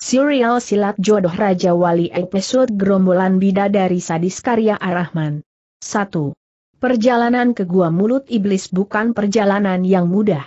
Serial Silat Jodoh Raja Wali Episode Gerombolan Bidadari Sadis Karya Arahman 1. Perjalanan ke Gua Mulut Iblis bukan perjalanan yang mudah.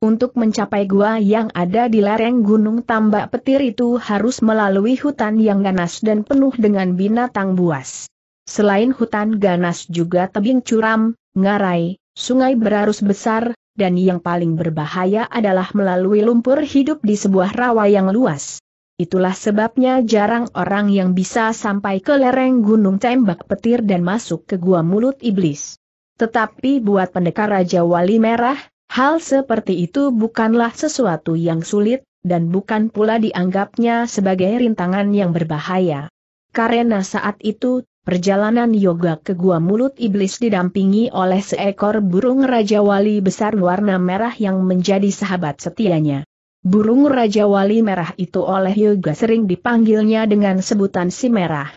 Untuk mencapai gua yang ada di lereng Gunung Tambak Petir itu harus melalui hutan yang ganas dan penuh dengan binatang buas. Selain hutan ganas juga tebing curam, ngarai, sungai berarus besar, dan yang paling berbahaya adalah melalui lumpur hidup di sebuah rawa yang luas. Itulah sebabnya jarang orang yang bisa sampai ke lereng gunung tembak petir dan masuk ke gua mulut iblis. Tetapi buat pendekar Raja Wali Merah, hal seperti itu bukanlah sesuatu yang sulit, dan bukan pula dianggapnya sebagai rintangan yang berbahaya. Karena saat itu, perjalanan yoga ke gua mulut iblis didampingi oleh seekor burung Raja Wali besar warna merah yang menjadi sahabat setianya. Burung Raja Wali Merah itu oleh Yoga sering dipanggilnya dengan sebutan si merah.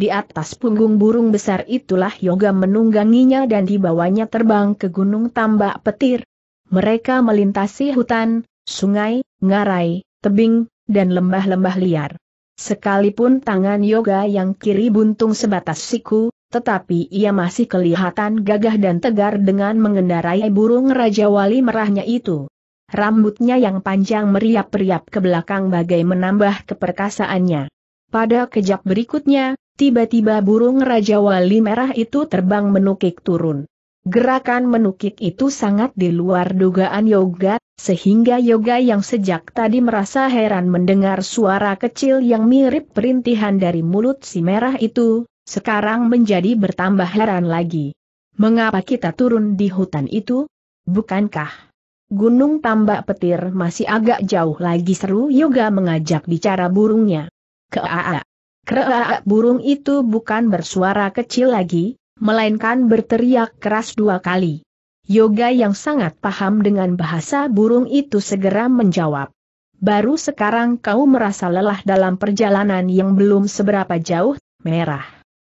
Di atas punggung burung besar itulah Yoga menungganginya dan dibawanya terbang ke Gunung Tambak Petir. Mereka melintasi hutan, sungai, ngarai, tebing, dan lembah-lembah liar. Sekalipun tangan Yoga yang kiri buntung sebatas siku, tetapi ia masih kelihatan gagah dan tegar dengan mengendarai burung Raja Wali Merahnya itu. Rambutnya yang panjang meriap-riap ke belakang bagai menambah keperkasaannya. Pada kejap berikutnya, tiba-tiba burung Raja Wali Merah itu terbang menukik turun. Gerakan menukik itu sangat di luar dugaan yoga, sehingga yoga yang sejak tadi merasa heran mendengar suara kecil yang mirip perintihan dari mulut si merah itu, sekarang menjadi bertambah heran lagi. Mengapa kita turun di hutan itu? Bukankah Gunung tambak petir masih agak jauh lagi seru Yoga mengajak bicara burungnya. Keaa. Keaa burung itu bukan bersuara kecil lagi, melainkan berteriak keras dua kali. Yoga yang sangat paham dengan bahasa burung itu segera menjawab. Baru sekarang kau merasa lelah dalam perjalanan yang belum seberapa jauh, merah.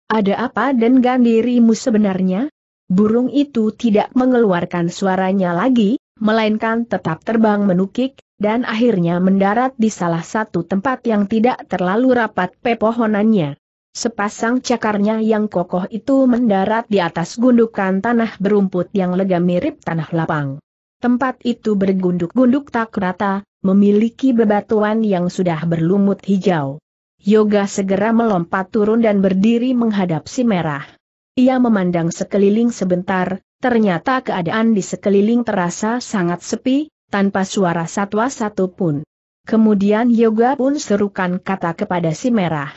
Ada apa dengan dirimu sebenarnya? Burung itu tidak mengeluarkan suaranya lagi, melainkan tetap terbang menukik, dan akhirnya mendarat di salah satu tempat yang tidak terlalu rapat pepohonannya. Sepasang cakarnya yang kokoh itu mendarat di atas gundukan tanah berumput yang lega mirip tanah lapang. Tempat itu bergunduk-gunduk tak rata, memiliki bebatuan yang sudah berlumut hijau. Yoga segera melompat turun dan berdiri menghadap si merah. Ia memandang sekeliling sebentar, Ternyata keadaan di sekeliling terasa sangat sepi, tanpa suara satwa satupun. Kemudian Yoga pun serukan kata kepada si merah.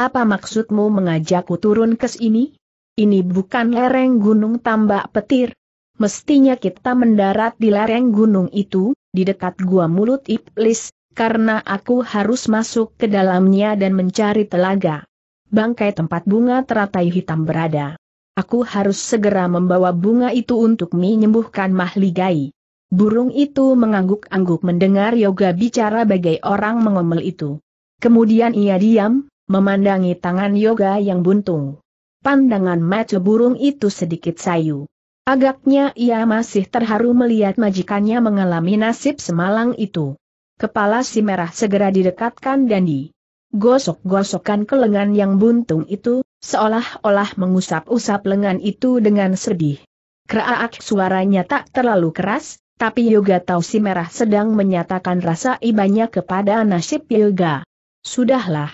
Apa maksudmu mengajakku turun ke sini? Ini bukan lereng gunung tambak petir. Mestinya kita mendarat di lereng gunung itu, di dekat gua mulut iblis, karena aku harus masuk ke dalamnya dan mencari telaga. Bangkai tempat bunga teratai hitam berada. Aku harus segera membawa bunga itu untuk menyembuhkan Mahligai. Burung itu mengangguk-angguk mendengar Yoga bicara bagai orang mengomel itu. Kemudian ia diam, memandangi tangan Yoga yang buntung. Pandangan mata burung itu sedikit sayu. Agaknya ia masih terharu melihat majikannya mengalami nasib semalang itu. Kepala si merah segera didekatkan dan di Gosok-gosokan ke lengan yang buntung itu, seolah-olah mengusap-usap lengan itu dengan sedih. Keraak suaranya tak terlalu keras, tapi Yoga tahu si merah sedang menyatakan rasa ibanya kepada nasib Yoga. Sudahlah.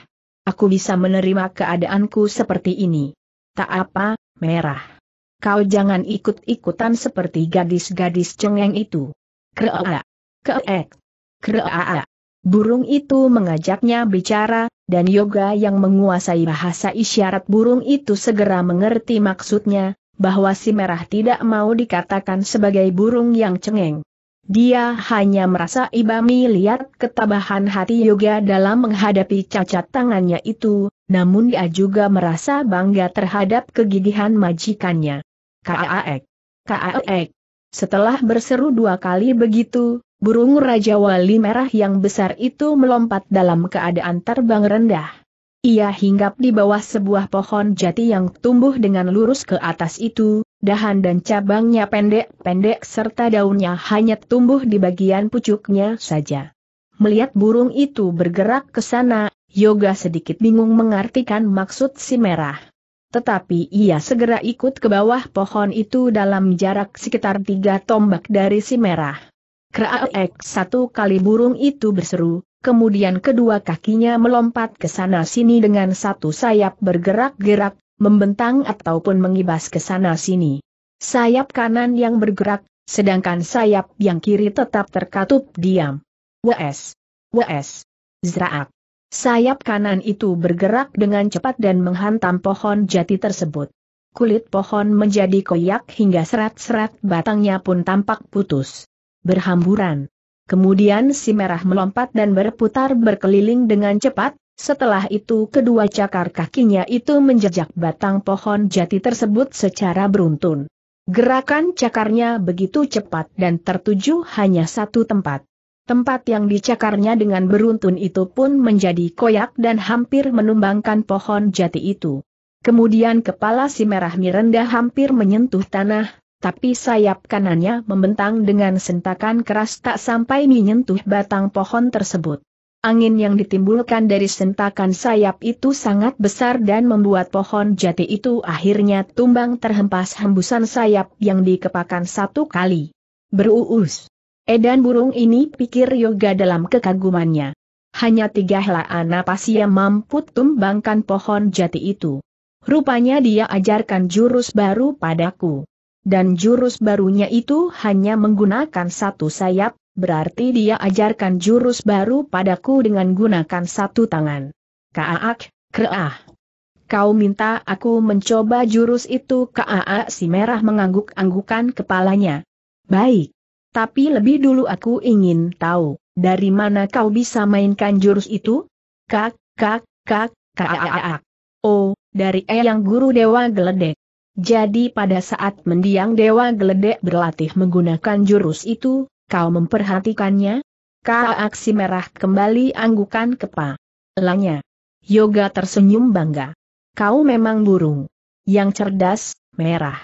Aku bisa menerima keadaanku seperti ini. Tak apa, merah. Kau jangan ikut-ikutan seperti gadis-gadis cengeng itu. Kreak. Keek. Kreak. Burung itu mengajaknya bicara, dan Yoga yang menguasai bahasa isyarat burung itu segera mengerti maksudnya, bahwa si merah tidak mau dikatakan sebagai burung yang cengeng. Dia hanya merasa Ibami lihat ketabahan hati Yoga dalam menghadapi cacat tangannya itu, namun dia juga merasa bangga terhadap kegigihan majikannya. Kaaek, Kaaek. Setelah berseru dua kali begitu, Burung Raja Wali Merah yang besar itu melompat dalam keadaan terbang rendah. Ia hinggap di bawah sebuah pohon jati yang tumbuh dengan lurus ke atas itu, dahan dan cabangnya pendek-pendek serta daunnya hanya tumbuh di bagian pucuknya saja. Melihat burung itu bergerak ke sana, Yoga sedikit bingung mengartikan maksud si merah. Tetapi ia segera ikut ke bawah pohon itu dalam jarak sekitar tiga tombak dari si merah. Kraek satu kali burung itu berseru, kemudian kedua kakinya melompat ke sana sini dengan satu sayap bergerak-gerak, membentang ataupun mengibas ke sana sini. Sayap kanan yang bergerak, sedangkan sayap yang kiri tetap terkatup diam. WS. WS. Zraak. Sayap kanan itu bergerak dengan cepat dan menghantam pohon jati tersebut. Kulit pohon menjadi koyak hingga serat-serat batangnya pun tampak putus berhamburan. Kemudian si merah melompat dan berputar berkeliling dengan cepat, setelah itu kedua cakar kakinya itu menjejak batang pohon jati tersebut secara beruntun. Gerakan cakarnya begitu cepat dan tertuju hanya satu tempat. Tempat yang dicakarnya dengan beruntun itu pun menjadi koyak dan hampir menumbangkan pohon jati itu. Kemudian kepala si merah mirenda hampir menyentuh tanah, tapi sayap kanannya membentang dengan sentakan keras tak sampai menyentuh batang pohon tersebut. Angin yang ditimbulkan dari sentakan sayap itu sangat besar dan membuat pohon jati itu akhirnya tumbang terhempas hembusan sayap yang dikepakan satu kali. Beruus. Edan burung ini pikir Yoga dalam kekagumannya. Hanya tiga helaan napas ia mampu tumbangkan pohon jati itu. Rupanya dia ajarkan jurus baru padaku dan jurus barunya itu hanya menggunakan satu sayap, berarti dia ajarkan jurus baru padaku dengan gunakan satu tangan. Kaaak, kreah. Kau minta aku mencoba jurus itu Kaaak si merah mengangguk-anggukan kepalanya. Baik. Tapi lebih dulu aku ingin tahu, dari mana kau bisa mainkan jurus itu? Kak, kak, kak, kaaak. Oh, dari eyang guru dewa geledek. Jadi pada saat mendiang Dewa Geledek berlatih menggunakan jurus itu, kau memperhatikannya? Kaaksi aksi merah kembali anggukan kepalanya. Yoga tersenyum bangga. Kau memang burung. Yang cerdas, merah.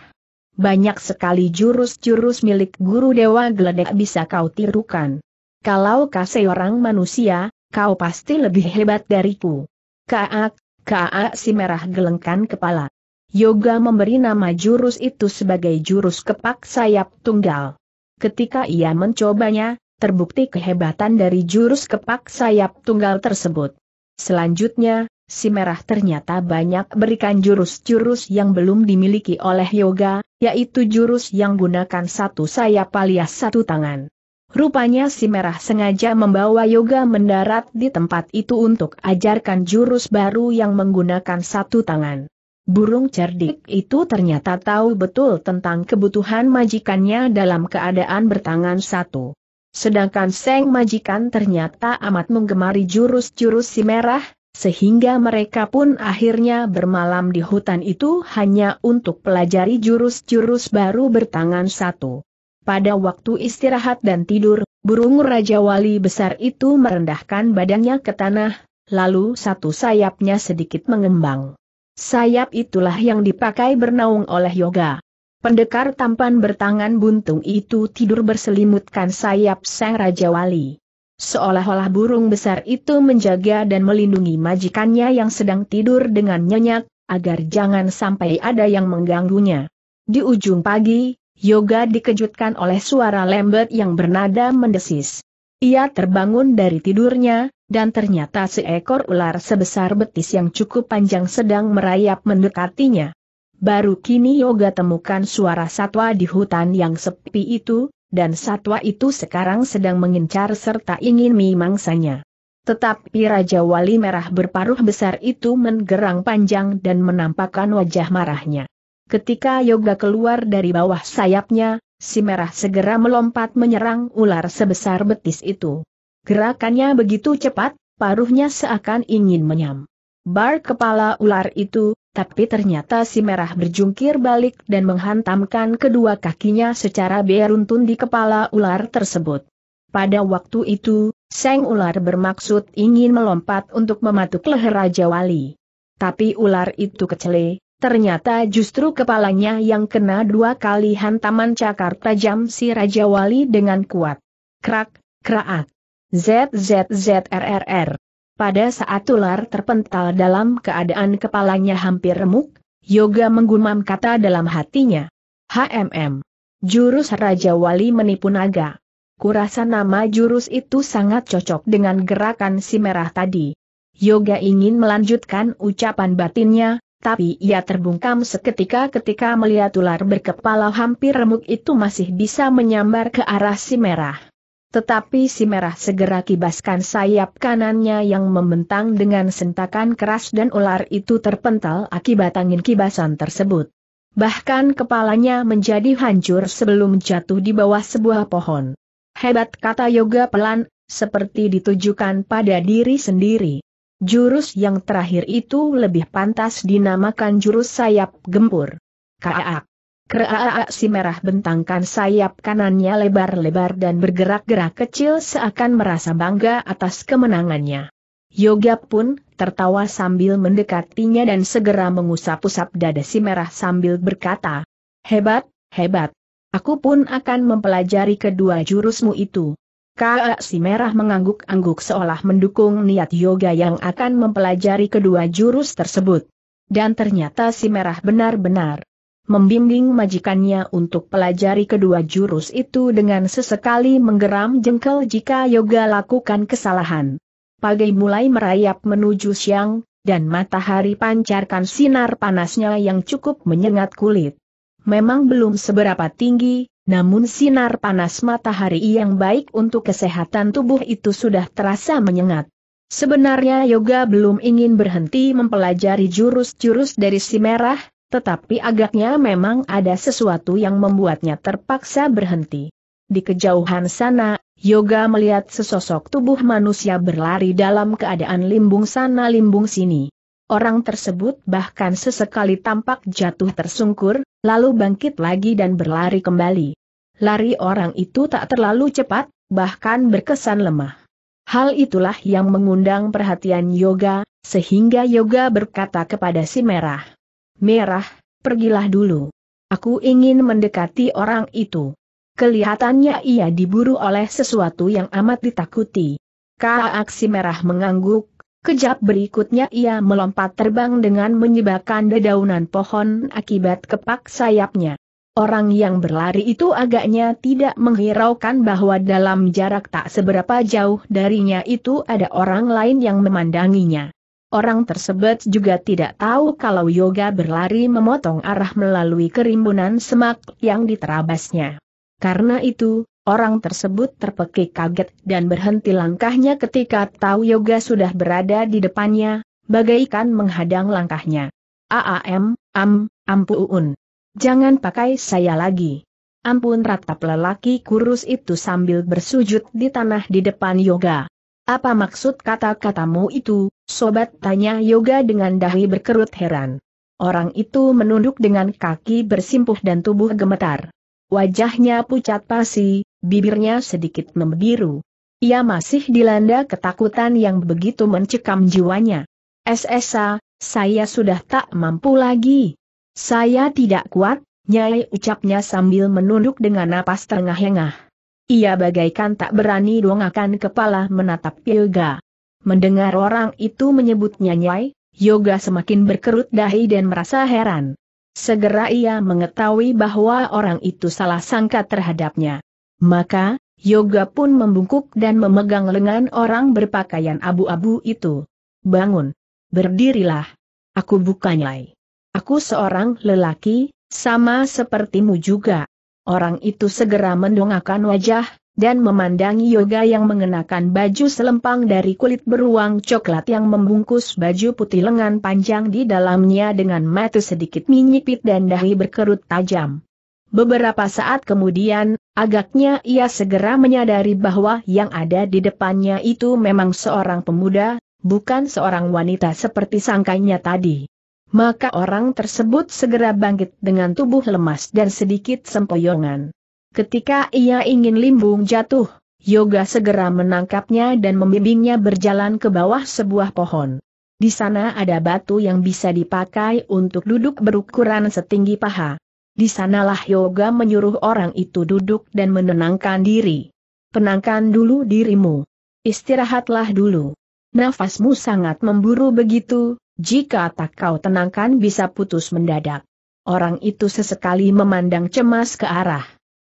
Banyak sekali jurus-jurus milik guru Dewa Geledek bisa kau tirukan. Kalau kau seorang manusia, kau pasti lebih hebat dariku. Kaak, kaak merah gelengkan kepala. Yoga memberi nama jurus itu sebagai jurus kepak sayap tunggal. Ketika ia mencobanya, terbukti kehebatan dari jurus kepak sayap tunggal tersebut. Selanjutnya, si merah ternyata banyak berikan jurus-jurus yang belum dimiliki oleh Yoga, yaitu jurus yang gunakan satu sayap alias satu tangan. Rupanya si merah sengaja membawa yoga mendarat di tempat itu untuk ajarkan jurus baru yang menggunakan satu tangan. Burung cerdik itu ternyata tahu betul tentang kebutuhan majikannya dalam keadaan bertangan satu. Sedangkan Seng Majikan ternyata amat menggemari jurus-jurus si merah, sehingga mereka pun akhirnya bermalam di hutan itu hanya untuk pelajari jurus-jurus baru bertangan satu. Pada waktu istirahat dan tidur, burung Raja Wali besar itu merendahkan badannya ke tanah, lalu satu sayapnya sedikit mengembang. Sayap itulah yang dipakai bernaung oleh yoga. Pendekar tampan bertangan buntung itu tidur berselimutkan sayap sang Raja Wali. Seolah-olah burung besar itu menjaga dan melindungi majikannya yang sedang tidur dengan nyenyak, agar jangan sampai ada yang mengganggunya. Di ujung pagi, Yoga dikejutkan oleh suara lembut yang bernada mendesis. Ia terbangun dari tidurnya, dan ternyata seekor ular sebesar betis yang cukup panjang sedang merayap mendekatinya. Baru kini Yoga temukan suara satwa di hutan yang sepi itu, dan satwa itu sekarang sedang mengincar serta ingin memangsanya. Tetapi Raja Wali Merah berparuh besar itu menggerang panjang dan menampakkan wajah marahnya. Ketika Yoga keluar dari bawah sayapnya, si merah segera melompat menyerang ular sebesar betis itu. Gerakannya begitu cepat, paruhnya seakan ingin menyam. Bar kepala ular itu, tapi ternyata si merah berjungkir balik dan menghantamkan kedua kakinya secara beruntun di kepala ular tersebut. Pada waktu itu, Seng ular bermaksud ingin melompat untuk mematuk leher Raja Wali. Tapi ular itu kecele, ternyata justru kepalanya yang kena dua kali hantaman cakar tajam si Raja Wali dengan kuat. Krak, kraak. ZZZRRR. Pada saat ular terpental dalam keadaan kepalanya hampir remuk, Yoga menggumam kata dalam hatinya. HMM. Jurus Raja Wali menipu naga. Kurasa nama jurus itu sangat cocok dengan gerakan si merah tadi. Yoga ingin melanjutkan ucapan batinnya, tapi ia terbungkam seketika ketika melihat ular berkepala hampir remuk itu masih bisa menyambar ke arah si merah. Tetapi si merah segera kibaskan sayap kanannya yang membentang dengan sentakan keras dan ular itu terpental akibat angin kibasan tersebut. Bahkan kepalanya menjadi hancur sebelum jatuh di bawah sebuah pohon. Hebat kata yoga pelan, seperti ditujukan pada diri sendiri. Jurus yang terakhir itu lebih pantas dinamakan jurus sayap gempur. Kaak. Keraak si merah bentangkan sayap kanannya lebar-lebar dan bergerak-gerak kecil seakan merasa bangga atas kemenangannya. Yoga pun tertawa sambil mendekatinya dan segera mengusap-usap dada si merah sambil berkata, Hebat, hebat. Aku pun akan mempelajari kedua jurusmu itu. Kak Si Merah mengangguk-angguk seolah mendukung niat yoga yang akan mempelajari kedua jurus tersebut. Dan ternyata Si Merah benar-benar membimbing majikannya untuk pelajari kedua jurus itu dengan sesekali menggeram jengkel jika yoga lakukan kesalahan. Pagi mulai merayap menuju siang, dan matahari pancarkan sinar panasnya yang cukup menyengat kulit. Memang belum seberapa tinggi, namun sinar panas matahari yang baik untuk kesehatan tubuh itu sudah terasa menyengat. Sebenarnya Yoga belum ingin berhenti mempelajari jurus-jurus dari si merah, tetapi agaknya memang ada sesuatu yang membuatnya terpaksa berhenti. Di kejauhan sana, Yoga melihat sesosok tubuh manusia berlari dalam keadaan limbung sana limbung sini. Orang tersebut bahkan sesekali tampak jatuh tersungkur, lalu bangkit lagi dan berlari kembali. Lari orang itu tak terlalu cepat, bahkan berkesan lemah. Hal itulah yang mengundang perhatian Yoga, sehingga Yoga berkata kepada si Merah. Merah, pergilah dulu. Aku ingin mendekati orang itu. Kelihatannya ia diburu oleh sesuatu yang amat ditakuti. Kaaksi Merah mengangguk, Kejap berikutnya ia melompat terbang dengan menyebabkan dedaunan pohon akibat kepak sayapnya. Orang yang berlari itu agaknya tidak menghiraukan bahwa dalam jarak tak seberapa jauh darinya itu ada orang lain yang memandanginya. Orang tersebut juga tidak tahu kalau yoga berlari memotong arah melalui kerimbunan semak yang diterabasnya. Karena itu, Orang tersebut terpekik kaget dan berhenti langkahnya ketika tahu Yoga sudah berada di depannya, bagaikan menghadang langkahnya. Aam, am, ampuun. Jangan pakai saya lagi. Ampun ratap lelaki kurus itu sambil bersujud di tanah di depan Yoga. Apa maksud kata-katamu itu, sobat tanya Yoga dengan dahi berkerut heran. Orang itu menunduk dengan kaki bersimpuh dan tubuh gemetar. Wajahnya pucat pasi, bibirnya sedikit membiru. Ia masih dilanda ketakutan yang begitu mencekam jiwanya. SSA, saya sudah tak mampu lagi. Saya tidak kuat, Nyai ucapnya sambil menunduk dengan napas terengah-engah. Ia bagaikan tak berani dongakan kepala menatap Yoga. Mendengar orang itu menyebutnya Nyai, Yoga semakin berkerut dahi dan merasa heran. Segera ia mengetahui bahwa orang itu salah sangka terhadapnya. Maka, Yoga pun membungkuk dan memegang lengan orang berpakaian abu-abu itu. Bangun. Berdirilah. Aku bukan Lai. Aku seorang lelaki, sama sepertimu juga. Orang itu segera mendongakkan wajah, dan memandangi Yoga yang mengenakan baju selempang dari kulit beruang coklat yang membungkus baju putih lengan panjang di dalamnya dengan mata sedikit menyipit dan dahi berkerut tajam. Beberapa saat kemudian, agaknya ia segera menyadari bahwa yang ada di depannya itu memang seorang pemuda, bukan seorang wanita seperti sangkanya tadi. Maka orang tersebut segera bangkit dengan tubuh lemas dan sedikit sempoyongan. Ketika ia ingin limbung jatuh, Yoga segera menangkapnya dan membimbingnya berjalan ke bawah sebuah pohon. Di sana ada batu yang bisa dipakai untuk duduk berukuran setinggi paha. Di sanalah Yoga menyuruh orang itu duduk dan menenangkan diri. Tenangkan dulu dirimu. Istirahatlah dulu. Nafasmu sangat memburu begitu, jika tak kau tenangkan bisa putus mendadak. Orang itu sesekali memandang cemas ke arah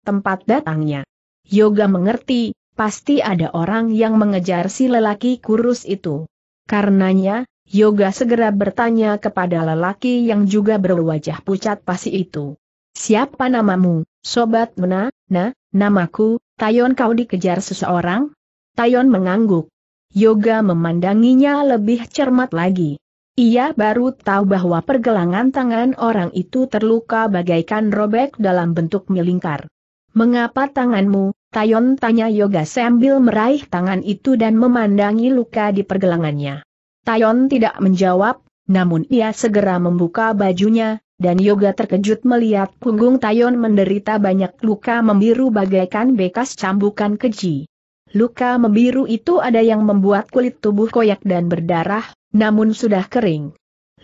tempat datangnya. Yoga mengerti, pasti ada orang yang mengejar si lelaki kurus itu. Karenanya, Yoga segera bertanya kepada lelaki yang juga berwajah pucat pasi itu. Siapa namamu, Sobat mena, Nah, namaku, Tayon kau dikejar seseorang? Tayon mengangguk. Yoga memandanginya lebih cermat lagi. Ia baru tahu bahwa pergelangan tangan orang itu terluka bagaikan robek dalam bentuk melingkar. Mengapa tanganmu, Tayon tanya Yoga sambil meraih tangan itu dan memandangi luka di pergelangannya. Tayon tidak menjawab, namun ia segera membuka bajunya, dan Yoga terkejut melihat punggung Tayon menderita banyak luka membiru bagaikan bekas cambukan keji. Luka membiru itu ada yang membuat kulit tubuh koyak dan berdarah, namun sudah kering.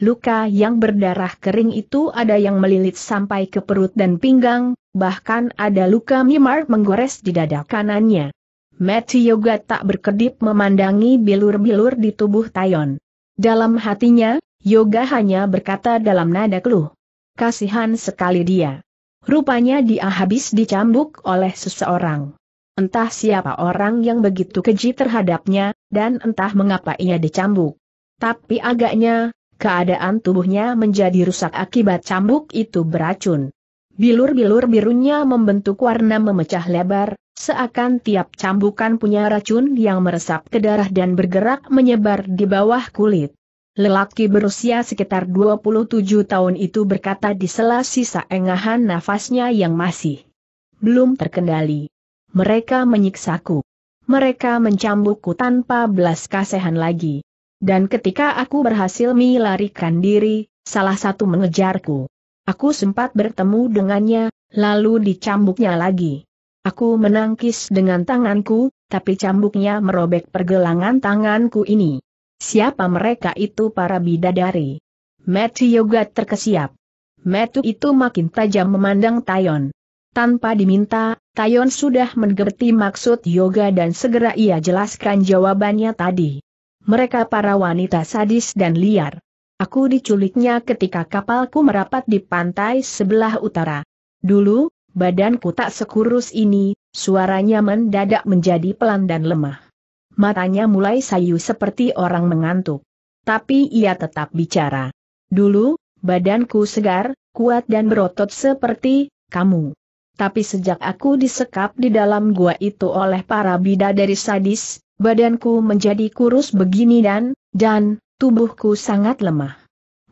Luka yang berdarah kering itu ada yang melilit sampai ke perut dan pinggang, bahkan ada luka mimar menggores di dada kanannya. Mati Yoga tak berkedip memandangi bilur-bilur di tubuh Tayon. Dalam hatinya, Yoga hanya berkata dalam nada keluh. Kasihan sekali dia. Rupanya dia habis dicambuk oleh seseorang. Entah siapa orang yang begitu keji terhadapnya, dan entah mengapa ia dicambuk. Tapi agaknya, keadaan tubuhnya menjadi rusak akibat cambuk itu beracun. Bilur-bilur birunya membentuk warna memecah lebar, seakan tiap cambukan punya racun yang meresap ke darah dan bergerak menyebar di bawah kulit. Lelaki berusia sekitar 27 tahun itu berkata di sela sisa engahan nafasnya yang masih belum terkendali. Mereka menyiksaku. Mereka mencambukku tanpa belas kasihan lagi. Dan ketika aku berhasil melarikan diri, salah satu mengejarku. Aku sempat bertemu dengannya, lalu dicambuknya lagi. Aku menangkis dengan tanganku, tapi cambuknya merobek pergelangan tanganku ini. Siapa mereka itu para bidadari? Metu Yoga terkesiap. Metu itu makin tajam memandang Tayon. Tanpa diminta, Tayon sudah mengerti maksud Yoga dan segera ia jelaskan jawabannya tadi. Mereka para wanita sadis dan liar. Aku diculiknya ketika kapalku merapat di pantai sebelah utara. Dulu, badanku tak sekurus ini, suaranya mendadak menjadi pelan dan lemah matanya mulai sayu seperti orang mengantuk. Tapi ia tetap bicara. Dulu, badanku segar, kuat dan berotot seperti kamu. Tapi sejak aku disekap di dalam gua itu oleh para bidadari sadis, badanku menjadi kurus begini dan, dan, tubuhku sangat lemah.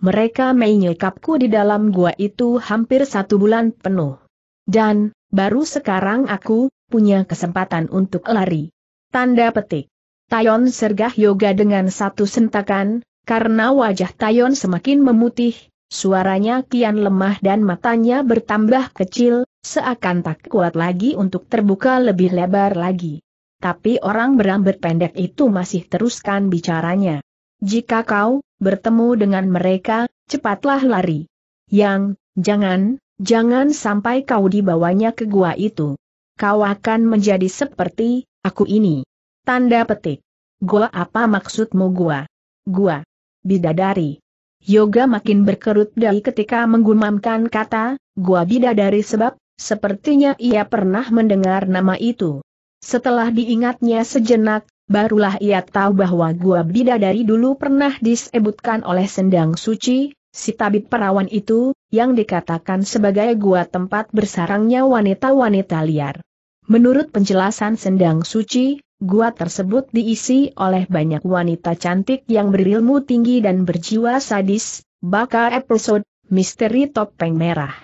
Mereka menyekapku di dalam gua itu hampir satu bulan penuh. Dan, baru sekarang aku, punya kesempatan untuk lari. Tanda petik. Tayon sergah yoga dengan satu sentakan, karena wajah Tayon semakin memutih, suaranya kian lemah dan matanya bertambah kecil, seakan tak kuat lagi untuk terbuka lebih lebar lagi. Tapi orang berambut pendek itu masih teruskan bicaranya. Jika kau bertemu dengan mereka, cepatlah lari. Yang, jangan, jangan sampai kau dibawanya ke gua itu. Kau akan menjadi seperti aku ini. Tanda petik. Gua apa maksudmu gua? Gua. Bidadari. Yoga makin berkerut dari ketika menggumamkan kata, gua bidadari sebab, sepertinya ia pernah mendengar nama itu. Setelah diingatnya sejenak, barulah ia tahu bahwa gua bidadari dulu pernah disebutkan oleh sendang suci, si tabib perawan itu, yang dikatakan sebagai gua tempat bersarangnya wanita-wanita liar. Menurut penjelasan sendang suci, Gua tersebut diisi oleh banyak wanita cantik yang berilmu tinggi dan berjiwa sadis, baka episode Misteri Topeng Merah.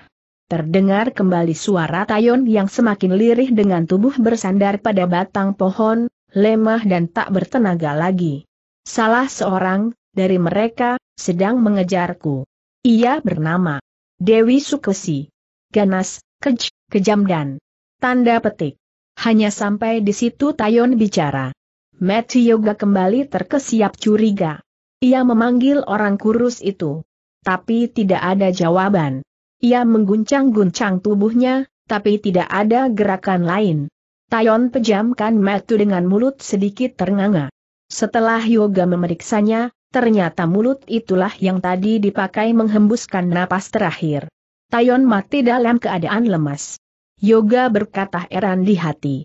Terdengar kembali suara Tayon yang semakin lirih dengan tubuh bersandar pada batang pohon, lemah dan tak bertenaga lagi. Salah seorang dari mereka sedang mengejarku. Ia bernama Dewi Sukesi. Ganas, kej, kejam dan tanda petik. Hanya sampai di situ Tayon bicara. Matthew Yoga kembali terkesiap curiga. Ia memanggil orang kurus itu. Tapi tidak ada jawaban. Ia mengguncang-guncang tubuhnya, tapi tidak ada gerakan lain. Tayon pejamkan Matthew dengan mulut sedikit ternganga. Setelah Yoga memeriksanya, ternyata mulut itulah yang tadi dipakai menghembuskan napas terakhir. Tayon mati dalam keadaan lemas. Yoga berkata heran di hati.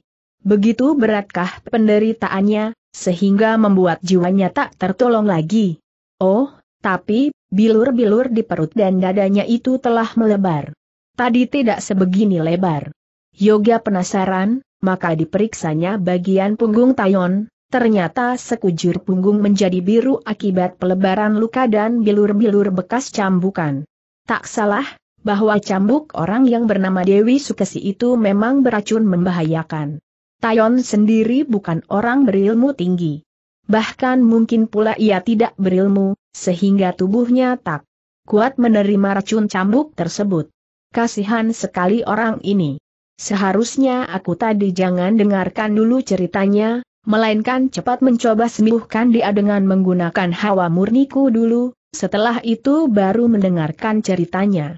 Begitu beratkah penderitaannya, sehingga membuat jiwanya tak tertolong lagi. Oh, tapi, bilur-bilur di perut dan dadanya itu telah melebar. Tadi tidak sebegini lebar. Yoga penasaran, maka diperiksanya bagian punggung Tayon, ternyata sekujur punggung menjadi biru akibat pelebaran luka dan bilur-bilur bekas cambukan. Tak salah, bahwa cambuk orang yang bernama Dewi Sukesi itu memang beracun membahayakan. Tayon sendiri bukan orang berilmu tinggi. Bahkan mungkin pula ia tidak berilmu, sehingga tubuhnya tak kuat menerima racun cambuk tersebut. Kasihan sekali orang ini. Seharusnya aku tadi jangan dengarkan dulu ceritanya, melainkan cepat mencoba sembuhkan dia dengan menggunakan hawa murniku dulu, setelah itu baru mendengarkan ceritanya.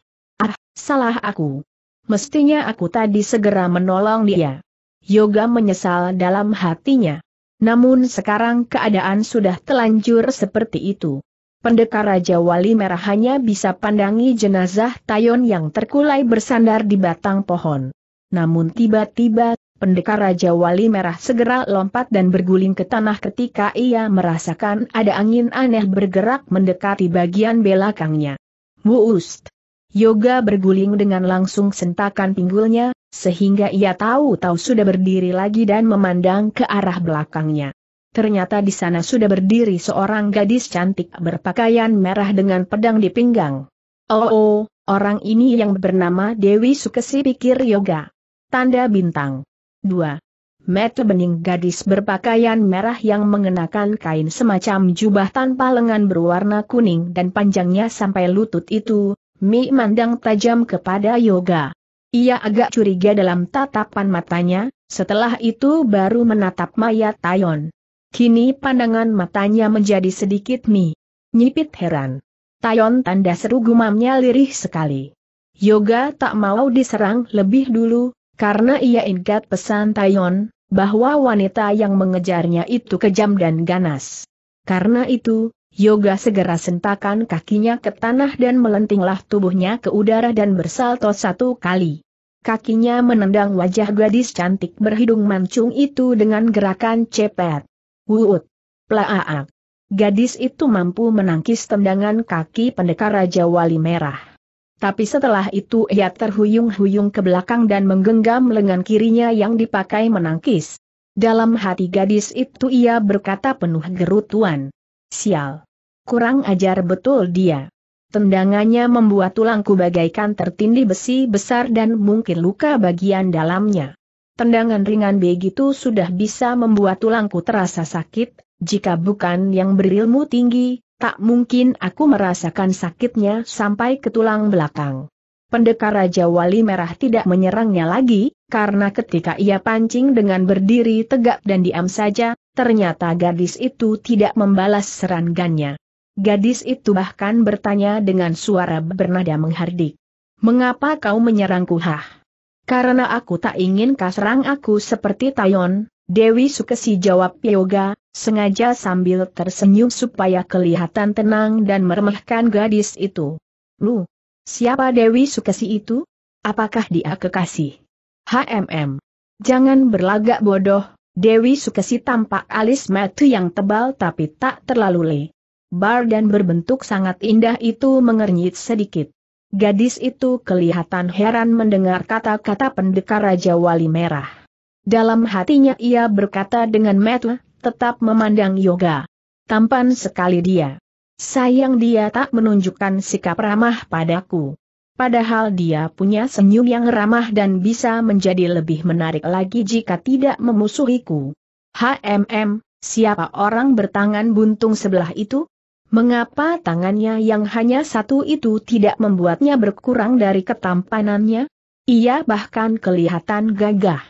Salah aku. Mestinya aku tadi segera menolong dia. Yoga menyesal dalam hatinya. Namun sekarang keadaan sudah telanjur seperti itu. Pendekar Raja Wali Merah hanya bisa pandangi jenazah Tayon yang terkulai bersandar di batang pohon. Namun tiba-tiba, pendekar Raja Wali Merah segera lompat dan berguling ke tanah ketika ia merasakan ada angin aneh bergerak mendekati bagian belakangnya. Wust! Yoga berguling dengan langsung sentakan pinggulnya, sehingga ia tahu-tahu sudah berdiri lagi dan memandang ke arah belakangnya. Ternyata di sana sudah berdiri seorang gadis cantik berpakaian merah dengan pedang di pinggang. Oh, oh orang ini yang bernama Dewi Sukesi pikir yoga. Tanda bintang. 2. Mata bening gadis berpakaian merah yang mengenakan kain semacam jubah tanpa lengan berwarna kuning dan panjangnya sampai lutut itu, Mi mandang tajam kepada Yoga. Ia agak curiga dalam tatapan matanya, setelah itu baru menatap Maya Tayon. Kini pandangan matanya menjadi sedikit mi. Nyipit heran. Tayon tanda seru gumamnya lirih sekali. Yoga tak mau diserang lebih dulu, karena ia ingat pesan Tayon, bahwa wanita yang mengejarnya itu kejam dan ganas. Karena itu, Yoga segera sentakan kakinya ke tanah dan melentinglah tubuhnya ke udara dan bersalto satu kali. Kakinya menendang wajah gadis cantik berhidung mancung itu dengan gerakan cepet. Wuut. Plaaak. Gadis itu mampu menangkis tendangan kaki pendekar Raja Wali Merah. Tapi setelah itu ia terhuyung-huyung ke belakang dan menggenggam lengan kirinya yang dipakai menangkis. Dalam hati gadis itu ia berkata penuh gerutuan. Sial. Kurang ajar betul dia. Tendangannya membuat tulangku bagaikan tertindih besi besar dan mungkin luka bagian dalamnya. Tendangan ringan begitu sudah bisa membuat tulangku terasa sakit, jika bukan yang berilmu tinggi, tak mungkin aku merasakan sakitnya sampai ke tulang belakang. Pendekar Raja Wali Merah tidak menyerangnya lagi, karena ketika ia pancing dengan berdiri tegak dan diam saja, ternyata gadis itu tidak membalas serangannya. Gadis itu bahkan bertanya dengan suara bernada menghardik. Mengapa kau menyerangku hah? Karena aku tak ingin kau serang aku seperti Tayon, Dewi Sukesi jawab Yoga, sengaja sambil tersenyum supaya kelihatan tenang dan meremehkan gadis itu. Lu, siapa Dewi Sukesi itu? Apakah dia kekasih? HMM. Jangan berlagak bodoh, Dewi Sukesi tampak alis mata yang tebal tapi tak terlalu le bar dan berbentuk sangat indah itu mengernyit sedikit. Gadis itu kelihatan heran mendengar kata-kata pendekar Raja Wali Merah. Dalam hatinya ia berkata dengan metu, tetap memandang yoga. Tampan sekali dia. Sayang dia tak menunjukkan sikap ramah padaku. Padahal dia punya senyum yang ramah dan bisa menjadi lebih menarik lagi jika tidak memusuhiku. HMM, siapa orang bertangan buntung sebelah itu? Mengapa tangannya yang hanya satu itu tidak membuatnya berkurang dari ketampanannya? Ia bahkan kelihatan gagah.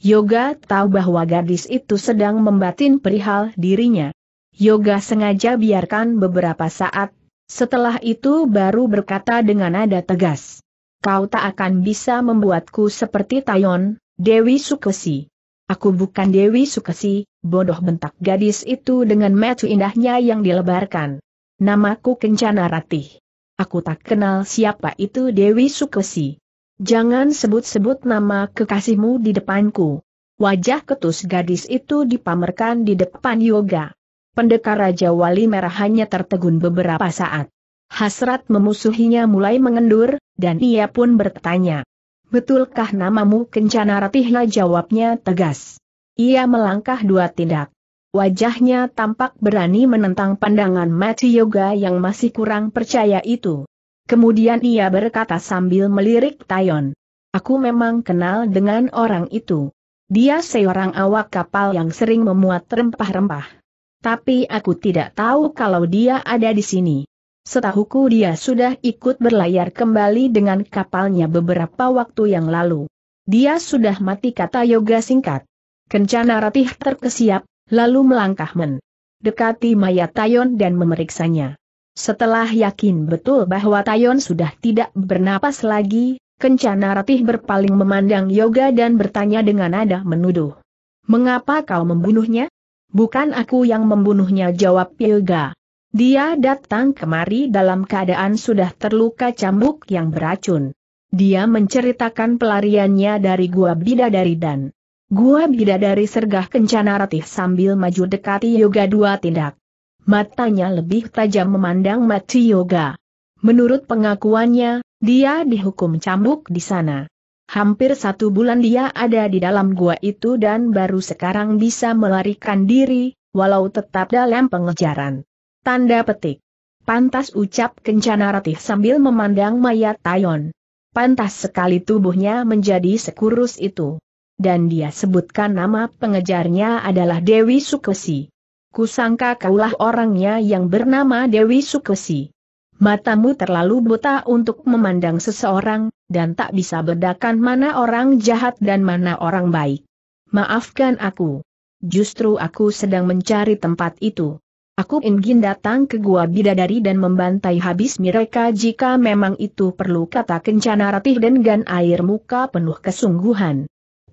Yoga tahu bahwa gadis itu sedang membatin perihal dirinya. Yoga sengaja biarkan beberapa saat, setelah itu baru berkata dengan nada tegas. Kau tak akan bisa membuatku seperti Tayon, Dewi Sukesi. Aku bukan Dewi Sukesi, bodoh bentak gadis itu dengan metu indahnya yang dilebarkan. Namaku Kencana Ratih. Aku tak kenal siapa itu Dewi Sukesi. Jangan sebut-sebut nama kekasihmu di depanku. Wajah ketus gadis itu dipamerkan di depan yoga. Pendekar Raja Wali Merah hanya tertegun beberapa saat. Hasrat memusuhinya mulai mengendur, dan ia pun bertanya. Betulkah namamu Kencana Ratih? jawabnya tegas. Ia melangkah dua tindak. Wajahnya tampak berani menentang pandangan Mati Yoga yang masih kurang percaya itu. Kemudian ia berkata sambil melirik Tayon. Aku memang kenal dengan orang itu. Dia seorang awak kapal yang sering memuat rempah-rempah. Tapi aku tidak tahu kalau dia ada di sini. Setahuku dia sudah ikut berlayar kembali dengan kapalnya beberapa waktu yang lalu. Dia sudah mati kata Yoga singkat. Kencana Ratih terkesiap, lalu melangkah men. Dekati mayat Tayon dan memeriksanya. Setelah yakin betul bahwa Tayon sudah tidak bernapas lagi, Kencana Ratih berpaling memandang Yoga dan bertanya dengan nada menuduh. Mengapa kau membunuhnya? Bukan aku yang membunuhnya jawab Yoga. Dia datang kemari dalam keadaan sudah terluka cambuk yang beracun. Dia menceritakan pelariannya dari gua bidadari dan Gua bidadari sergah kencana ratih sambil maju dekati yoga dua tindak. Matanya lebih tajam memandang mati yoga. Menurut pengakuannya, dia dihukum cambuk di sana. Hampir satu bulan dia ada di dalam gua itu dan baru sekarang bisa melarikan diri, walau tetap dalam pengejaran. Tanda petik. Pantas ucap kencana ratih sambil memandang mayat Tayon. Pantas sekali tubuhnya menjadi sekurus itu dan dia sebutkan nama pengejarnya adalah Dewi Sukesi. Kusangka kaulah orangnya yang bernama Dewi Sukesi. Matamu terlalu buta untuk memandang seseorang, dan tak bisa bedakan mana orang jahat dan mana orang baik. Maafkan aku. Justru aku sedang mencari tempat itu. Aku ingin datang ke gua bidadari dan membantai habis mereka jika memang itu perlu kata kencana ratih dan gan air muka penuh kesungguhan.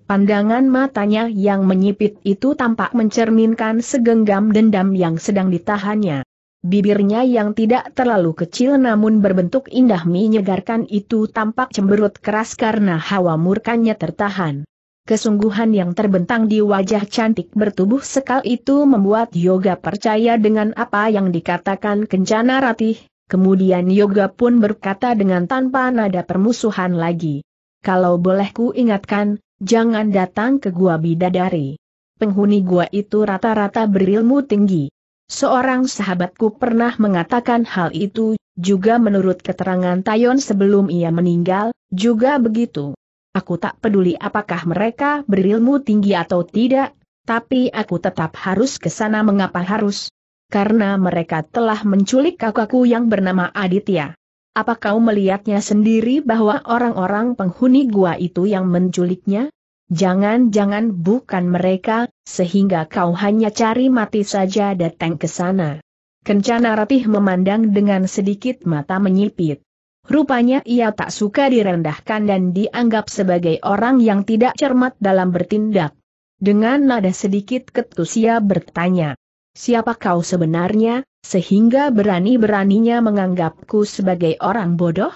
Pandangan matanya yang menyipit itu tampak mencerminkan segenggam dendam yang sedang ditahannya. Bibirnya yang tidak terlalu kecil namun berbentuk indah menyegarkan itu tampak cemberut keras karena hawa murkanya tertahan. Kesungguhan yang terbentang di wajah cantik bertubuh sekal itu membuat Yoga percaya dengan apa yang dikatakan Kencana Ratih, kemudian Yoga pun berkata dengan tanpa nada permusuhan lagi. Kalau boleh ku ingatkan, Jangan datang ke gua bidadari. Penghuni gua itu rata-rata berilmu tinggi. Seorang sahabatku pernah mengatakan hal itu, juga menurut keterangan Tayon sebelum ia meninggal, juga begitu. Aku tak peduli apakah mereka berilmu tinggi atau tidak, tapi aku tetap harus ke sana mengapa harus? Karena mereka telah menculik kakakku yang bernama Aditya. Apa kau melihatnya sendiri bahwa orang-orang penghuni gua itu yang menculiknya? Jangan-jangan bukan mereka, sehingga kau hanya cari mati saja datang ke sana. Kencana Ratih memandang dengan sedikit mata menyipit. Rupanya ia tak suka direndahkan dan dianggap sebagai orang yang tidak cermat dalam bertindak. Dengan nada sedikit ketus ia bertanya siapa kau sebenarnya, sehingga berani-beraninya menganggapku sebagai orang bodoh?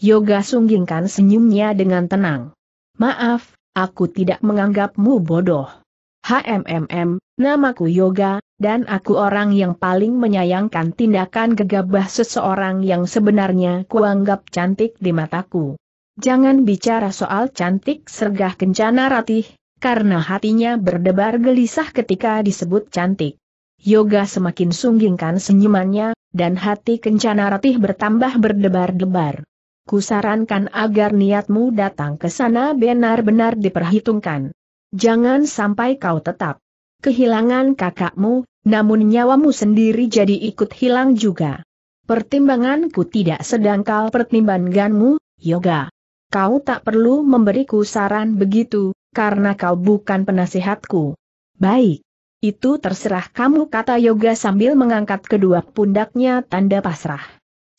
Yoga sunggingkan senyumnya dengan tenang. Maaf, aku tidak menganggapmu bodoh. HMMM, namaku Yoga, dan aku orang yang paling menyayangkan tindakan gegabah seseorang yang sebenarnya kuanggap cantik di mataku. Jangan bicara soal cantik sergah kencana ratih, karena hatinya berdebar gelisah ketika disebut cantik. Yoga semakin sunggingkan senyumannya, dan hati kencana ratih bertambah berdebar-debar. Kusarankan agar niatmu datang ke sana benar-benar diperhitungkan. Jangan sampai kau tetap kehilangan kakakmu, namun nyawamu sendiri jadi ikut hilang juga. Pertimbanganku tidak sedangkal pertimbanganmu, Yoga. Kau tak perlu memberiku saran begitu, karena kau bukan penasihatku. Baik, itu terserah kamu kata Yoga sambil mengangkat kedua pundaknya tanda pasrah.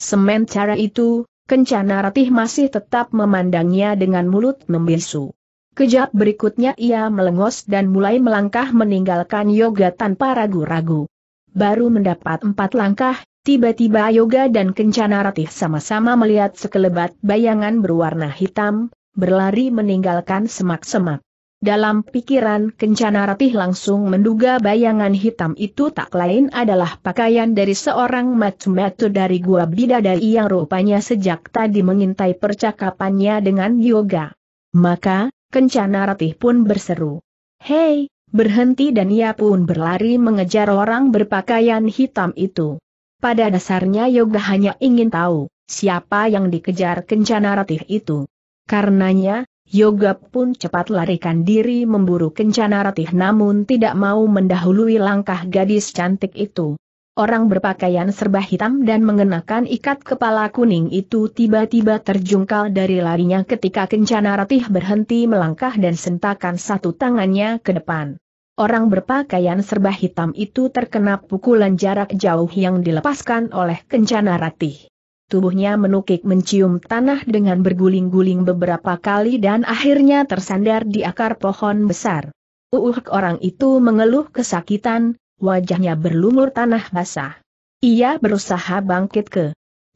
Semen cara itu, Kencana Ratih masih tetap memandangnya dengan mulut membisu. Kejap berikutnya ia melengos dan mulai melangkah meninggalkan Yoga tanpa ragu-ragu. Baru mendapat empat langkah, tiba-tiba Yoga dan Kencana Ratih sama-sama melihat sekelebat bayangan berwarna hitam, berlari meninggalkan semak-semak. Dalam pikiran Kencana Ratih langsung menduga bayangan hitam itu tak lain adalah pakaian dari seorang matu-matu dari gua bidadari yang rupanya sejak tadi mengintai percakapannya dengan Yoga. Maka, Kencana Ratih pun berseru. Hei, berhenti dan ia pun berlari mengejar orang berpakaian hitam itu. Pada dasarnya Yoga hanya ingin tahu, siapa yang dikejar Kencana Ratih itu. Karenanya, Yoga pun cepat larikan diri memburu kencana ratih namun tidak mau mendahului langkah gadis cantik itu. Orang berpakaian serba hitam dan mengenakan ikat kepala kuning itu tiba-tiba terjungkal dari larinya ketika Kencana Ratih berhenti melangkah dan sentakan satu tangannya ke depan. Orang berpakaian serba hitam itu terkena pukulan jarak jauh yang dilepaskan oleh Kencana Ratih tubuhnya menukik mencium tanah dengan berguling-guling beberapa kali dan akhirnya tersandar di akar pohon besar. Uhuk orang itu mengeluh kesakitan, wajahnya berlumur tanah basah. Ia berusaha bangkit ke.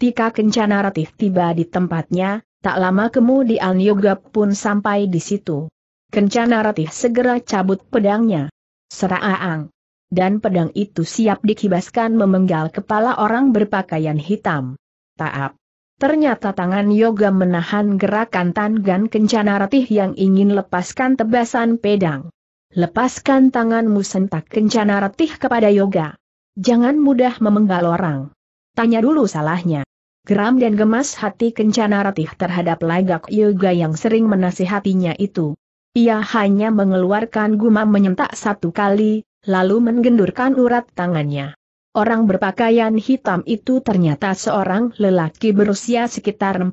Tika kencana ratih tiba di tempatnya, tak lama kemudian Yoga pun sampai di situ. Kencana ratih segera cabut pedangnya. Seraang. Dan pedang itu siap dikibaskan memenggal kepala orang berpakaian hitam. Taap. Ternyata tangan Yoga menahan gerakan Tangan Kencana Ratih yang ingin lepaskan tebasan pedang. Lepaskan tanganmu sentak Kencana Ratih kepada Yoga. Jangan mudah memenggal orang. Tanya dulu salahnya. Geram dan gemas hati Kencana Ratih terhadap lagak Yoga yang sering menasihatinya itu. Ia hanya mengeluarkan gumam menyentak satu kali, lalu menggendurkan urat tangannya. Orang berpakaian hitam itu ternyata seorang lelaki berusia sekitar 40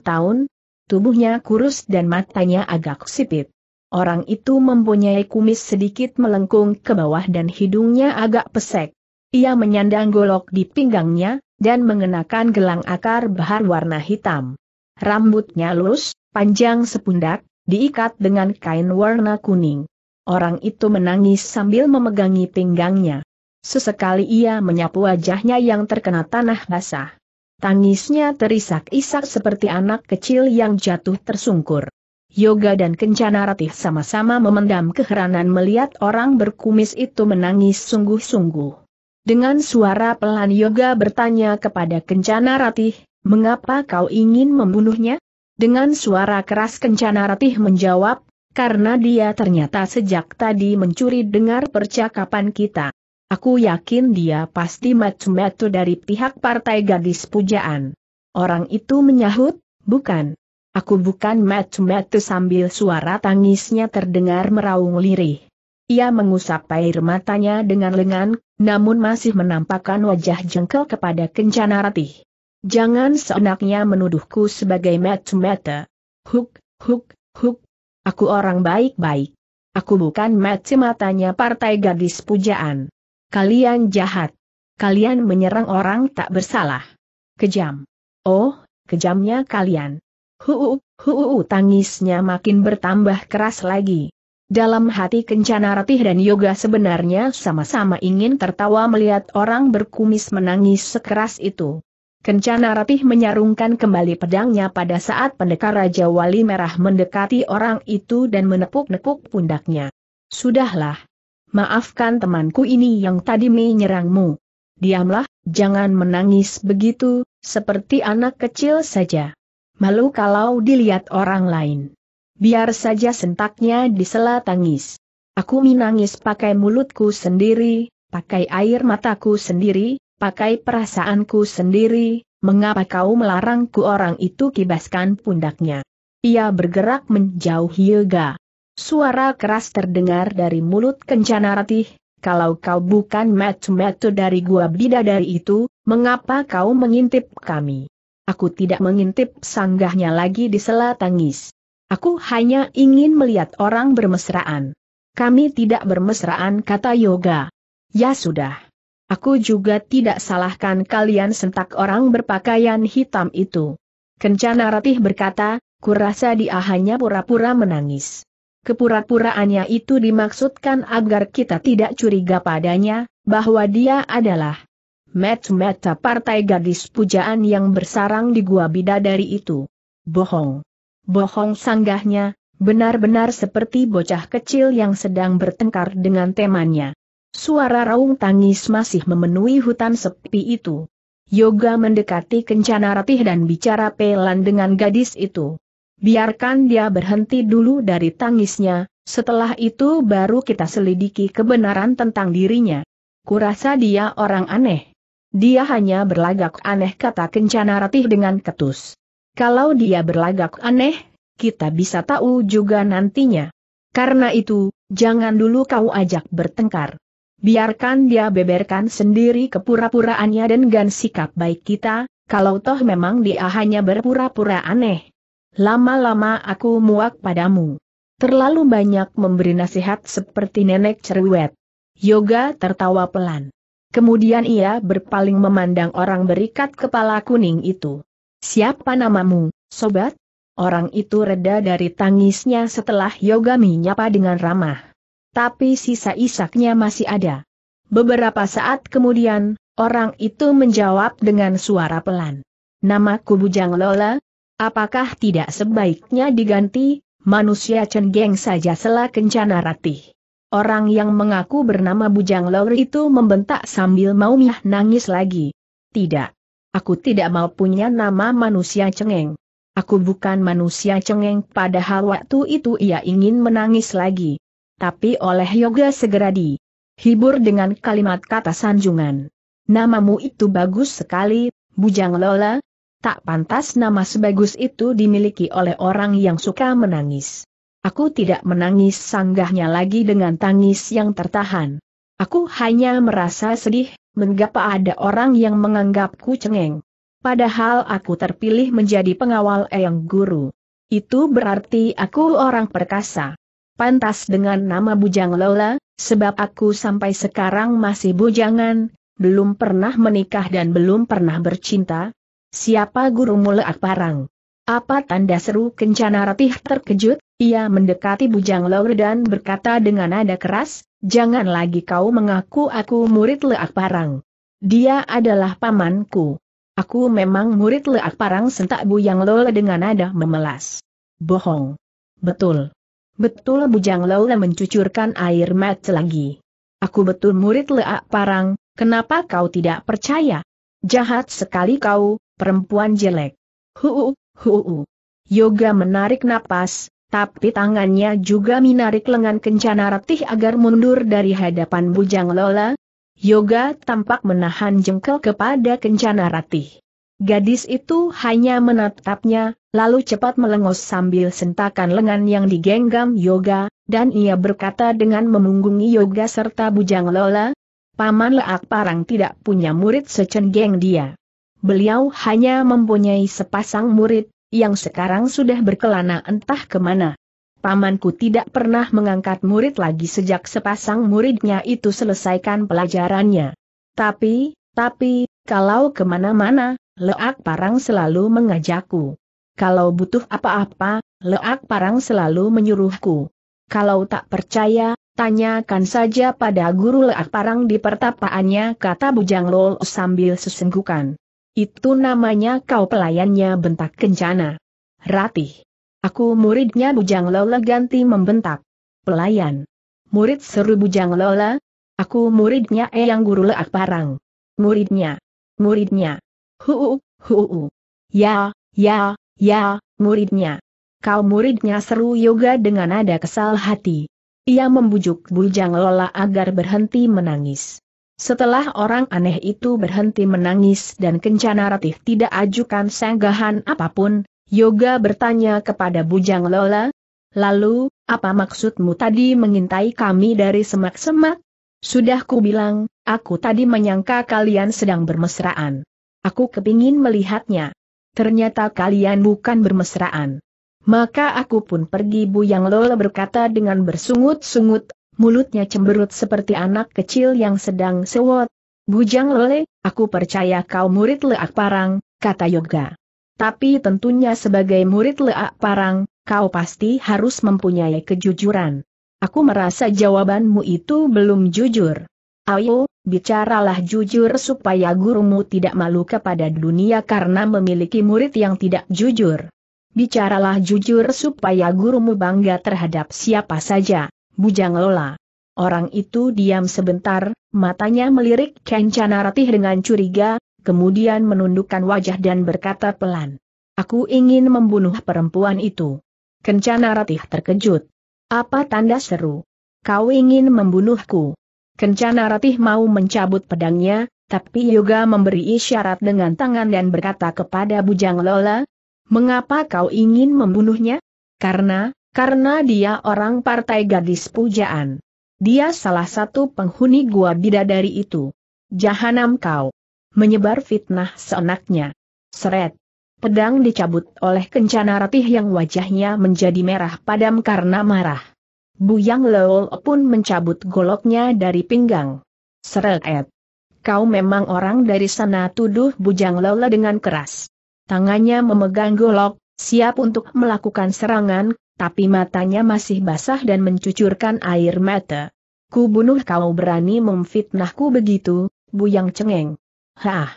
tahun, tubuhnya kurus dan matanya agak sipit. Orang itu mempunyai kumis sedikit melengkung ke bawah dan hidungnya agak pesek. Ia menyandang golok di pinggangnya, dan mengenakan gelang akar bahar warna hitam. Rambutnya lurus, panjang sepundak, diikat dengan kain warna kuning. Orang itu menangis sambil memegangi pinggangnya. Sesekali ia menyapu wajahnya yang terkena tanah basah. Tangisnya terisak-isak seperti anak kecil yang jatuh tersungkur. Yoga dan Kencana Ratih sama-sama memendam keheranan melihat orang berkumis itu menangis sungguh-sungguh. Dengan suara pelan Yoga bertanya kepada Kencana Ratih, mengapa kau ingin membunuhnya? Dengan suara keras Kencana Ratih menjawab, karena dia ternyata sejak tadi mencuri dengar percakapan kita. Aku yakin dia pasti matu-matu dari pihak partai gadis pujaan. Orang itu menyahut, bukan. Aku bukan matu-matu sambil suara tangisnya terdengar meraung lirih. Ia mengusap air matanya dengan lengan, namun masih menampakkan wajah jengkel kepada Kencana Ratih. Jangan seenaknya menuduhku sebagai matu-matu. Huk, huk, huk. Aku orang baik-baik. Aku bukan mati matanya partai gadis pujaan. Kalian jahat. Kalian menyerang orang tak bersalah. Kejam. Oh, kejamnya kalian. Huu, huu tangisnya makin bertambah keras lagi. Dalam hati Kencana Ratih dan Yoga sebenarnya sama-sama ingin tertawa melihat orang berkumis menangis sekeras itu. Kencana Ratih menyarungkan kembali pedangnya pada saat pendekar Raja Wali Merah mendekati orang itu dan menepuk-nepuk pundaknya. Sudahlah, maafkan temanku ini yang tadi menyerangmu. Diamlah, jangan menangis begitu, seperti anak kecil saja. Malu kalau dilihat orang lain. Biar saja sentaknya disela tangis. Aku menangis pakai mulutku sendiri, pakai air mataku sendiri, pakai perasaanku sendiri, mengapa kau melarangku orang itu kibaskan pundaknya. Ia bergerak menjauhi Yoga. Suara keras terdengar dari mulut kencana ratih, kalau kau bukan metu-metu dari gua bidadari itu, mengapa kau mengintip kami? Aku tidak mengintip sanggahnya lagi di sela tangis. Aku hanya ingin melihat orang bermesraan. Kami tidak bermesraan kata Yoga. Ya sudah. Aku juga tidak salahkan kalian sentak orang berpakaian hitam itu. Kencana Ratih berkata, kurasa dia hanya pura-pura menangis. Kepura-puraannya itu dimaksudkan agar kita tidak curiga padanya, bahwa dia adalah meta-meta partai gadis pujaan yang bersarang di gua bidadari itu. Bohong. Bohong sanggahnya, benar-benar seperti bocah kecil yang sedang bertengkar dengan temannya. Suara raung tangis masih memenuhi hutan sepi itu. Yoga mendekati kencana ratih dan bicara pelan dengan gadis itu. Biarkan dia berhenti dulu dari tangisnya, setelah itu baru kita selidiki kebenaran tentang dirinya. Kurasa dia orang aneh. Dia hanya berlagak aneh kata Kencana Ratih dengan ketus. Kalau dia berlagak aneh, kita bisa tahu juga nantinya. Karena itu, jangan dulu kau ajak bertengkar. Biarkan dia beberkan sendiri kepura-puraannya dan gan sikap baik kita, kalau toh memang dia hanya berpura-pura aneh lama-lama aku muak padamu. Terlalu banyak memberi nasihat seperti nenek cerwet. Yoga tertawa pelan. Kemudian ia berpaling memandang orang berikat kepala kuning itu. Siapa namamu, sobat? Orang itu reda dari tangisnya setelah Yoga menyapa dengan ramah. Tapi sisa isaknya masih ada. Beberapa saat kemudian, orang itu menjawab dengan suara pelan. Namaku Bujang Lola, Apakah tidak sebaiknya diganti, manusia cenggeng saja selah kencana ratih? Orang yang mengaku bernama Bujang Lor itu membentak sambil mau miah nangis lagi. Tidak. Aku tidak mau punya nama manusia cengeng. Aku bukan manusia cengeng padahal waktu itu ia ingin menangis lagi. Tapi oleh yoga segera di hibur dengan kalimat kata sanjungan. Namamu itu bagus sekali, Bujang Lola, Tak pantas nama sebagus itu dimiliki oleh orang yang suka menangis. Aku tidak menangis sanggahnya lagi dengan tangis yang tertahan. Aku hanya merasa sedih, mengapa ada orang yang menganggapku cengeng. Padahal aku terpilih menjadi pengawal Eyang Guru. Itu berarti aku orang perkasa. Pantas dengan nama Bujang Lola, sebab aku sampai sekarang masih bujangan, belum pernah menikah dan belum pernah bercinta, Siapa guru Leat Parang? Apa tanda seru kencana ratih terkejut, ia mendekati bujang lor dan berkata dengan nada keras, jangan lagi kau mengaku aku murid Leak Parang. Dia adalah pamanku. Aku memang murid Leak Parang sentak bujang lor dengan nada memelas. Bohong. Betul. Betul bujang lor mencucurkan air mat lagi. Aku betul murid Leak Parang, kenapa kau tidak percaya? Jahat sekali kau, perempuan jelek. Huu, huu. Yoga menarik napas, tapi tangannya juga menarik lengan kencana ratih agar mundur dari hadapan bujang Lola. Yoga tampak menahan jengkel kepada kencana ratih. Gadis itu hanya menatapnya, lalu cepat melengos sambil sentakan lengan yang digenggam Yoga, dan ia berkata dengan memunggungi Yoga serta bujang Lola, Paman Leak Parang tidak punya murid secenggeng dia beliau hanya mempunyai sepasang murid, yang sekarang sudah berkelana entah kemana. Pamanku tidak pernah mengangkat murid lagi sejak sepasang muridnya itu selesaikan pelajarannya. Tapi, tapi, kalau kemana-mana, Leak Parang selalu mengajakku. Kalau butuh apa-apa, Leak Parang selalu menyuruhku. Kalau tak percaya, tanyakan saja pada guru Leak Parang di pertapaannya kata Bujang Lol sambil sesenggukan. Itu namanya kau pelayannya bentak kencana. Ratih. Aku muridnya Bujang Lola ganti membentak. Pelayan. Murid seru Bujang Lola. Aku muridnya Eyang Guru Leak Parang. Muridnya. Muridnya. Huu, huu. Ya, ya, ya, muridnya. Kau muridnya seru yoga dengan nada kesal hati. Ia membujuk Bujang Lola agar berhenti menangis. Setelah orang aneh itu berhenti menangis dan kencana ratih tidak ajukan sanggahan apapun, Yoga bertanya kepada Bujang Lola, Lalu, apa maksudmu tadi mengintai kami dari semak-semak? Sudah ku bilang, aku tadi menyangka kalian sedang bermesraan. Aku kepingin melihatnya. Ternyata kalian bukan bermesraan. Maka aku pun pergi Yang Lola berkata dengan bersungut-sungut, mulutnya cemberut seperti anak kecil yang sedang sewot. Bujang lele, aku percaya kau murid leak parang, kata Yoga. Tapi tentunya sebagai murid leak parang, kau pasti harus mempunyai kejujuran. Aku merasa jawabanmu itu belum jujur. Ayo, bicaralah jujur supaya gurumu tidak malu kepada dunia karena memiliki murid yang tidak jujur. Bicaralah jujur supaya gurumu bangga terhadap siapa saja bujang Lola. Orang itu diam sebentar, matanya melirik Kencana Ratih dengan curiga, kemudian menundukkan wajah dan berkata pelan. Aku ingin membunuh perempuan itu. Kencana Ratih terkejut. Apa tanda seru? Kau ingin membunuhku? Kencana Ratih mau mencabut pedangnya, tapi Yoga memberi isyarat dengan tangan dan berkata kepada Bujang Lola, Mengapa kau ingin membunuhnya? Karena, karena dia orang partai gadis pujaan. Dia salah satu penghuni gua bidadari itu. Jahanam kau. Menyebar fitnah seenaknya. Seret. Pedang dicabut oleh kencana ratih yang wajahnya menjadi merah padam karena marah. Buyang Leol pun mencabut goloknya dari pinggang. Seret. Kau memang orang dari sana tuduh Bujang Leol dengan keras. Tangannya memegang golok, siap untuk melakukan serangan, tapi matanya masih basah dan mencucurkan air mata. Ku bunuh kau berani memfitnahku begitu, bu yang Cengeng. Hah!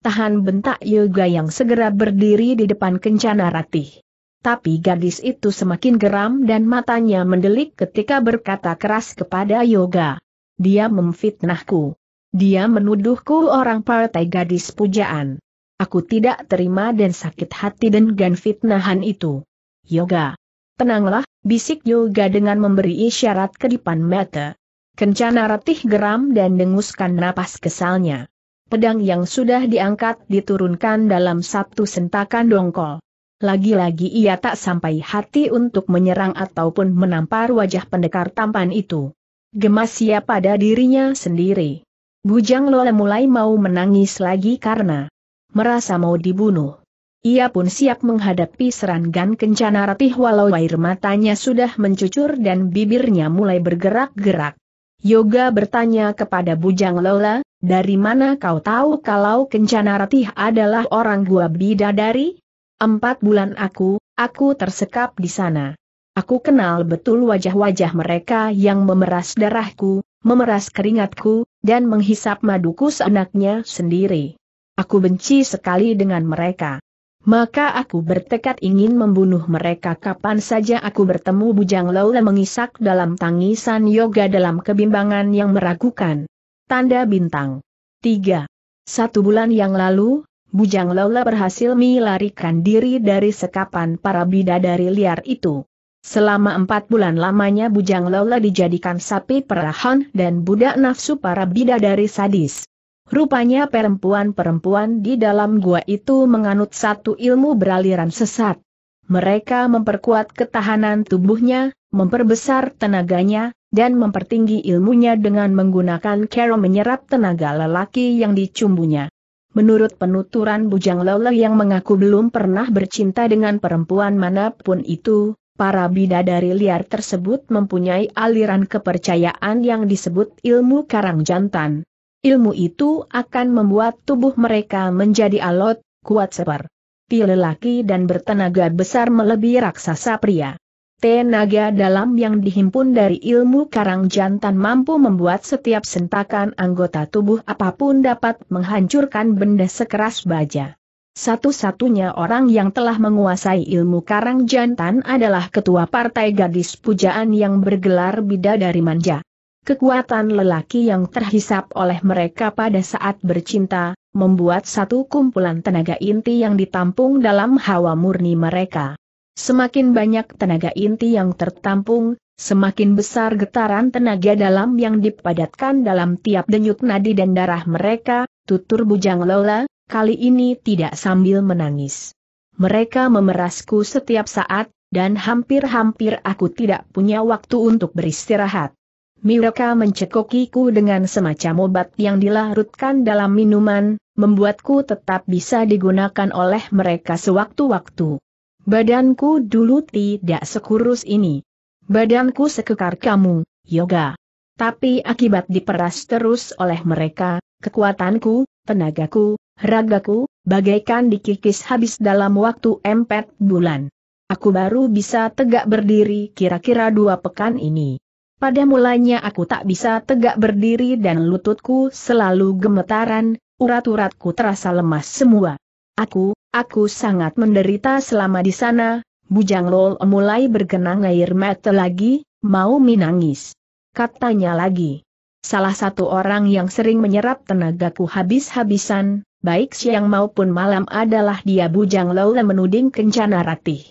Tahan bentak Yoga yang segera berdiri di depan kencana ratih. Tapi gadis itu semakin geram dan matanya mendelik ketika berkata keras kepada Yoga. Dia memfitnahku. Dia menuduhku orang partai gadis pujaan. Aku tidak terima dan sakit hati dengan fitnahan itu. Yoga. Tenanglah, bisik Yoga dengan memberi isyarat kedipan mata. Kencana ratih geram dan denguskan napas kesalnya. Pedang yang sudah diangkat diturunkan dalam satu sentakan dongkol. Lagi-lagi ia tak sampai hati untuk menyerang ataupun menampar wajah pendekar tampan itu. Gemas ia pada dirinya sendiri. Bujang Lola mulai mau menangis lagi karena merasa mau dibunuh. Ia pun siap menghadapi serangan kencana ratih walau air matanya sudah mencucur dan bibirnya mulai bergerak-gerak. Yoga bertanya kepada Bujang Lola, dari mana kau tahu kalau kencana ratih adalah orang gua bidadari? Empat bulan aku, aku tersekap di sana. Aku kenal betul wajah-wajah mereka yang memeras darahku, memeras keringatku, dan menghisap maduku seenaknya sendiri. Aku benci sekali dengan mereka. Maka aku bertekad ingin membunuh mereka kapan saja aku bertemu Bujang Laula mengisak dalam tangisan yoga dalam kebimbangan yang meragukan. Tanda bintang. 3. Satu bulan yang lalu, Bujang Laula berhasil melarikan diri dari sekapan para bidadari liar itu. Selama empat bulan lamanya Bujang Laula dijadikan sapi perahan dan budak nafsu para bidadari sadis. Rupanya perempuan-perempuan di dalam gua itu menganut satu ilmu beraliran sesat. Mereka memperkuat ketahanan tubuhnya, memperbesar tenaganya, dan mempertinggi ilmunya dengan menggunakan cara menyerap tenaga lelaki yang dicumbunya. Menurut penuturan Bujang Lele yang mengaku belum pernah bercinta dengan perempuan manapun itu, para bidadari liar tersebut mempunyai aliran kepercayaan yang disebut ilmu karang jantan. Ilmu itu akan membuat tubuh mereka menjadi alot, kuat seper. Ti lelaki dan bertenaga besar melebihi raksasa pria. Tenaga dalam yang dihimpun dari ilmu karang jantan mampu membuat setiap sentakan anggota tubuh apapun dapat menghancurkan benda sekeras baja. Satu-satunya orang yang telah menguasai ilmu karang jantan adalah ketua partai gadis pujaan yang bergelar bida dari Manja. Kekuatan lelaki yang terhisap oleh mereka pada saat bercinta, membuat satu kumpulan tenaga inti yang ditampung dalam hawa murni mereka. Semakin banyak tenaga inti yang tertampung, semakin besar getaran tenaga dalam yang dipadatkan dalam tiap denyut nadi dan darah mereka, tutur bujang Lola, kali ini tidak sambil menangis. Mereka memerasku setiap saat, dan hampir-hampir aku tidak punya waktu untuk beristirahat. Miroka mencekokiku dengan semacam obat yang dilarutkan dalam minuman, membuatku tetap bisa digunakan oleh mereka sewaktu-waktu. Badanku dulu tidak sekurus ini. Badanku sekekar kamu, Yoga. Tapi akibat diperas terus oleh mereka, kekuatanku, tenagaku, ragaku, bagaikan dikikis habis dalam waktu empat bulan. Aku baru bisa tegak berdiri kira-kira dua pekan ini. Pada mulanya aku tak bisa tegak berdiri dan lututku selalu gemetaran, urat-uratku terasa lemas semua. Aku, aku sangat menderita selama di sana, Bujang Lol mulai bergenang air mata lagi, mau menangis. Katanya lagi. Salah satu orang yang sering menyerap tenagaku habis-habisan, baik siang maupun malam adalah dia Bujang Lol menuding kencana ratih.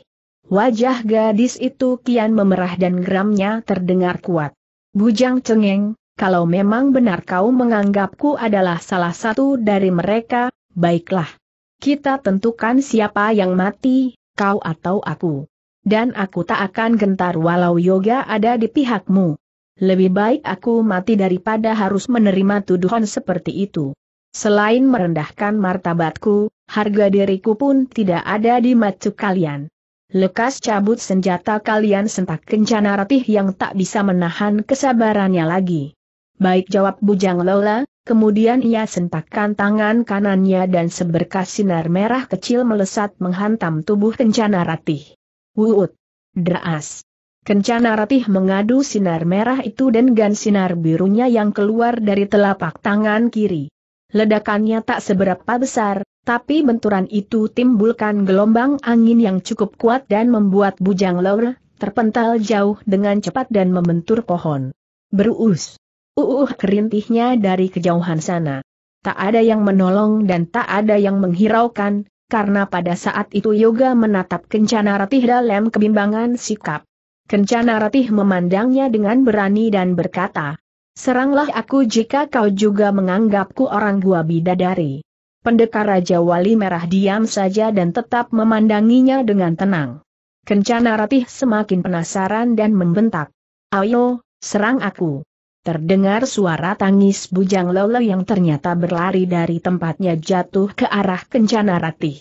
Wajah gadis itu kian memerah dan geramnya terdengar kuat. Bujang cengeng, kalau memang benar kau menganggapku adalah salah satu dari mereka, baiklah. Kita tentukan siapa yang mati, kau atau aku. Dan aku tak akan gentar walau yoga ada di pihakmu. Lebih baik aku mati daripada harus menerima tuduhan seperti itu. Selain merendahkan martabatku, harga diriku pun tidak ada di macu kalian. Lekas cabut senjata kalian sentak kencana ratih yang tak bisa menahan kesabarannya lagi. Baik jawab Bujang Lola, kemudian ia sentakkan tangan kanannya dan seberkas sinar merah kecil melesat menghantam tubuh kencana ratih. Wuut! Deras! Kencana Ratih mengadu sinar merah itu dan gan sinar birunya yang keluar dari telapak tangan kiri. Ledakannya tak seberapa besar, tapi benturan itu timbulkan gelombang angin yang cukup kuat dan membuat bujang lor terpental jauh dengan cepat dan membentur pohon. Beruus. Uuh uh, kerintihnya dari kejauhan sana. Tak ada yang menolong dan tak ada yang menghiraukan, karena pada saat itu Yoga menatap Kencana Ratih dalam kebimbangan sikap. Kencana Ratih memandangnya dengan berani dan berkata, Seranglah aku jika kau juga menganggapku orang gua bidadari. Pendekar Raja Wali Merah diam saja dan tetap memandanginya dengan tenang. Kencana Ratih semakin penasaran dan membentak. Ayo, serang aku. Terdengar suara tangis Bujang Lolo yang ternyata berlari dari tempatnya jatuh ke arah Kencana Ratih.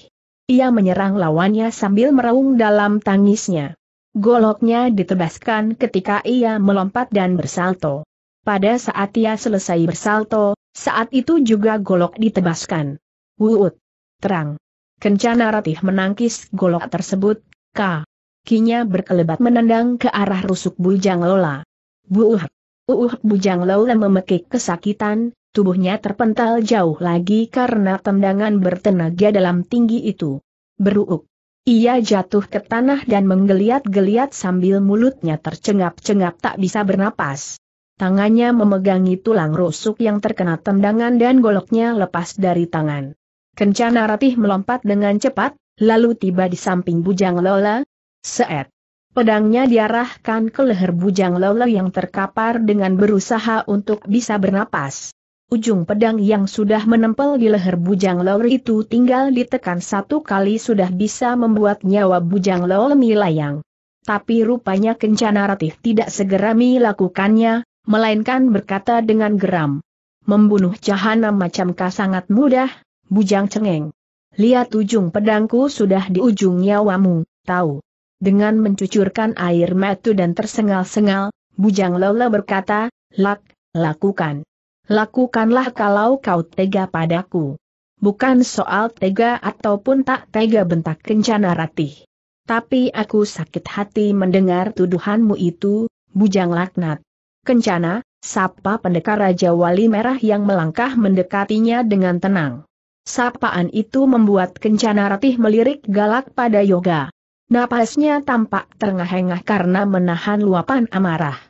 Ia menyerang lawannya sambil meraung dalam tangisnya. Goloknya ditebaskan ketika ia melompat dan bersalto. Pada saat ia selesai bersalto, saat itu juga golok ditebaskan. Wuut. Terang. Kencana Ratih menangkis golok tersebut, K. Kinya berkelebat menendang ke arah rusuk bujang Lola. Buuh. Uuh bujang Lola memekik kesakitan, tubuhnya terpental jauh lagi karena tendangan bertenaga dalam tinggi itu. Beruuk. Ia jatuh ke tanah dan menggeliat-geliat sambil mulutnya tercengap-cengap tak bisa bernapas. Tangannya memegangi tulang rusuk yang terkena tendangan dan goloknya lepas dari tangan. Kencana Ratih melompat dengan cepat, lalu tiba di samping Bujang Lola. Seet. Pedangnya diarahkan ke leher Bujang Lola yang terkapar dengan berusaha untuk bisa bernapas. Ujung pedang yang sudah menempel di leher Bujang Lola itu tinggal ditekan satu kali sudah bisa membuat nyawa Bujang Lola melayang. Tapi rupanya Kencana Ratih tidak segera melakukannya, melainkan berkata dengan geram. Membunuh Cahana kau sangat mudah, bujang cengeng. Lihat ujung pedangku sudah di ujung nyawamu, tahu. Dengan mencucurkan air mata dan tersengal-sengal, bujang Lola berkata, Lak, lakukan. Lakukanlah kalau kau tega padaku. Bukan soal tega ataupun tak tega bentak kencana ratih. Tapi aku sakit hati mendengar tuduhanmu itu, bujang laknat. Kencana, sapa pendekar Raja Wali Merah yang melangkah mendekatinya dengan tenang. Sapaan itu membuat kencana ratih melirik galak pada yoga. Napasnya tampak terengah-engah karena menahan luapan amarah.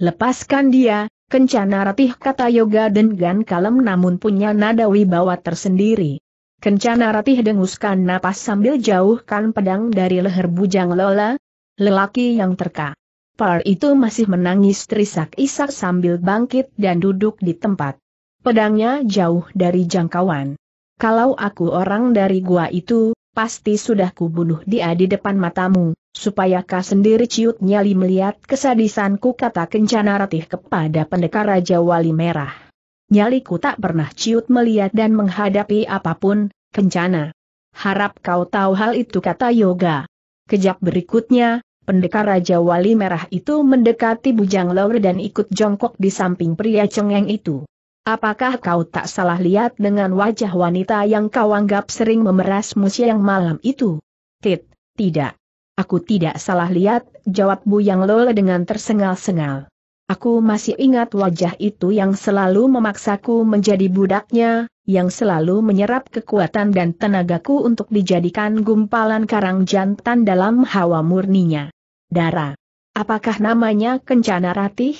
Lepaskan dia, kencana ratih kata yoga dengan kalem namun punya nada wibawa tersendiri. Kencana ratih denguskan napas sambil jauhkan pedang dari leher bujang Lola, lelaki yang terka. Par itu masih menangis terisak-isak sambil bangkit dan duduk di tempat. Pedangnya jauh dari jangkauan. Kalau aku orang dari gua itu, pasti sudah kubunuh dia di depan matamu, supaya kau sendiri ciut nyali melihat kesadisanku kata kencana ratih kepada pendekar Raja Wali Merah. Nyaliku tak pernah ciut melihat dan menghadapi apapun, kencana. Harap kau tahu hal itu kata Yoga. Kejap berikutnya, pendekar Raja Wali Merah itu mendekati Bujang Laur dan ikut jongkok di samping pria cengeng itu. Apakah kau tak salah lihat dengan wajah wanita yang kau anggap sering memeras memerasmu yang malam itu? Tit, tidak. Aku tidak salah lihat, jawab Bu Yang Lola dengan tersengal-sengal. Aku masih ingat wajah itu yang selalu memaksaku menjadi budaknya, yang selalu menyerap kekuatan dan tenagaku untuk dijadikan gumpalan karang jantan dalam hawa murninya. Dara. Apakah namanya Kencana Ratih?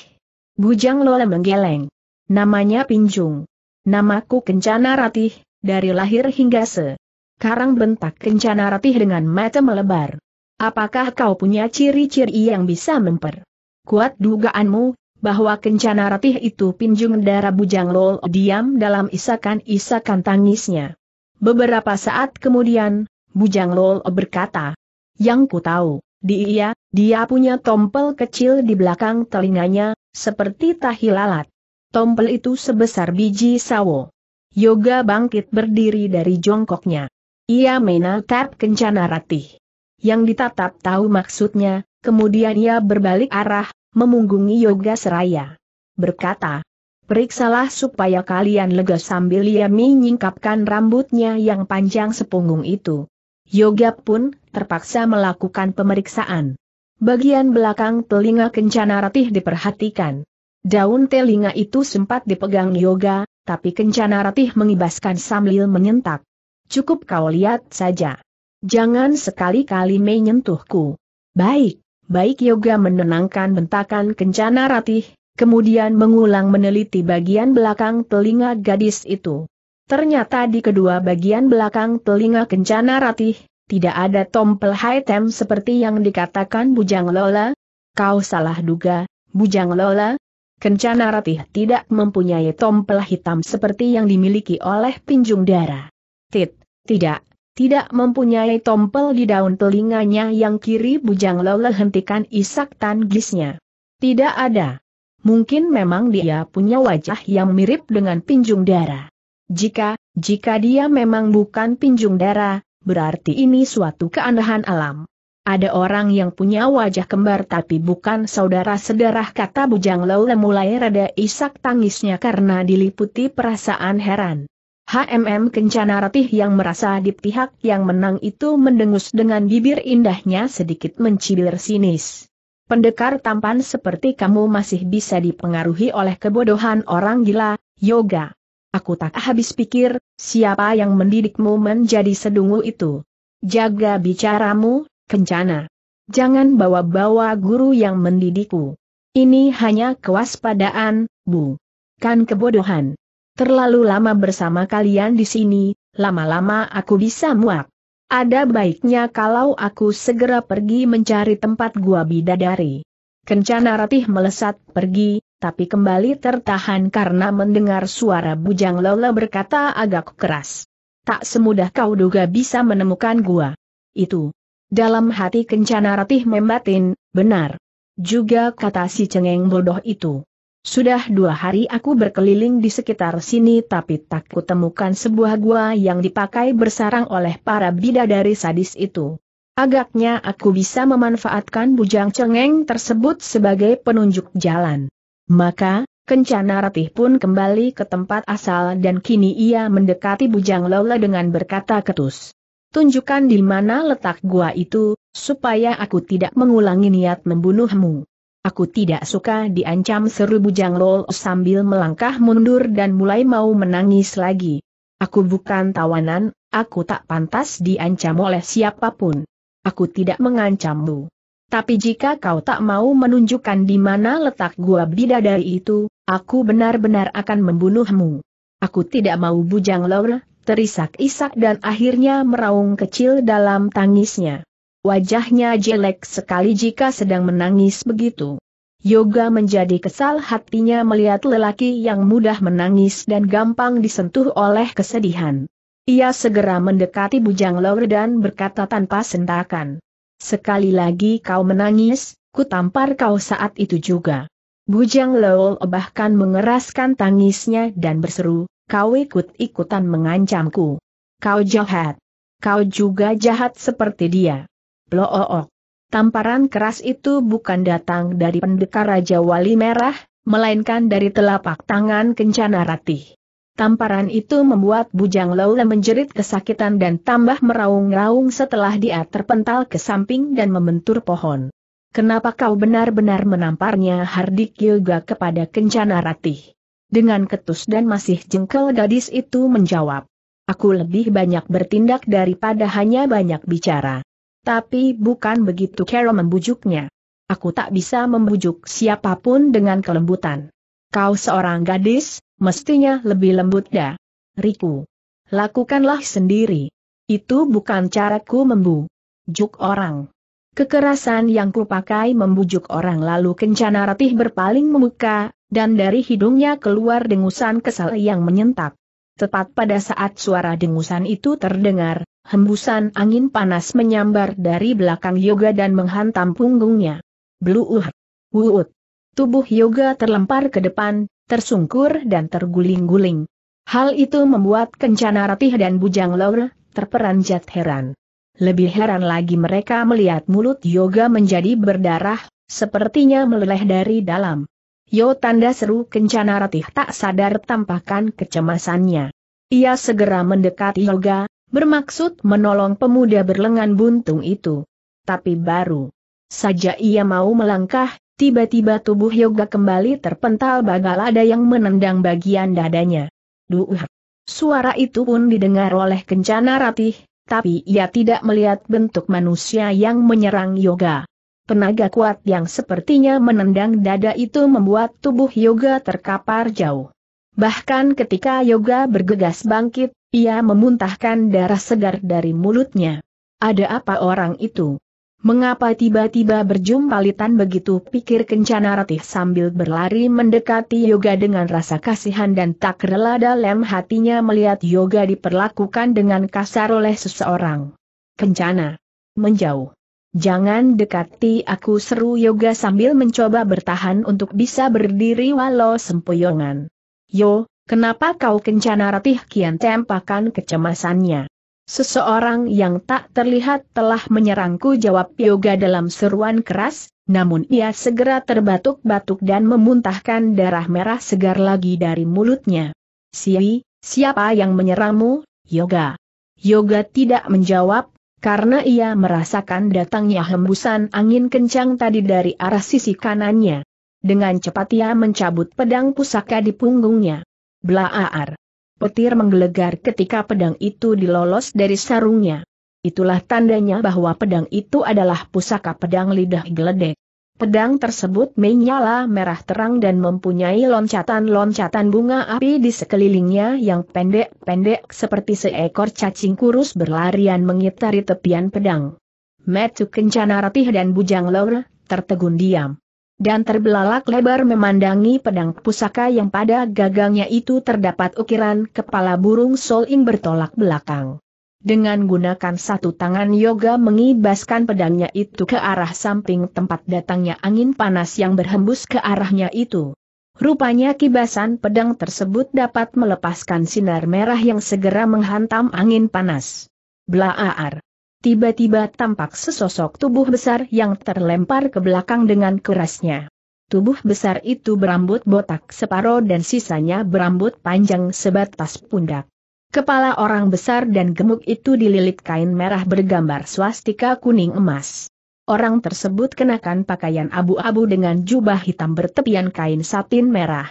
Bujang Lola menggeleng. Namanya Pinjung. Namaku Kencana Ratih, dari lahir hingga se. Karang bentak Kencana Ratih dengan mata melebar. Apakah kau punya ciri-ciri yang bisa memper? Kuat dugaanmu, bahwa Kencana Ratih itu Pinjung darah bujang lol diam dalam isakan-isakan tangisnya. Beberapa saat kemudian, Bujang Lol berkata, yang ku tahu, di dia punya tompel kecil di belakang telinganya, seperti tahi lalat. Tompel itu sebesar biji sawo. Yoga bangkit berdiri dari jongkoknya. Ia menatap kencana ratih. Yang ditatap tahu maksudnya, kemudian ia berbalik arah, memunggungi Yoga Seraya. Berkata, Periksalah supaya kalian lega sambil ia menyingkapkan rambutnya yang panjang sepunggung itu. Yoga pun terpaksa melakukan pemeriksaan. Bagian belakang telinga kencana ratih diperhatikan. Daun telinga itu sempat dipegang Yoga, tapi kencana ratih mengibaskan sambil menyentak. Cukup kau lihat saja. Jangan sekali-kali menyentuhku. Baik, baik Yoga menenangkan bentakan kencana ratih, kemudian mengulang meneliti bagian belakang telinga gadis itu. Ternyata di kedua bagian belakang telinga kencana ratih, tidak ada tompel hitam seperti yang dikatakan Bujang Lola. Kau salah duga, Bujang Lola, Kencana Ratih tidak mempunyai tompel hitam seperti yang dimiliki oleh Pinjung Dara. Tit, tidak, tidak mempunyai tompel di daun telinganya yang kiri bujang Lola hentikan isak tanggisnya. Tidak ada. Mungkin memang dia punya wajah yang mirip dengan Pinjung Dara. Jika, jika dia memang bukan Pinjung Dara, berarti ini suatu keanehan alam. Ada orang yang punya wajah kembar tapi bukan saudara sedarah kata Bujang Lole mulai rada isak tangisnya karena diliputi perasaan heran. HMM Kencana Ratih yang merasa di pihak yang menang itu mendengus dengan bibir indahnya sedikit mencibir sinis. Pendekar tampan seperti kamu masih bisa dipengaruhi oleh kebodohan orang gila, Yoga. Aku tak habis pikir, siapa yang mendidikmu menjadi sedungu itu? Jaga bicaramu, Kencana. Jangan bawa-bawa guru yang mendidikku. Ini hanya kewaspadaan, Bu. Kan kebodohan. Terlalu lama bersama kalian di sini, lama-lama aku bisa muak. Ada baiknya kalau aku segera pergi mencari tempat gua bidadari. Kencana ratih melesat pergi, tapi kembali tertahan karena mendengar suara bujang Lola berkata agak keras. Tak semudah kau duga bisa menemukan gua. Itu, dalam hati kencana ratih membatin, benar. Juga kata si cengeng bodoh itu. Sudah dua hari aku berkeliling di sekitar sini tapi tak kutemukan sebuah gua yang dipakai bersarang oleh para bidadari sadis itu. Agaknya aku bisa memanfaatkan bujang cengeng tersebut sebagai penunjuk jalan. Maka, kencana ratih pun kembali ke tempat asal dan kini ia mendekati bujang lola dengan berkata ketus tunjukkan di mana letak gua itu, supaya aku tidak mengulangi niat membunuhmu. Aku tidak suka diancam seru Bujang Lol sambil melangkah mundur dan mulai mau menangis lagi. Aku bukan tawanan, aku tak pantas diancam oleh siapapun. Aku tidak mengancammu. Tapi jika kau tak mau menunjukkan di mana letak gua bidadari itu, aku benar-benar akan membunuhmu. Aku tidak mau Bujang lor terisak-isak dan akhirnya meraung kecil dalam tangisnya. Wajahnya jelek sekali jika sedang menangis begitu. Yoga menjadi kesal hatinya melihat lelaki yang mudah menangis dan gampang disentuh oleh kesedihan. Ia segera mendekati Bujang Lor dan berkata tanpa sentakan. Sekali lagi kau menangis, ku tampar kau saat itu juga. Bujang Lol bahkan mengeraskan tangisnya dan berseru, kau ikut-ikutan mengancamku. Kau jahat. Kau juga jahat seperti dia. Blook. Tamparan keras itu bukan datang dari pendekar Raja Wali Merah, melainkan dari telapak tangan Kencana Ratih. Tamparan itu membuat Bujang Laula menjerit kesakitan dan tambah meraung-raung setelah dia terpental ke samping dan membentur pohon. Kenapa kau benar-benar menamparnya Hardik Gilga kepada Kencana Ratih? Dengan ketus dan masih jengkel gadis itu menjawab. Aku lebih banyak bertindak daripada hanya banyak bicara. Tapi bukan begitu Carol membujuknya. Aku tak bisa membujuk siapapun dengan kelembutan. Kau seorang gadis, mestinya lebih lembut dah. Riku. Lakukanlah sendiri. Itu bukan caraku membujuk orang. Kekerasan yang kupakai membujuk orang lalu kencana ratih berpaling memuka, dan dari hidungnya keluar dengusan kesal yang menyentak. Tepat pada saat suara dengusan itu terdengar, hembusan angin panas menyambar dari belakang Yoga dan menghantam punggungnya. Bluuh! Wuut! Tubuh Yoga terlempar ke depan, tersungkur dan terguling-guling. Hal itu membuat Kencana Ratih dan Bujang Laura terperanjat heran. Lebih heran lagi mereka melihat mulut Yoga menjadi berdarah, sepertinya meleleh dari dalam. Yo tanda seru kencana ratih tak sadar tampakkan kecemasannya. Ia segera mendekati Yoga, bermaksud menolong pemuda berlengan buntung itu. Tapi baru saja ia mau melangkah, tiba-tiba tubuh Yoga kembali terpental bagal ada yang menendang bagian dadanya. Duh! Suara itu pun didengar oleh kencana ratih, tapi ia tidak melihat bentuk manusia yang menyerang Yoga. Tenaga kuat yang sepertinya menendang dada itu membuat tubuh Yoga terkapar jauh. Bahkan ketika Yoga bergegas bangkit, ia memuntahkan darah segar dari mulutnya. Ada apa orang itu? Mengapa tiba-tiba berjumpa berjumpalitan begitu pikir kencana ratih sambil berlari mendekati Yoga dengan rasa kasihan dan tak rela dalam hatinya melihat Yoga diperlakukan dengan kasar oleh seseorang. Kencana. Menjauh. Jangan dekati aku seru Yoga sambil mencoba bertahan untuk bisa berdiri walau sempoyongan. Yo, kenapa kau kencana ratih kian tempakan kecemasannya? Seseorang yang tak terlihat telah menyerangku jawab Yoga dalam seruan keras, namun ia segera terbatuk-batuk dan memuntahkan darah merah segar lagi dari mulutnya. Si, siapa yang menyerangmu, Yoga? Yoga tidak menjawab, karena ia merasakan datangnya hembusan angin kencang tadi dari arah sisi kanannya. Dengan cepat ia mencabut pedang pusaka di punggungnya. Blaaar. Petir menggelegar ketika pedang itu dilolos dari sarungnya. Itulah tandanya bahwa pedang itu adalah pusaka pedang lidah geledek. Pedang tersebut menyala merah terang dan mempunyai loncatan-loncatan bunga api di sekelilingnya yang pendek-pendek seperti seekor cacing kurus berlarian mengitari tepian pedang. Metu Kencana Ratih dan Bujang Lor, tertegun diam. Dan terbelalak lebar memandangi pedang pusaka yang pada gagangnya itu terdapat ukiran kepala burung soling bertolak belakang. Dengan gunakan satu tangan Yoga mengibaskan pedangnya itu ke arah samping tempat datangnya angin panas yang berhembus ke arahnya itu. Rupanya kibasan pedang tersebut dapat melepaskan sinar merah yang segera menghantam angin panas. Blaar! Tiba-tiba tampak sesosok tubuh besar yang terlempar ke belakang dengan kerasnya. Tubuh besar itu berambut botak separuh dan sisanya berambut panjang sebatas pundak. Kepala orang besar dan gemuk itu dililit kain merah bergambar swastika kuning emas. Orang tersebut kenakan pakaian abu-abu dengan jubah hitam bertepian kain satin merah.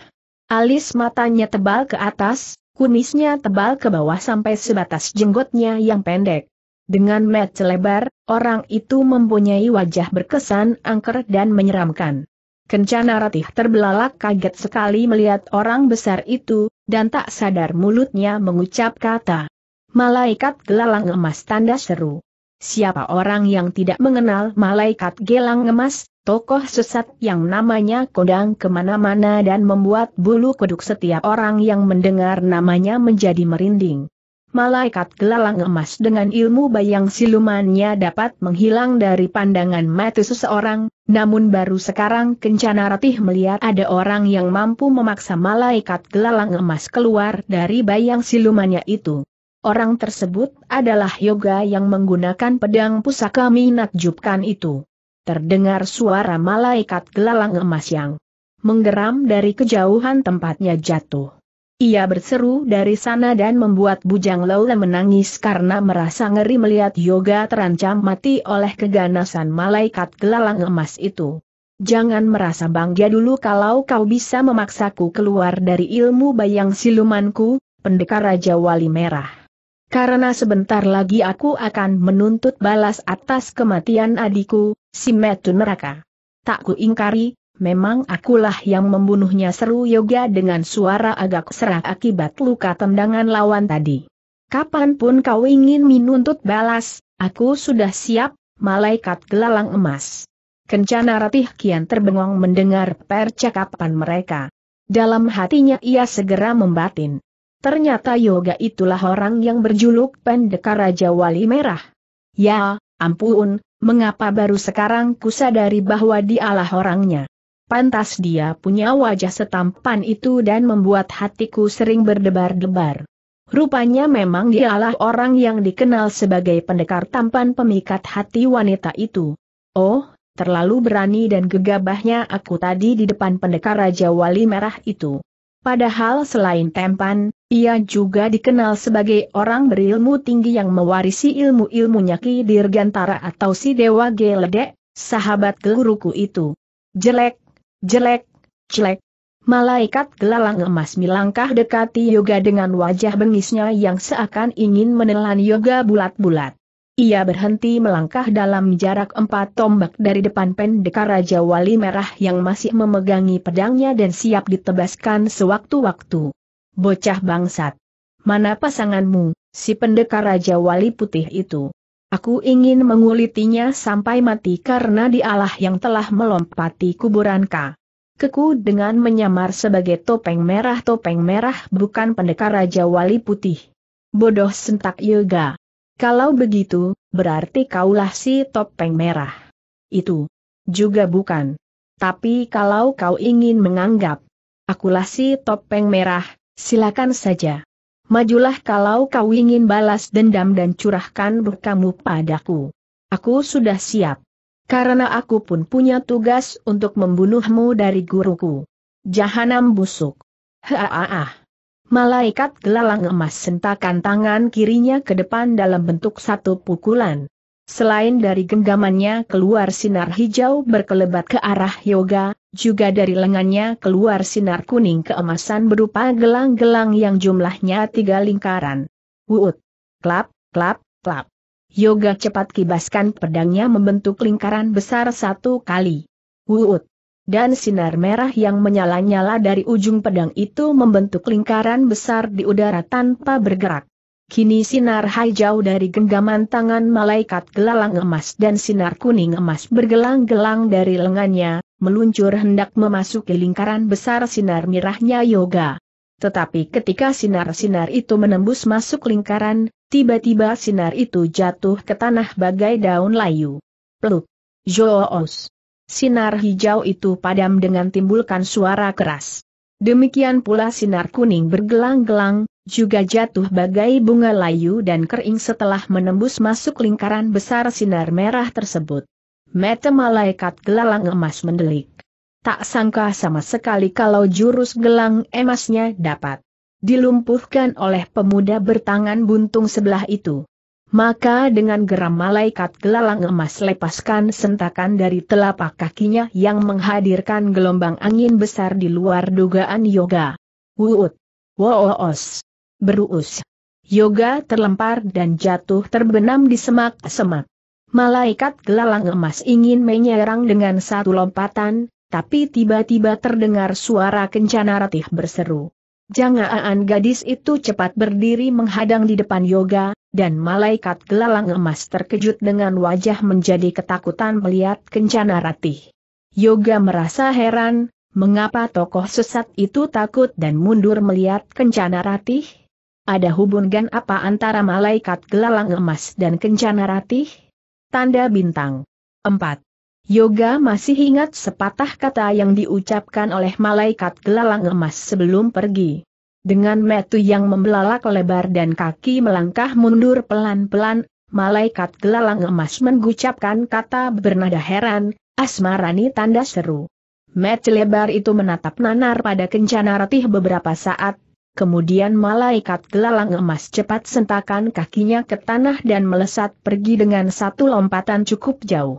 Alis matanya tebal ke atas, kumisnya tebal ke bawah sampai sebatas jenggotnya yang pendek. Dengan met lebar, orang itu mempunyai wajah berkesan angker dan menyeramkan. Kencana Ratih terbelalak kaget sekali melihat orang besar itu, dan tak sadar mulutnya mengucap kata. Malaikat gelalang emas tanda seru. Siapa orang yang tidak mengenal malaikat gelang emas, tokoh sesat yang namanya kodang kemana-mana dan membuat bulu kuduk setiap orang yang mendengar namanya menjadi merinding malaikat gelalang emas dengan ilmu bayang silumannya dapat menghilang dari pandangan mata seseorang, namun baru sekarang Kencana Ratih melihat ada orang yang mampu memaksa malaikat gelalang emas keluar dari bayang silumannya itu. Orang tersebut adalah yoga yang menggunakan pedang pusaka minakjubkan itu. Terdengar suara malaikat gelalang emas yang menggeram dari kejauhan tempatnya jatuh. Ia berseru dari sana dan membuat Bujang Lola menangis karena merasa ngeri melihat Yoga terancam mati oleh keganasan malaikat gelalang emas itu. Jangan merasa bangga dulu kalau kau bisa memaksaku keluar dari ilmu bayang silumanku, pendekar Raja Wali Merah. Karena sebentar lagi aku akan menuntut balas atas kematian adikku, si Metu Neraka. Tak ku memang akulah yang membunuhnya seru Yoga dengan suara agak serak akibat luka tendangan lawan tadi. Kapanpun kau ingin menuntut balas, aku sudah siap, malaikat gelalang emas. Kencana Ratih Kian terbengong mendengar percakapan mereka. Dalam hatinya ia segera membatin. Ternyata Yoga itulah orang yang berjuluk Pendekar Raja Wali Merah. Ya, ampun, mengapa baru sekarang kusadari bahwa dialah orangnya. Pantas dia punya wajah setampan itu dan membuat hatiku sering berdebar-debar. Rupanya memang dialah orang yang dikenal sebagai pendekar tampan pemikat hati wanita itu. Oh, terlalu berani dan gegabahnya aku tadi di depan pendekar Raja Wali Merah itu. Padahal selain tampan, ia juga dikenal sebagai orang berilmu tinggi yang mewarisi ilmu-ilmunya Ki Dirgantara atau si Dewa Geledek, sahabat guruku itu. Jelek, Jelek, jelek. Malaikat gelalang emas milangkah dekati Yoga dengan wajah bengisnya yang seakan ingin menelan Yoga bulat-bulat. Ia berhenti melangkah dalam jarak empat tombak dari depan pendekar Raja Wali Merah yang masih memegangi pedangnya dan siap ditebaskan sewaktu-waktu. Bocah bangsat. Mana pasanganmu, si pendekar Raja Wali Putih itu? Aku ingin mengulitinya sampai mati karena dialah yang telah melompati kuburan K. Keku dengan menyamar sebagai topeng merah topeng merah bukan pendekar Raja Wali Putih. Bodoh sentak Yoga. Kalau begitu, berarti kaulah si topeng merah. Itu. Juga bukan. Tapi kalau kau ingin menganggap, akulah si topeng merah, silakan saja majulah kalau kau ingin balas dendam dan curahkan kamu padaku. Aku sudah siap. Karena aku pun punya tugas untuk membunuhmu dari guruku. Jahanam busuk. Haaah. Malaikat gelalang emas sentakan tangan kirinya ke depan dalam bentuk satu pukulan. Selain dari genggamannya keluar sinar hijau berkelebat ke arah yoga, juga dari lengannya keluar sinar kuning keemasan berupa gelang-gelang yang jumlahnya tiga lingkaran. Wuut. Klap, klap, klap. Yoga cepat kibaskan pedangnya membentuk lingkaran besar satu kali. Wuut. Dan sinar merah yang menyala-nyala dari ujung pedang itu membentuk lingkaran besar di udara tanpa bergerak. Kini sinar hijau dari genggaman tangan malaikat gelalang emas dan sinar kuning emas bergelang-gelang dari lengannya, meluncur hendak memasuki lingkaran besar sinar merahnya yoga. Tetapi ketika sinar-sinar itu menembus masuk lingkaran, tiba-tiba sinar itu jatuh ke tanah bagai daun layu. Peluk. Joos. Sinar hijau itu padam dengan timbulkan suara keras. Demikian pula sinar kuning bergelang-gelang, juga jatuh bagai bunga layu dan kering setelah menembus masuk lingkaran besar sinar merah tersebut. Mata malaikat gelalang emas mendelik. Tak sangka sama sekali kalau jurus gelang emasnya dapat dilumpuhkan oleh pemuda bertangan buntung sebelah itu. Maka dengan geram malaikat gelalang emas lepaskan sentakan dari telapak kakinya yang menghadirkan gelombang angin besar di luar dugaan yoga. Wuut. Woos beruus. Yoga terlempar dan jatuh terbenam di semak-semak. Malaikat gelalang emas ingin menyerang dengan satu lompatan, tapi tiba-tiba terdengar suara kencana ratih berseru. Jangaan gadis itu cepat berdiri menghadang di depan yoga, dan malaikat gelalang emas terkejut dengan wajah menjadi ketakutan melihat kencana ratih. Yoga merasa heran, mengapa tokoh sesat itu takut dan mundur melihat kencana ratih? ada hubungan apa antara malaikat gelalang emas dan kencana ratih? Tanda bintang. 4. Yoga masih ingat sepatah kata yang diucapkan oleh malaikat gelalang emas sebelum pergi. Dengan metu yang membelalak lebar dan kaki melangkah mundur pelan-pelan, malaikat gelalang emas mengucapkan kata bernada heran, asmarani tanda seru. Met lebar itu menatap nanar pada kencana ratih beberapa saat, Kemudian malaikat gelalang emas cepat sentakan kakinya ke tanah dan melesat pergi dengan satu lompatan cukup jauh.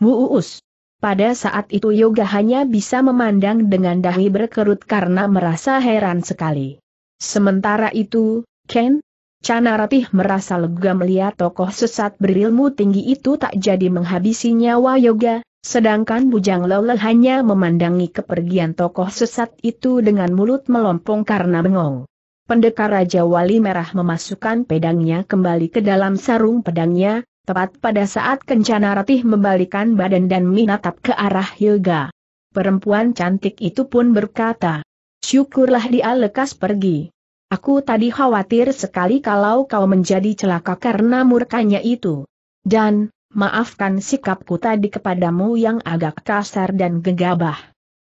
Muus. Pada saat itu Yoga hanya bisa memandang dengan dahi berkerut karena merasa heran sekali. Sementara itu, Ken, Chana Canaratih merasa lega melihat tokoh sesat berilmu tinggi itu tak jadi menghabisi nyawa Yoga, Sedangkan Bujang lele hanya memandangi kepergian tokoh sesat itu dengan mulut melompong karena bengong. Pendekar Raja Wali Merah memasukkan pedangnya kembali ke dalam sarung pedangnya, tepat pada saat Kencana Ratih membalikan badan dan menatap ke arah Hilga. Perempuan cantik itu pun berkata, Syukurlah dia lekas pergi. Aku tadi khawatir sekali kalau kau menjadi celaka karena murkanya itu. Dan, Maafkan sikapku tadi kepadamu yang agak kasar dan gegabah.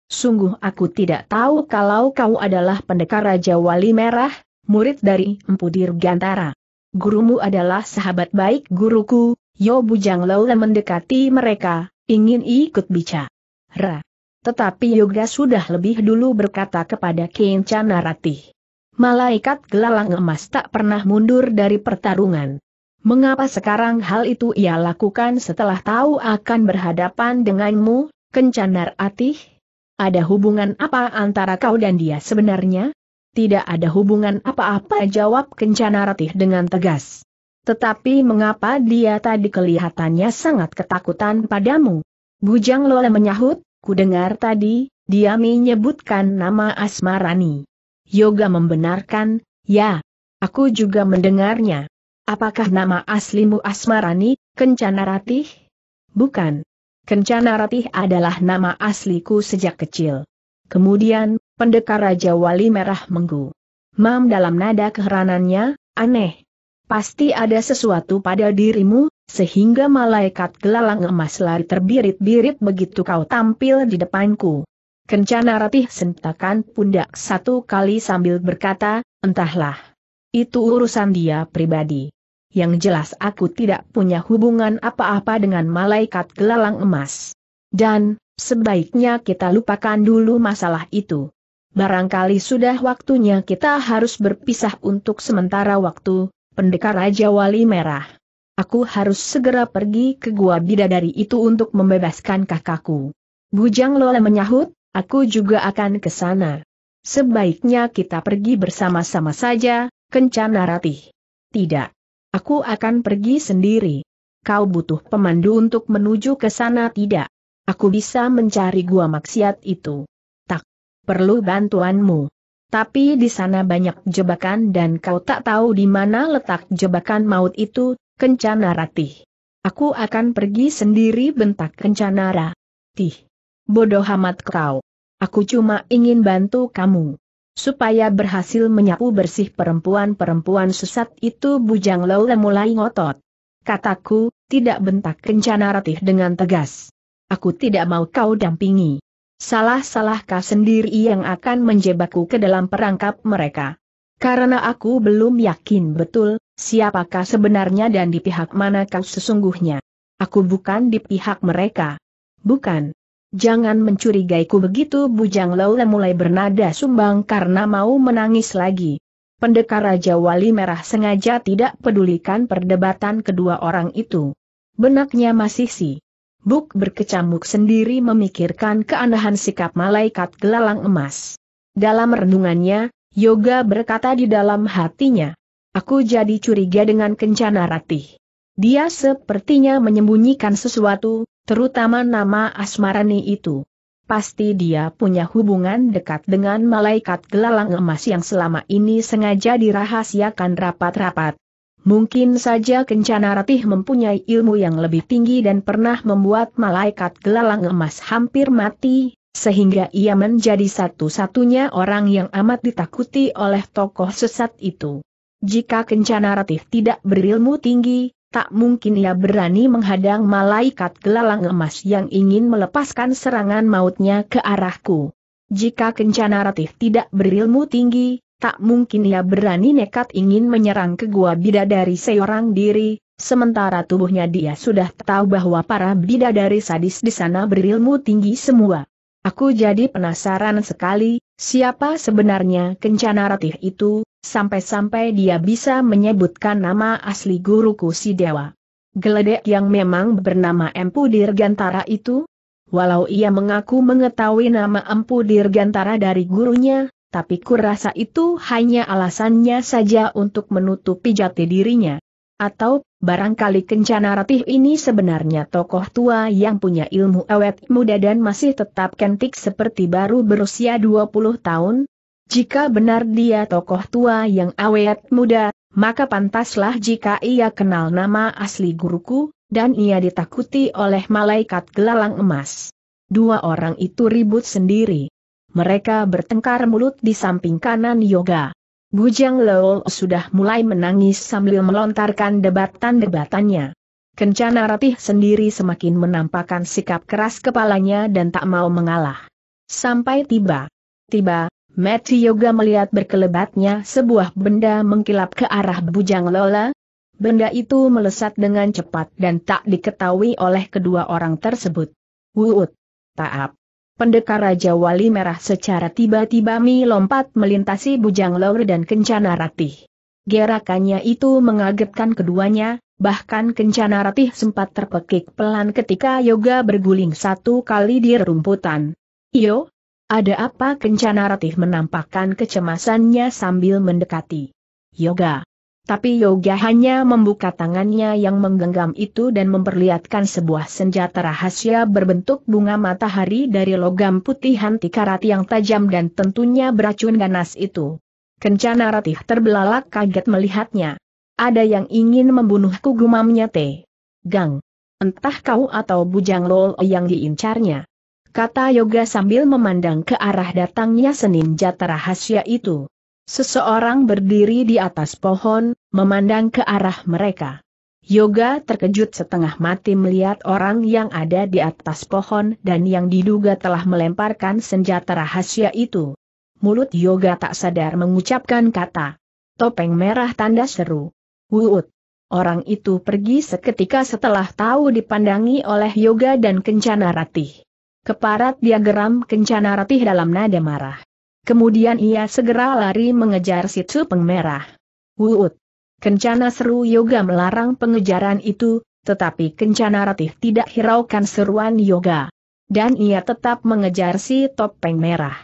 Sungguh aku tidak tahu kalau kau adalah pendekar Raja Wali Merah, murid dari Empu Dirgantara. Gurumu adalah sahabat baik guruku, Yo Bujang lola mendekati mereka, ingin ikut bicara. Tetapi Yoga sudah lebih dulu berkata kepada Kencana Ratih. Malaikat gelalang emas tak pernah mundur dari pertarungan. Mengapa sekarang hal itu ia lakukan setelah tahu akan berhadapan denganmu, Kencanar Atih? Ada hubungan apa antara kau dan dia sebenarnya? Tidak ada hubungan apa-apa jawab Kencanar Atih dengan tegas. Tetapi mengapa dia tadi kelihatannya sangat ketakutan padamu? Bujang Lola menyahut, ku dengar tadi, dia menyebutkan nama Asmarani. Yoga membenarkan, ya, aku juga mendengarnya. Apakah nama aslimu Asmarani, Kencana Ratih? Bukan. Kencana Ratih adalah nama asliku sejak kecil. Kemudian, pendekar Raja Wali Merah Menggu. Mam dalam nada keheranannya, aneh. Pasti ada sesuatu pada dirimu, sehingga malaikat gelalang emas lari terbirit-birit begitu kau tampil di depanku. Kencana Ratih sentakan pundak satu kali sambil berkata, entahlah. Itu urusan dia pribadi yang jelas aku tidak punya hubungan apa-apa dengan malaikat gelalang emas. Dan, sebaiknya kita lupakan dulu masalah itu. Barangkali sudah waktunya kita harus berpisah untuk sementara waktu, pendekar Raja Wali Merah. Aku harus segera pergi ke gua bidadari itu untuk membebaskan kakakku. Bujang Lola menyahut, aku juga akan ke sana. Sebaiknya kita pergi bersama-sama saja, Kencana Ratih. Tidak. Aku akan pergi sendiri. Kau butuh pemandu untuk menuju ke sana tidak? Aku bisa mencari gua maksiat itu. Tak perlu bantuanmu. Tapi di sana banyak jebakan dan kau tak tahu di mana letak jebakan maut itu, Kencana Ratih. Aku akan pergi sendiri bentak Kencana Ratih. Bodoh amat kau. Aku cuma ingin bantu kamu supaya berhasil menyapu bersih perempuan-perempuan sesat itu bujang Lole mulai ngotot. Kataku, tidak bentak kencana ratih dengan tegas. Aku tidak mau kau dampingi. salah salahkah sendiri yang akan menjebakku ke dalam perangkap mereka. Karena aku belum yakin betul, siapakah sebenarnya dan di pihak mana kau sesungguhnya. Aku bukan di pihak mereka. Bukan, jangan mencurigaiku begitu bujang Laula mulai bernada sumbang karena mau menangis lagi. Pendekar Raja Wali Merah sengaja tidak pedulikan perdebatan kedua orang itu. Benaknya masih si. Buk berkecamuk sendiri memikirkan keanehan sikap malaikat gelalang emas. Dalam renungannya, Yoga berkata di dalam hatinya, Aku jadi curiga dengan kencana ratih. Dia sepertinya menyembunyikan sesuatu, terutama nama Asmarani itu. Pasti dia punya hubungan dekat dengan malaikat gelalang emas yang selama ini sengaja dirahasiakan rapat-rapat. Mungkin saja Kencana Ratih mempunyai ilmu yang lebih tinggi dan pernah membuat malaikat gelalang emas hampir mati, sehingga ia menjadi satu-satunya orang yang amat ditakuti oleh tokoh sesat itu. Jika Kencana Ratih tidak berilmu tinggi, tak mungkin ia berani menghadang malaikat gelalang emas yang ingin melepaskan serangan mautnya ke arahku. Jika kencana ratih tidak berilmu tinggi, tak mungkin ia berani nekat ingin menyerang ke gua bidadari seorang diri, sementara tubuhnya dia sudah tahu bahwa para bidadari sadis di sana berilmu tinggi semua. Aku jadi penasaran sekali, siapa sebenarnya kencana ratih itu, sampai-sampai dia bisa menyebutkan nama asli guruku si dewa. Geledek yang memang bernama Empu Dirgantara itu? Walau ia mengaku mengetahui nama Empu Dirgantara dari gurunya, tapi kurasa itu hanya alasannya saja untuk menutupi jati dirinya. Atau, barangkali Kencana Ratih ini sebenarnya tokoh tua yang punya ilmu awet muda dan masih tetap kentik seperti baru berusia 20 tahun, jika benar dia tokoh tua yang awet muda, maka pantaslah jika ia kenal nama asli guruku, dan ia ditakuti oleh malaikat gelalang emas. Dua orang itu ribut sendiri. Mereka bertengkar mulut di samping kanan Yoga. Bujang Leol sudah mulai menangis sambil melontarkan debatan-debatannya. Kencana Ratih sendiri semakin menampakkan sikap keras kepalanya dan tak mau mengalah. Sampai tiba. Tiba, Mati Yoga melihat berkelebatnya sebuah benda mengkilap ke arah bujang Lola. Benda itu melesat dengan cepat dan tak diketahui oleh kedua orang tersebut. Wuut! Taap! Pendekar Raja Wali Merah secara tiba-tiba melompat melintasi bujang Lola dan Kencana Ratih. Gerakannya itu mengagetkan keduanya, bahkan Kencana Ratih sempat terpekik pelan ketika Yoga berguling satu kali di rumputan. Iyo, ada apa kencana ratih menampakkan kecemasannya sambil mendekati. Yoga. Tapi Yoga hanya membuka tangannya yang menggenggam itu dan memperlihatkan sebuah senjata rahasia berbentuk bunga matahari dari logam putih hanti karat yang tajam dan tentunya beracun ganas itu. Kencana ratih terbelalak kaget melihatnya. Ada yang ingin membunuhku gumamnya teh. Gang. Entah kau atau Bujang Lol yang diincarnya kata Yoga sambil memandang ke arah datangnya seninjata rahasia itu. Seseorang berdiri di atas pohon, memandang ke arah mereka. Yoga terkejut setengah mati melihat orang yang ada di atas pohon dan yang diduga telah melemparkan senjata rahasia itu. Mulut Yoga tak sadar mengucapkan kata. Topeng merah tanda seru. Wuut. Orang itu pergi seketika setelah tahu dipandangi oleh Yoga dan Kencana Ratih. Keparat dia geram kencana ratih dalam nada marah. Kemudian ia segera lari mengejar si Cupeng Merah. Wuut! Kencana seru yoga melarang pengejaran itu, tetapi kencana ratih tidak hiraukan seruan yoga. Dan ia tetap mengejar si topeng merah.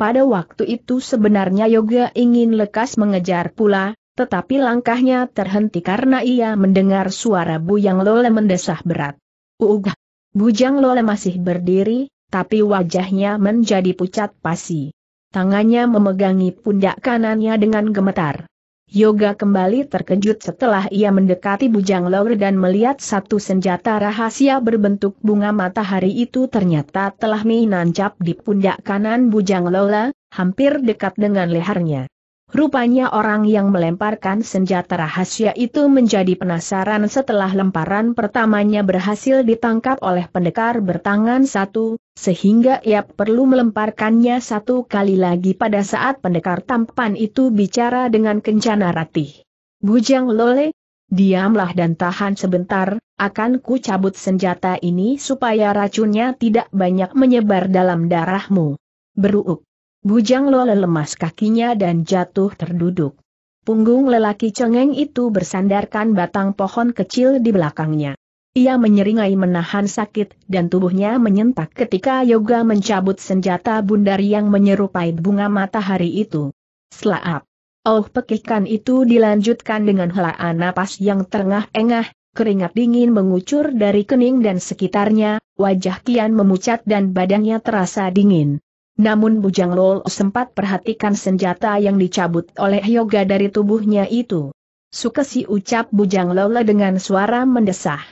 Pada waktu itu sebenarnya yoga ingin lekas mengejar pula, tetapi langkahnya terhenti karena ia mendengar suara bu yang Lole mendesah berat. Uugah, Bujang Lole masih berdiri, tapi wajahnya menjadi pucat pasi. Tangannya memegangi pundak kanannya dengan gemetar. Yoga kembali terkejut setelah ia mendekati Bujang Lore dan melihat satu senjata rahasia berbentuk bunga matahari itu ternyata telah menancap di pundak kanan Bujang Lola, hampir dekat dengan lehernya. Rupanya orang yang melemparkan senjata rahasia itu menjadi penasaran setelah lemparan pertamanya berhasil ditangkap oleh pendekar bertangan satu, sehingga ia perlu melemparkannya satu kali lagi pada saat pendekar tampan itu bicara dengan kencana ratih. Bujang Lole, diamlah dan tahan sebentar, akan ku cabut senjata ini supaya racunnya tidak banyak menyebar dalam darahmu. Beruuk. Bujang Lole lemas kakinya dan jatuh terduduk. Punggung lelaki cengeng itu bersandarkan batang pohon kecil di belakangnya. Ia menyeringai menahan sakit dan tubuhnya menyentak ketika Yoga mencabut senjata bundar yang menyerupai bunga matahari itu. Selaap. Oh pekikan itu dilanjutkan dengan helaan napas yang tengah engah keringat dingin mengucur dari kening dan sekitarnya, wajah kian memucat dan badannya terasa dingin. Namun Bujang Lol sempat perhatikan senjata yang dicabut oleh Yoga dari tubuhnya itu. Sukesi ucap Bujang Lol dengan suara mendesah.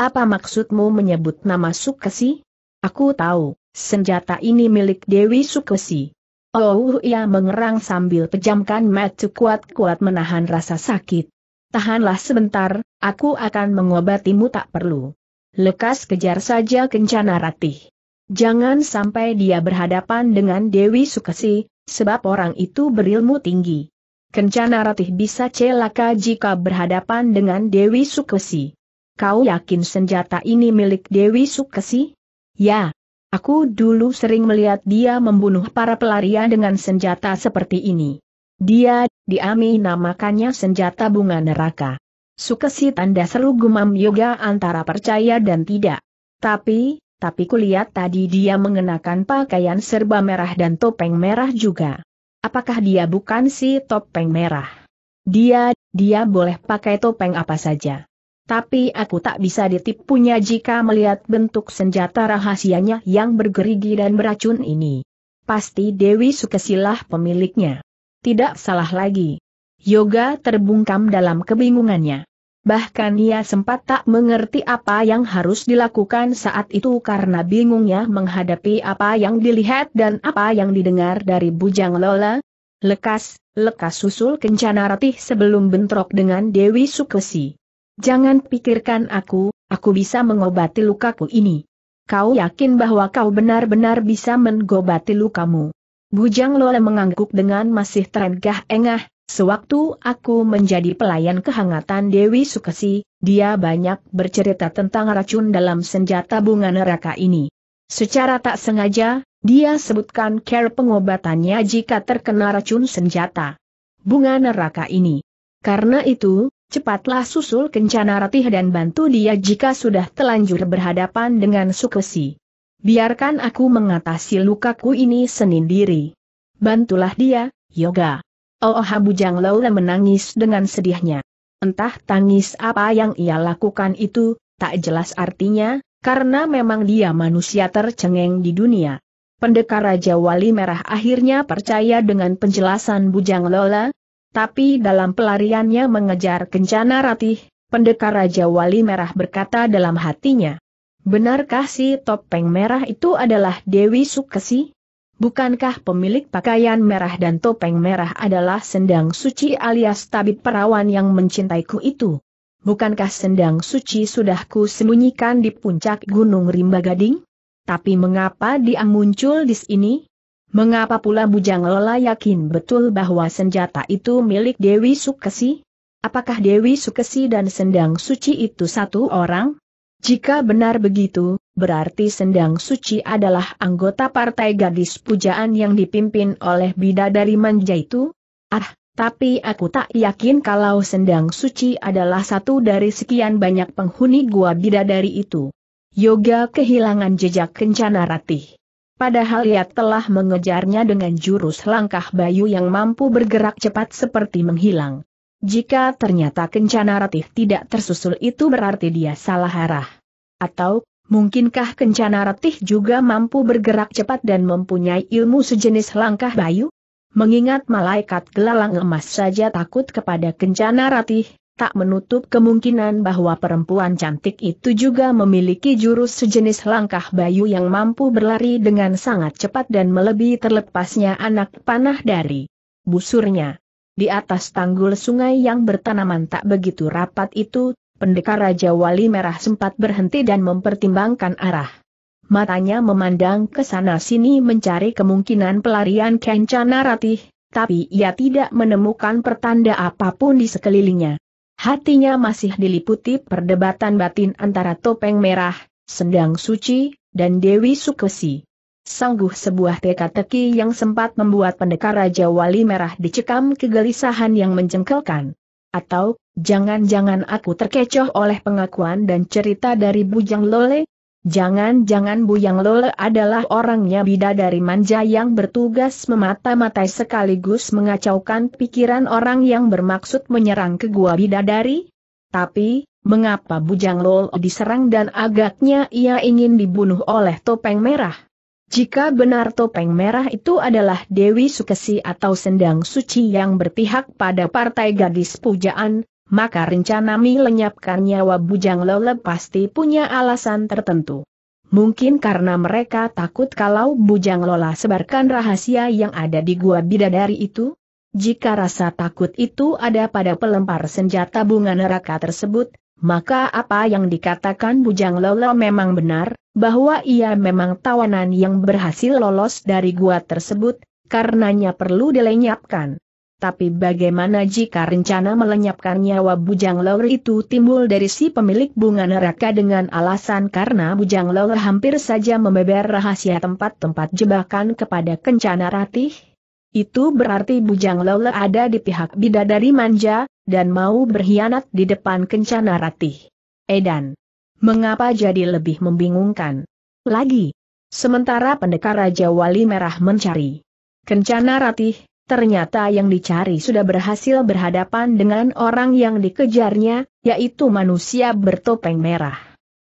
Apa maksudmu menyebut nama Sukesi? Aku tahu, senjata ini milik Dewi Sukesi. Oh, ia mengerang sambil pejamkan mata kuat-kuat menahan rasa sakit. Tahanlah sebentar, aku akan mengobatimu tak perlu. Lekas kejar saja kencana ratih. Jangan sampai dia berhadapan dengan Dewi Sukesi, sebab orang itu berilmu tinggi. Kencana Ratih bisa celaka jika berhadapan dengan Dewi Sukesi. Kau yakin senjata ini milik Dewi Sukesi? Ya. Aku dulu sering melihat dia membunuh para pelarian dengan senjata seperti ini. Dia, diami namakannya senjata bunga neraka. Sukesi tanda seru gumam yoga antara percaya dan tidak. Tapi, tapi kulihat tadi dia mengenakan pakaian serba merah dan topeng merah juga. Apakah dia bukan si topeng merah? Dia, dia boleh pakai topeng apa saja. Tapi aku tak bisa ditipunya jika melihat bentuk senjata rahasianya yang bergerigi dan beracun ini. Pasti Dewi Sukesilah pemiliknya. Tidak salah lagi. Yoga terbungkam dalam kebingungannya. Bahkan ia sempat tak mengerti apa yang harus dilakukan saat itu karena bingungnya menghadapi apa yang dilihat dan apa yang didengar dari Bujang Lola. Lekas, lekas susul kencana ratih sebelum bentrok dengan Dewi Sukesi. Jangan pikirkan aku, aku bisa mengobati lukaku ini. Kau yakin bahwa kau benar-benar bisa mengobati lukamu. Bujang Lola mengangguk dengan masih terengah-engah, Sewaktu aku menjadi pelayan kehangatan Dewi Sukesi, dia banyak bercerita tentang racun dalam senjata bunga neraka ini. Secara tak sengaja, dia sebutkan care pengobatannya jika terkena racun senjata bunga neraka ini. Karena itu, cepatlah susul kencana ratih dan bantu dia jika sudah telanjur berhadapan dengan Sukesi. Biarkan aku mengatasi lukaku ini sendiri. Bantulah dia, Yoga. Oh, oh Abu Jang Lola menangis dengan sedihnya. Entah tangis apa yang ia lakukan itu, tak jelas artinya, karena memang dia manusia tercengeng di dunia. Pendekar Raja Wali Merah akhirnya percaya dengan penjelasan Bujang Lola, tapi dalam pelariannya mengejar kencana ratih, pendekar Raja Wali Merah berkata dalam hatinya, Benarkah si topeng merah itu adalah Dewi Sukesi? Bukankah pemilik pakaian merah dan topeng merah adalah sendang suci alias tabib perawan yang mencintaiku itu? Bukankah sendang suci sudah ku sembunyikan di puncak Gunung Rimba Gading? Tapi mengapa dia muncul di sini? Mengapa pula Bujang Lela yakin betul bahwa senjata itu milik Dewi Sukesi? Apakah Dewi Sukesi dan Sendang Suci itu satu orang? Jika benar begitu, berarti Sendang Suci adalah anggota partai gadis pujaan yang dipimpin oleh bidadari manja itu? Ah, tapi aku tak yakin kalau Sendang Suci adalah satu dari sekian banyak penghuni gua bidadari itu. Yoga kehilangan jejak kencana ratih. Padahal ia telah mengejarnya dengan jurus langkah bayu yang mampu bergerak cepat seperti menghilang. Jika ternyata kencana ratih tidak tersusul itu berarti dia salah arah. Atau, mungkinkah kencana ratih juga mampu bergerak cepat dan mempunyai ilmu sejenis langkah bayu? Mengingat malaikat gelalang emas saja takut kepada kencana ratih, tak menutup kemungkinan bahwa perempuan cantik itu juga memiliki jurus sejenis langkah bayu yang mampu berlari dengan sangat cepat dan melebihi terlepasnya anak panah dari busurnya. Di atas tanggul sungai yang bertanaman tak begitu rapat itu, pendekar Raja Wali Merah sempat berhenti dan mempertimbangkan arah. Matanya memandang ke sana-sini mencari kemungkinan pelarian Kencana Ratih, tapi ia tidak menemukan pertanda apapun di sekelilingnya. Hatinya masih diliputi perdebatan batin antara topeng merah, sendang suci, dan Dewi Sukesi sangguh sebuah teka-teki yang sempat membuat pendekar Raja Wali Merah dicekam kegelisahan yang menjengkelkan. Atau, jangan-jangan aku terkecoh oleh pengakuan dan cerita dari Bujang Lole? Jangan-jangan Bujang Lole adalah orangnya bidadari manja yang bertugas memata-matai sekaligus mengacaukan pikiran orang yang bermaksud menyerang ke gua bidadari? Tapi, mengapa Bujang lole diserang dan agaknya ia ingin dibunuh oleh topeng merah? Jika benar topeng merah itu adalah Dewi Sukesi atau Sendang Suci yang berpihak pada partai gadis pujaan, maka rencana Mi lenyapkan nyawa Bujang Lele pasti punya alasan tertentu. Mungkin karena mereka takut kalau Bujang Lola sebarkan rahasia yang ada di gua bidadari itu? Jika rasa takut itu ada pada pelempar senjata bunga neraka tersebut, maka apa yang dikatakan Bujang Lola memang benar, bahwa ia memang tawanan yang berhasil lolos dari gua tersebut, karenanya perlu dilenyapkan. Tapi bagaimana jika rencana melenyapkan nyawa Bujang Lor itu timbul dari si pemilik bunga neraka dengan alasan karena Bujang Lor hampir saja membeber rahasia tempat-tempat jebakan kepada Kencana Ratih? Itu berarti Bujang Lor ada di pihak bidadari manja, dan mau berkhianat di depan Kencana Ratih. Edan. Mengapa jadi lebih membingungkan? Lagi. Sementara pendekar Raja Wali Merah mencari. Kencana Ratih, ternyata yang dicari sudah berhasil berhadapan dengan orang yang dikejarnya, yaitu manusia bertopeng merah.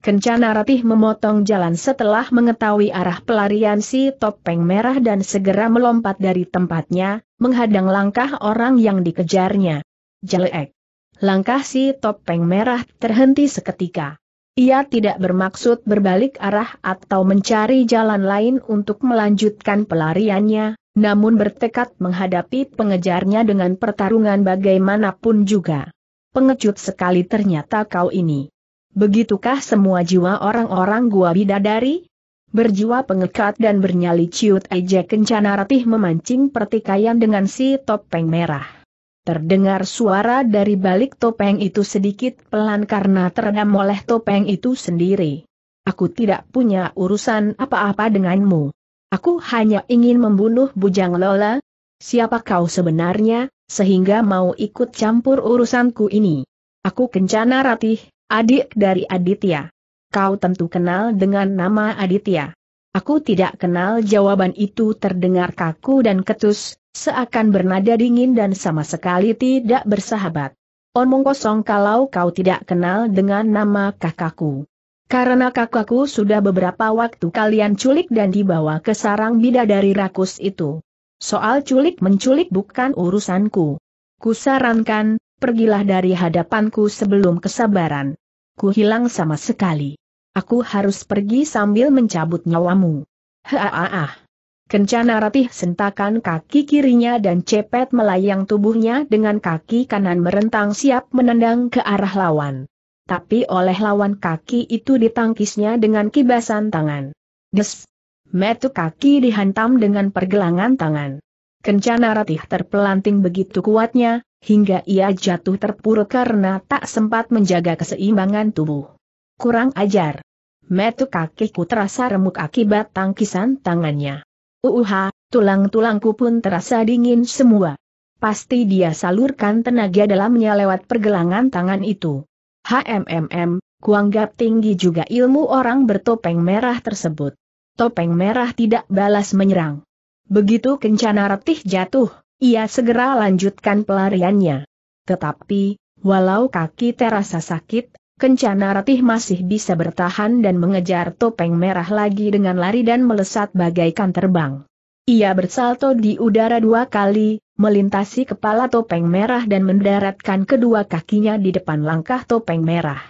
Kencana Ratih memotong jalan setelah mengetahui arah pelarian si topeng merah dan segera melompat dari tempatnya, menghadang langkah orang yang dikejarnya. Jelek. Langkah si topeng merah terhenti seketika. Ia tidak bermaksud berbalik arah atau mencari jalan lain untuk melanjutkan pelariannya, namun bertekad menghadapi pengejarnya dengan pertarungan bagaimanapun juga. Pengecut sekali ternyata kau ini. Begitukah semua jiwa orang-orang gua bidadari? Berjiwa pengekat dan bernyali ciut ejek kencana ratih memancing pertikaian dengan si topeng merah. Terdengar suara dari balik topeng itu sedikit pelan karena terendam oleh topeng itu sendiri. Aku tidak punya urusan apa-apa denganmu. Aku hanya ingin membunuh Bujang Lola. Siapa kau sebenarnya, sehingga mau ikut campur urusanku ini? Aku Kencana Ratih, adik dari Aditya. Kau tentu kenal dengan nama Aditya. Aku tidak kenal jawaban itu terdengar kaku dan ketus, Seakan bernada dingin dan sama sekali tidak bersahabat. Omong kosong kalau kau tidak kenal dengan nama kakakku. Karena kakakku sudah beberapa waktu kalian culik dan dibawa ke sarang bidadari rakus itu. Soal culik-menculik bukan urusanku. Kusarankan, pergilah dari hadapanku sebelum kesabaran. Ku hilang sama sekali. Aku harus pergi sambil mencabut nyawamu. Haaah. Kencana Ratih sentakan kaki kirinya dan cepet melayang tubuhnya dengan kaki kanan merentang siap menendang ke arah lawan. Tapi oleh lawan kaki itu ditangkisnya dengan kibasan tangan. Des! Metu kaki dihantam dengan pergelangan tangan. Kencana Ratih terpelanting begitu kuatnya, hingga ia jatuh terpuruk karena tak sempat menjaga keseimbangan tubuh. Kurang ajar. Metu kakiku terasa remuk akibat tangkisan tangannya. Uuha, tulang-tulangku pun terasa dingin semua. Pasti dia salurkan tenaga dalamnya lewat pergelangan tangan itu. HMMM, kuanggap tinggi juga ilmu orang bertopeng merah tersebut. Topeng merah tidak balas menyerang. Begitu kencana retih jatuh, ia segera lanjutkan pelariannya. Tetapi, walau kaki terasa sakit, Kencana Ratih masih bisa bertahan dan mengejar topeng merah lagi dengan lari dan melesat bagaikan terbang. Ia bersalto di udara dua kali, melintasi kepala topeng merah dan mendaratkan kedua kakinya di depan langkah topeng merah.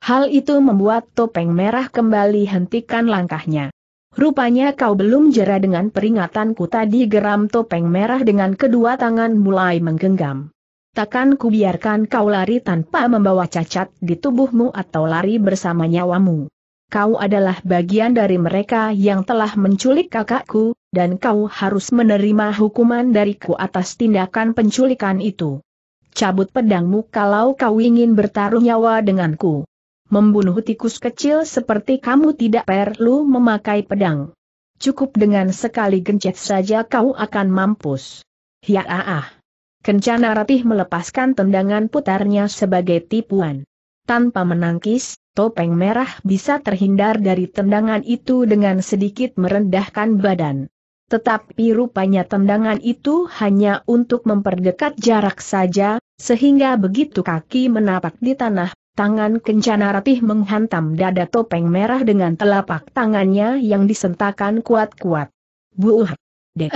Hal itu membuat topeng merah kembali hentikan langkahnya. Rupanya kau belum jera dengan peringatanku tadi geram topeng merah dengan kedua tangan mulai menggenggam takkan ku biarkan kau lari tanpa membawa cacat di tubuhmu atau lari bersama nyawamu. Kau adalah bagian dari mereka yang telah menculik kakakku, dan kau harus menerima hukuman dariku atas tindakan penculikan itu. Cabut pedangmu kalau kau ingin bertaruh nyawa denganku. Membunuh tikus kecil seperti kamu tidak perlu memakai pedang. Cukup dengan sekali gencet saja kau akan mampus. Ya ah ah. Kencana Ratih melepaskan tendangan putarnya sebagai tipuan. Tanpa menangkis, topeng merah bisa terhindar dari tendangan itu dengan sedikit merendahkan badan. Tetapi rupanya tendangan itu hanya untuk memperdekat jarak saja, sehingga begitu kaki menapak di tanah, tangan Kencana Ratih menghantam dada topeng merah dengan telapak tangannya yang disentakan kuat-kuat. Buuh! Deh!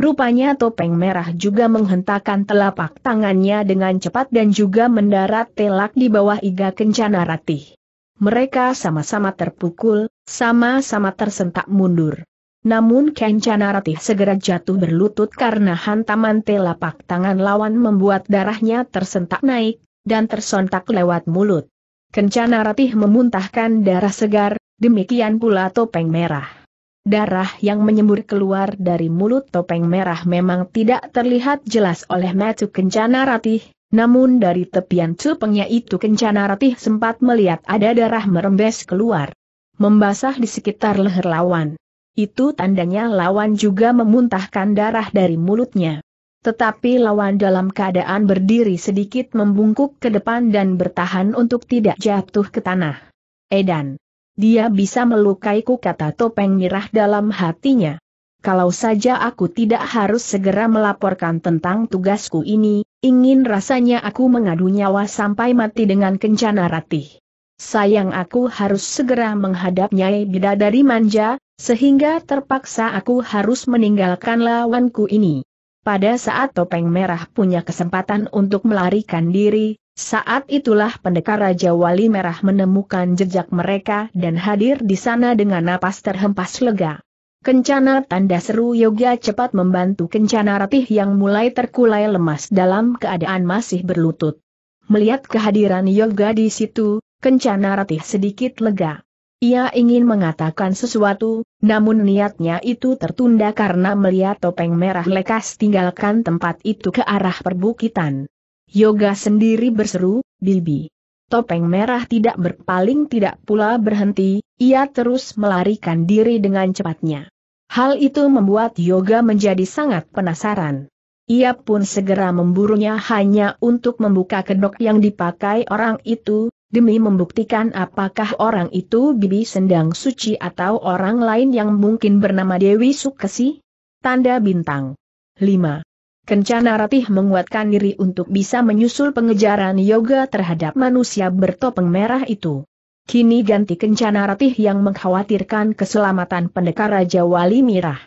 Rupanya topeng merah juga menghentakkan telapak tangannya dengan cepat dan juga mendarat telak di bawah iga kencana ratih. Mereka sama-sama terpukul, sama-sama tersentak mundur. Namun Kencana Ratih segera jatuh berlutut karena hantaman telapak tangan lawan membuat darahnya tersentak naik, dan tersontak lewat mulut. Kencana Ratih memuntahkan darah segar, demikian pula topeng merah. Darah yang menyembur keluar dari mulut topeng merah memang tidak terlihat jelas oleh mata kencana ratih, namun dari tepian topengnya itu kencana ratih sempat melihat ada darah merembes keluar. Membasah di sekitar leher lawan. Itu tandanya lawan juga memuntahkan darah dari mulutnya. Tetapi lawan dalam keadaan berdiri sedikit membungkuk ke depan dan bertahan untuk tidak jatuh ke tanah. Edan. Dia bisa melukaiku kata topeng mirah dalam hatinya. Kalau saja aku tidak harus segera melaporkan tentang tugasku ini, ingin rasanya aku mengadu nyawa sampai mati dengan kencana ratih. Sayang aku harus segera menghadap Nyai Bidadari Manja, sehingga terpaksa aku harus meninggalkan lawanku ini. Pada saat topeng merah punya kesempatan untuk melarikan diri, saat itulah pendekar Raja Wali Merah menemukan jejak mereka dan hadir di sana dengan napas terhempas lega. Kencana tanda seru Yoga cepat membantu kencana ratih yang mulai terkulai lemas dalam keadaan masih berlutut. Melihat kehadiran Yoga di situ, kencana ratih sedikit lega. Ia ingin mengatakan sesuatu, namun niatnya itu tertunda karena melihat topeng merah lekas tinggalkan tempat itu ke arah perbukitan. Yoga sendiri berseru, Bibi. Topeng merah tidak berpaling tidak pula berhenti, ia terus melarikan diri dengan cepatnya. Hal itu membuat Yoga menjadi sangat penasaran. Ia pun segera memburunya hanya untuk membuka kedok yang dipakai orang itu, demi membuktikan apakah orang itu Bibi Sendang Suci atau orang lain yang mungkin bernama Dewi Sukesi. Tanda Bintang 5. Kencana Ratih menguatkan diri untuk bisa menyusul pengejaran yoga terhadap manusia bertopeng merah itu. Kini ganti Kencana Ratih yang mengkhawatirkan keselamatan pendekar Raja Wali Mirah.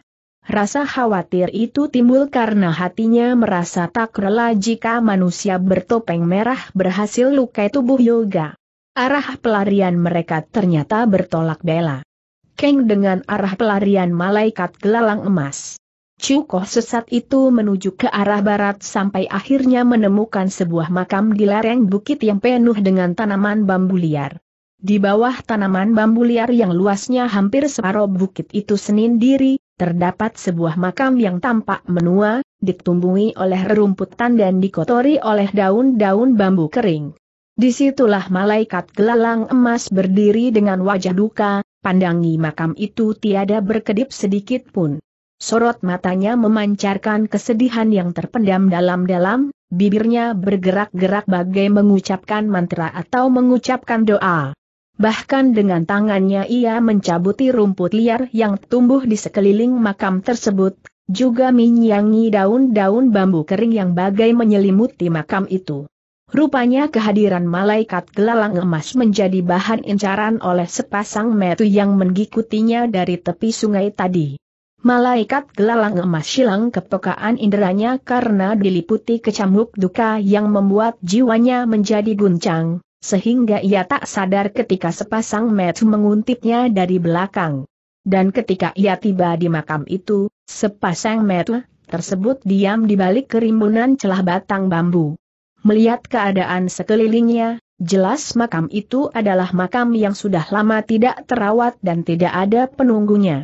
Rasa khawatir itu timbul karena hatinya merasa tak rela jika manusia bertopeng merah berhasil lukai tubuh yoga. Arah pelarian mereka ternyata bertolak bela. Keng dengan arah pelarian malaikat gelalang emas. Cukoh sesat itu menuju ke arah barat sampai akhirnya menemukan sebuah makam di lereng bukit yang penuh dengan tanaman bambu liar. Di bawah tanaman bambu liar yang luasnya hampir separuh bukit itu sendiri, terdapat sebuah makam yang tampak menua, ditumbuhi oleh rerumputan dan dikotori oleh daun-daun bambu kering. Disitulah malaikat gelalang emas berdiri dengan wajah duka, pandangi makam itu tiada berkedip sedikit pun sorot matanya memancarkan kesedihan yang terpendam dalam-dalam, bibirnya bergerak-gerak bagai mengucapkan mantra atau mengucapkan doa. Bahkan dengan tangannya ia mencabuti rumput liar yang tumbuh di sekeliling makam tersebut, juga menyiangi daun-daun bambu kering yang bagai menyelimuti makam itu. Rupanya kehadiran malaikat gelalang emas menjadi bahan incaran oleh sepasang metu yang mengikutinya dari tepi sungai tadi. Malaikat gelalang emas hilang kepekaan inderanya karena diliputi kecamuk duka yang membuat jiwanya menjadi guncang, sehingga ia tak sadar ketika sepasang mata menguntitnya dari belakang. Dan ketika ia tiba di makam itu, sepasang mata tersebut diam di balik kerimbunan celah batang bambu. Melihat keadaan sekelilingnya, Jelas makam itu adalah makam yang sudah lama tidak terawat dan tidak ada penunggunya.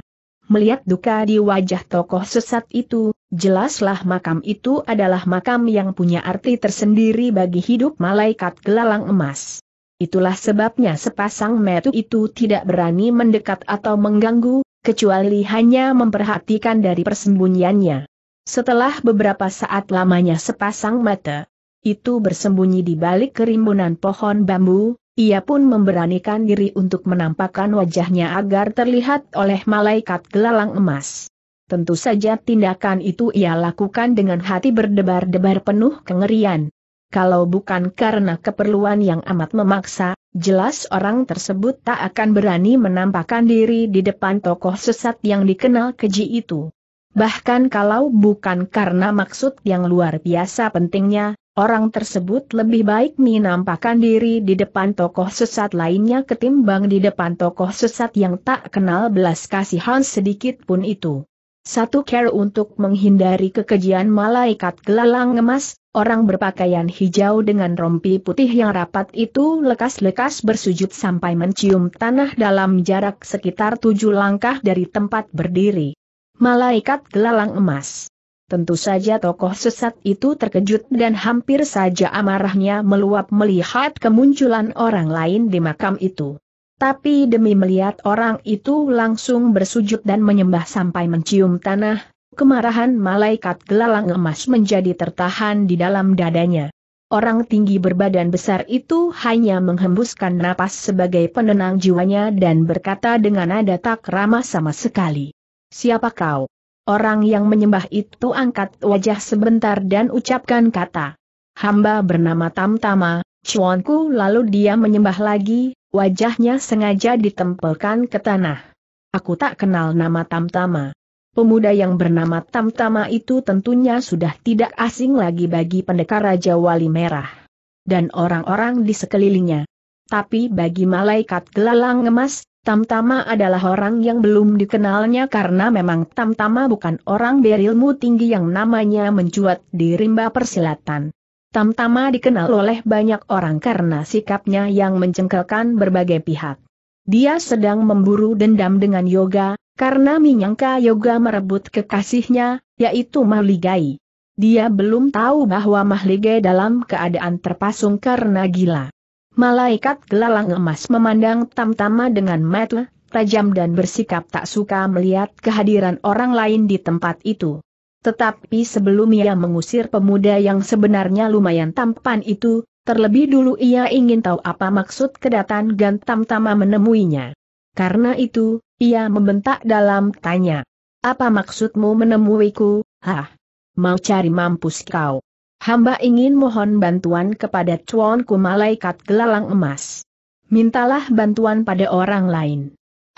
Melihat duka di wajah tokoh sesat itu, jelaslah makam itu adalah makam yang punya arti tersendiri bagi hidup malaikat gelalang emas. Itulah sebabnya sepasang metu itu tidak berani mendekat atau mengganggu, kecuali hanya memperhatikan dari persembunyiannya. Setelah beberapa saat lamanya sepasang mata, itu bersembunyi di balik kerimbunan pohon bambu, ia pun memberanikan diri untuk menampakkan wajahnya agar terlihat oleh malaikat gelalang emas. Tentu saja tindakan itu ia lakukan dengan hati berdebar-debar penuh kengerian. Kalau bukan karena keperluan yang amat memaksa, jelas orang tersebut tak akan berani menampakkan diri di depan tokoh sesat yang dikenal keji itu. Bahkan kalau bukan karena maksud yang luar biasa pentingnya, Orang tersebut lebih baik menampakkan diri di depan tokoh sesat lainnya ketimbang di depan tokoh sesat yang tak kenal belas kasihan sedikit pun itu. Satu care untuk menghindari kekejian malaikat gelalang emas, orang berpakaian hijau dengan rompi putih yang rapat itu lekas-lekas bersujud sampai mencium tanah dalam jarak sekitar tujuh langkah dari tempat berdiri. Malaikat gelalang emas Tentu saja tokoh sesat itu terkejut dan hampir saja amarahnya meluap melihat kemunculan orang lain di makam itu. Tapi demi melihat orang itu langsung bersujud dan menyembah sampai mencium tanah, kemarahan malaikat gelalang emas menjadi tertahan di dalam dadanya. Orang tinggi berbadan besar itu hanya menghembuskan napas sebagai penenang jiwanya dan berkata dengan nada tak ramah sama sekali. Siapa kau? Orang yang menyembah itu angkat wajah sebentar dan ucapkan kata. Hamba bernama Tamtama, cuanku lalu dia menyembah lagi, wajahnya sengaja ditempelkan ke tanah. Aku tak kenal nama Tamtama. Pemuda yang bernama Tamtama itu tentunya sudah tidak asing lagi bagi pendekar Raja Wali Merah. Dan orang-orang di sekelilingnya. Tapi bagi malaikat gelalang emas, Tamtama adalah orang yang belum dikenalnya karena memang Tamtama bukan orang berilmu tinggi yang namanya mencuat di rimba persilatan. Tamtama dikenal oleh banyak orang karena sikapnya yang mencengkelkan berbagai pihak. Dia sedang memburu dendam dengan Yoga, karena menyangka Yoga merebut kekasihnya, yaitu Mahligai. Dia belum tahu bahwa Mahligai dalam keadaan terpasung karena gila. Malaikat gelalang emas memandang tamtama dengan mata tajam dan bersikap tak suka melihat kehadiran orang lain di tempat itu. Tetapi sebelum ia mengusir pemuda yang sebenarnya lumayan tampan itu, terlebih dulu ia ingin tahu apa maksud kedatangan tamtama menemuinya. Karena itu, ia membentak dalam tanya. Apa maksudmu menemuiku, hah? Mau cari mampus kau? Hamba ingin mohon bantuan kepada Tuanku malaikat gelalang emas. Mintalah bantuan pada orang lain.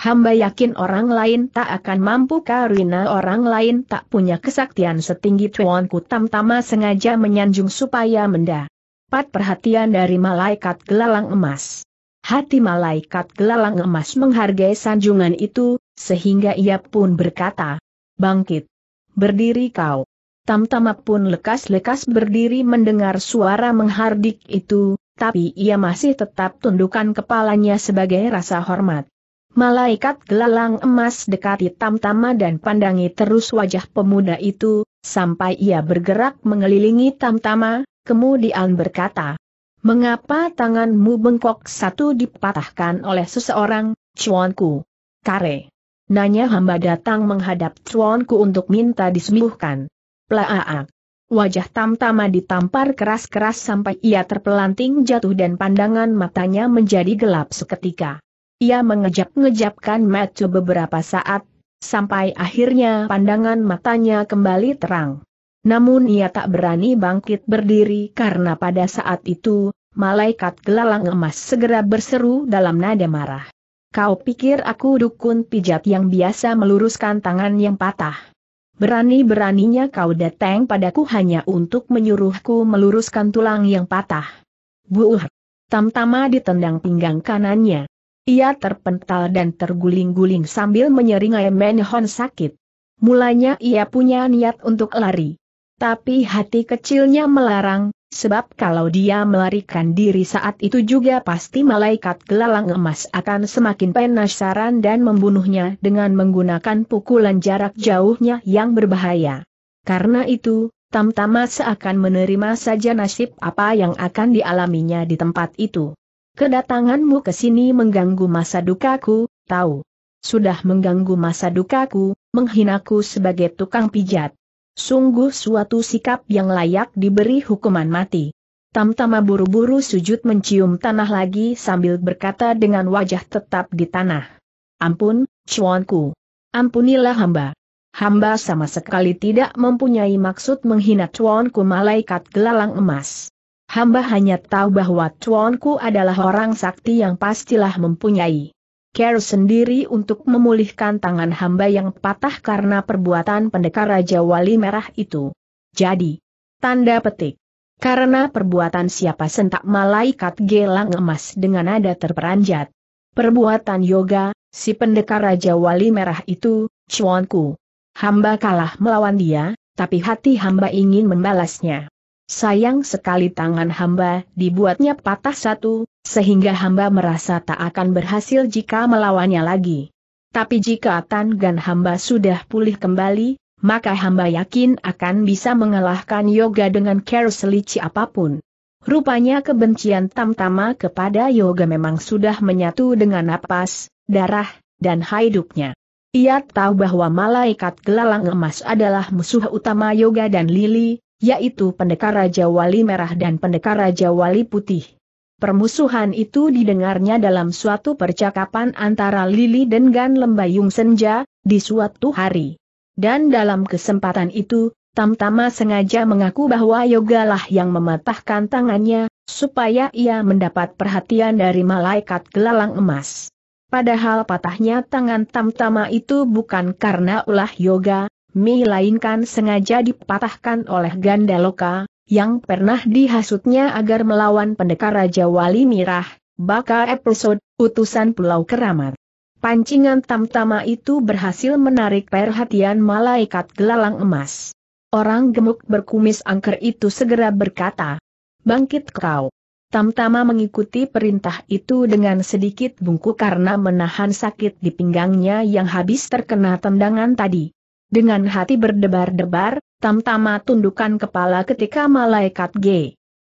Hamba yakin orang lain tak akan mampu karena orang lain tak punya kesaktian setinggi Tuanku tamtama sengaja menyanjung supaya mendapat perhatian dari malaikat gelalang emas. Hati malaikat gelalang emas menghargai sanjungan itu, sehingga ia pun berkata, Bangkit! Berdiri kau! Tamtama pun lekas-lekas berdiri mendengar suara menghardik itu, tapi ia masih tetap tundukkan kepalanya sebagai rasa hormat. Malaikat gelalang emas dekati Tamtama dan pandangi terus wajah pemuda itu, sampai ia bergerak mengelilingi Tamtama, kemudian berkata, Mengapa tanganmu bengkok satu dipatahkan oleh seseorang, cuanku? Kare. Nanya hamba datang menghadap cuanku untuk minta disembuhkan. Plaa. Wajah Tamtama ditampar keras-keras sampai ia terpelanting jatuh dan pandangan matanya menjadi gelap seketika. Ia mengejap-ngejapkan mata beberapa saat, sampai akhirnya pandangan matanya kembali terang. Namun ia tak berani bangkit berdiri karena pada saat itu, malaikat gelalang emas segera berseru dalam nada marah. Kau pikir aku dukun pijat yang biasa meluruskan tangan yang patah? Berani-beraninya kau datang padaku hanya untuk menyuruhku meluruskan tulang yang patah. Buuh! Tamtama ditendang pinggang kanannya. Ia terpental dan terguling-guling sambil menyeringai menhon sakit. Mulanya ia punya niat untuk lari. Tapi hati kecilnya melarang, Sebab kalau dia melarikan diri saat itu juga pasti malaikat gelalang emas akan semakin penasaran dan membunuhnya dengan menggunakan pukulan jarak jauhnya yang berbahaya. Karena itu, Tamtama seakan menerima saja nasib apa yang akan dialaminya di tempat itu. Kedatanganmu ke sini mengganggu masa dukaku, tahu. Sudah mengganggu masa dukaku, menghinaku sebagai tukang pijat. Sungguh suatu sikap yang layak diberi hukuman mati. Tamtama buru-buru sujud mencium tanah lagi sambil berkata dengan wajah tetap di tanah. Ampun, cuanku. Ampunilah hamba. Hamba sama sekali tidak mempunyai maksud menghina cuanku malaikat gelalang emas. Hamba hanya tahu bahwa cuanku adalah orang sakti yang pastilah mempunyai Care sendiri untuk memulihkan tangan hamba yang patah karena perbuatan pendekar Raja Wali Merah itu. Jadi, tanda petik. Karena perbuatan siapa sentak malaikat gelang emas dengan nada terperanjat. Perbuatan yoga, si pendekar Raja Wali Merah itu, cuanku. Hamba kalah melawan dia, tapi hati hamba ingin membalasnya. Sayang sekali tangan hamba dibuatnya patah satu, sehingga hamba merasa tak akan berhasil jika melawannya lagi. Tapi jika tangan hamba sudah pulih kembali, maka hamba yakin akan bisa mengalahkan yoga dengan care selici apapun. Rupanya kebencian Tamtama kepada Yoga memang sudah menyatu dengan napas, darah, dan hidupnya. Ia tahu bahwa malaikat gelalang emas adalah musuh utama Yoga dan Lili, yaitu Pendekar Raja Wali Merah dan Pendekar Raja Wali Putih. Permusuhan itu didengarnya dalam suatu percakapan antara Lili dan Gan Lembayung Senja, di suatu hari. Dan dalam kesempatan itu, Tamtama sengaja mengaku bahwa Yoga lah yang mematahkan tangannya, supaya ia mendapat perhatian dari malaikat gelalang emas. Padahal patahnya tangan Tamtama itu bukan karena ulah yoga, melainkan sengaja dipatahkan oleh Gandaloka, yang pernah dihasutnya agar melawan pendekar Raja Wali Mirah, baka episode, utusan Pulau Keramat. Pancingan tamtama itu berhasil menarik perhatian malaikat gelalang emas. Orang gemuk berkumis angker itu segera berkata, Bangkit kau. Tamtama mengikuti perintah itu dengan sedikit bungku karena menahan sakit di pinggangnya yang habis terkena tendangan tadi. Dengan hati berdebar-debar, Tamtama tundukkan kepala ketika malaikat G.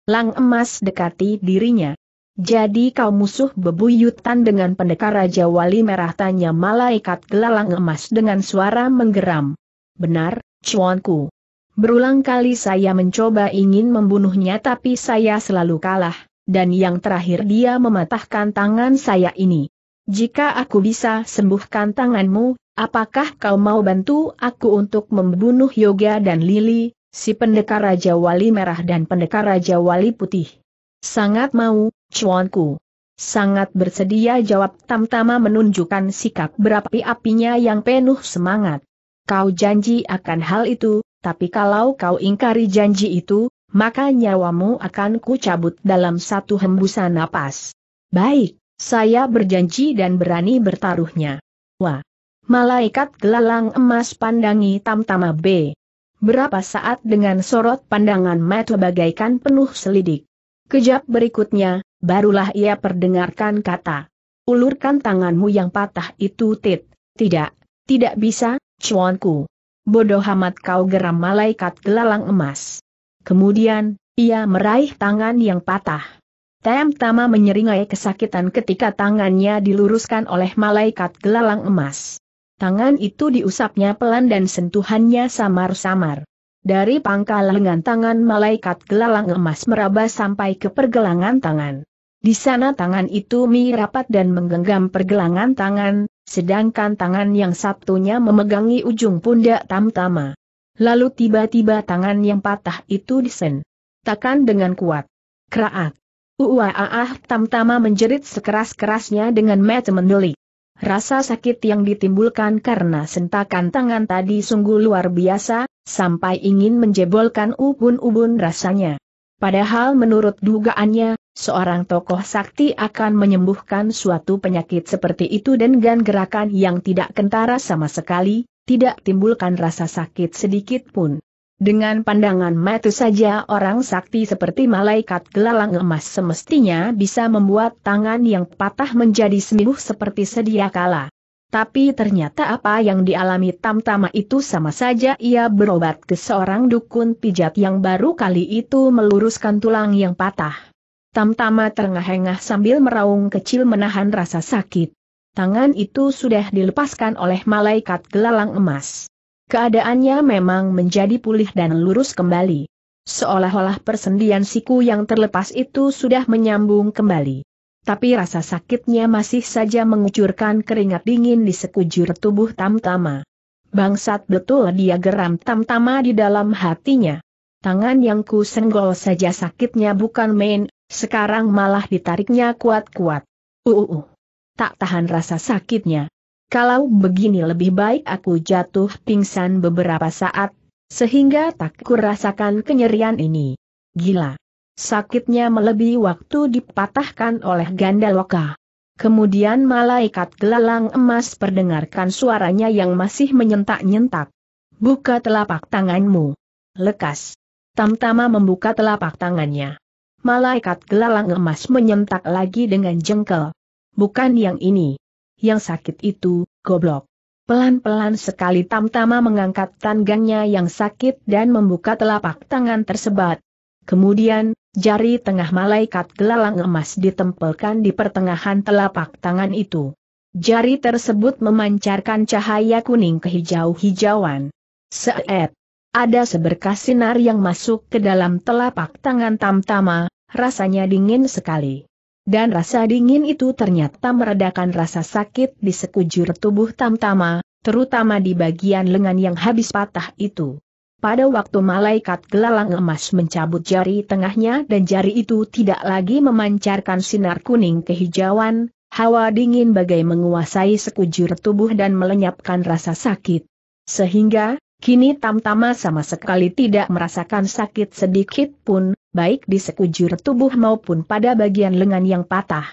Lang emas dekati dirinya. Jadi kau musuh bebuyutan dengan pendekar Raja Wali Merah tanya malaikat gelalang emas dengan suara menggeram. Benar, cuanku. Berulang kali saya mencoba ingin membunuhnya tapi saya selalu kalah, dan yang terakhir dia mematahkan tangan saya ini. Jika aku bisa sembuhkan tanganmu, Apakah kau mau bantu aku untuk membunuh Yoga dan Lili, si pendekar Raja Wali Merah dan pendekar Raja Wali Putih? Sangat mau, cuanku. Sangat bersedia jawab Tamtama menunjukkan sikap berapi-apinya yang penuh semangat. Kau janji akan hal itu, tapi kalau kau ingkari janji itu, maka nyawamu akan kucabut dalam satu hembusan napas. Baik, saya berjanji dan berani bertaruhnya. Wah, Malaikat gelalang emas pandangi tamtama B. Berapa saat dengan sorot pandangan mata bagaikan penuh selidik. Kejap berikutnya, barulah ia perdengarkan kata. Ulurkan tanganmu yang patah itu tit. Tidak, tidak bisa, cuanku. Bodoh amat kau geram malaikat gelalang emas. Kemudian, ia meraih tangan yang patah. Tamtama menyeringai kesakitan ketika tangannya diluruskan oleh malaikat gelalang emas tangan itu diusapnya pelan dan sentuhannya samar-samar. Dari pangkal lengan tangan malaikat gelalang emas meraba sampai ke pergelangan tangan. Di sana tangan itu mirapat dan menggenggam pergelangan tangan, sedangkan tangan yang satunya memegangi ujung pundak tamtama. Lalu tiba-tiba tangan yang patah itu disen. Takan dengan kuat. Keraat. Uaaah tamtama menjerit sekeras-kerasnya dengan mata mendelik. Rasa sakit yang ditimbulkan karena sentakan tangan tadi sungguh luar biasa, sampai ingin menjebolkan ubun-ubun rasanya. Padahal menurut dugaannya, seorang tokoh sakti akan menyembuhkan suatu penyakit seperti itu dengan gerakan yang tidak kentara sama sekali, tidak timbulkan rasa sakit sedikit pun. Dengan pandangan mata saja orang sakti seperti malaikat gelalang emas semestinya bisa membuat tangan yang patah menjadi sembuh seperti sedia kala. Tapi ternyata apa yang dialami Tamtama itu sama saja ia berobat ke seorang dukun pijat yang baru kali itu meluruskan tulang yang patah. Tamtama terengah-engah sambil meraung kecil menahan rasa sakit. Tangan itu sudah dilepaskan oleh malaikat gelalang emas. Keadaannya memang menjadi pulih dan lurus kembali. Seolah-olah persendian siku yang terlepas itu sudah menyambung kembali. Tapi rasa sakitnya masih saja mengucurkan keringat dingin di sekujur tubuh Tamtama. Bangsat betul dia geram Tamtama di dalam hatinya. Tangan yang ku senggol saja sakitnya bukan main, sekarang malah ditariknya kuat-kuat. Uh, uh, uh. Tak tahan rasa sakitnya, kalau begini lebih baik aku jatuh pingsan beberapa saat, sehingga tak kurasakan kenyerian ini. Gila. Sakitnya melebihi waktu dipatahkan oleh Gandaloka. Kemudian malaikat gelalang emas perdengarkan suaranya yang masih menyentak-nyentak. Buka telapak tanganmu. Lekas. Tamtama membuka telapak tangannya. Malaikat gelalang emas menyentak lagi dengan jengkel. Bukan yang ini yang sakit itu, goblok. Pelan-pelan sekali Tamtama mengangkat tanggangnya yang sakit dan membuka telapak tangan tersebut. Kemudian, jari tengah malaikat gelalang emas ditempelkan di pertengahan telapak tangan itu. Jari tersebut memancarkan cahaya kuning kehijau-hijauan. Seet. Ada seberkas sinar yang masuk ke dalam telapak tangan Tamtama, rasanya dingin sekali. Dan rasa dingin itu ternyata meredakan rasa sakit di sekujur tubuh Tamtama, terutama di bagian lengan yang habis patah itu. Pada waktu malaikat gelalang emas mencabut jari tengahnya dan jari itu tidak lagi memancarkan sinar kuning kehijauan, hawa dingin bagai menguasai sekujur tubuh dan melenyapkan rasa sakit. Sehingga, kini Tamtama sama sekali tidak merasakan sakit sedikit pun, baik di sekujur tubuh maupun pada bagian lengan yang patah.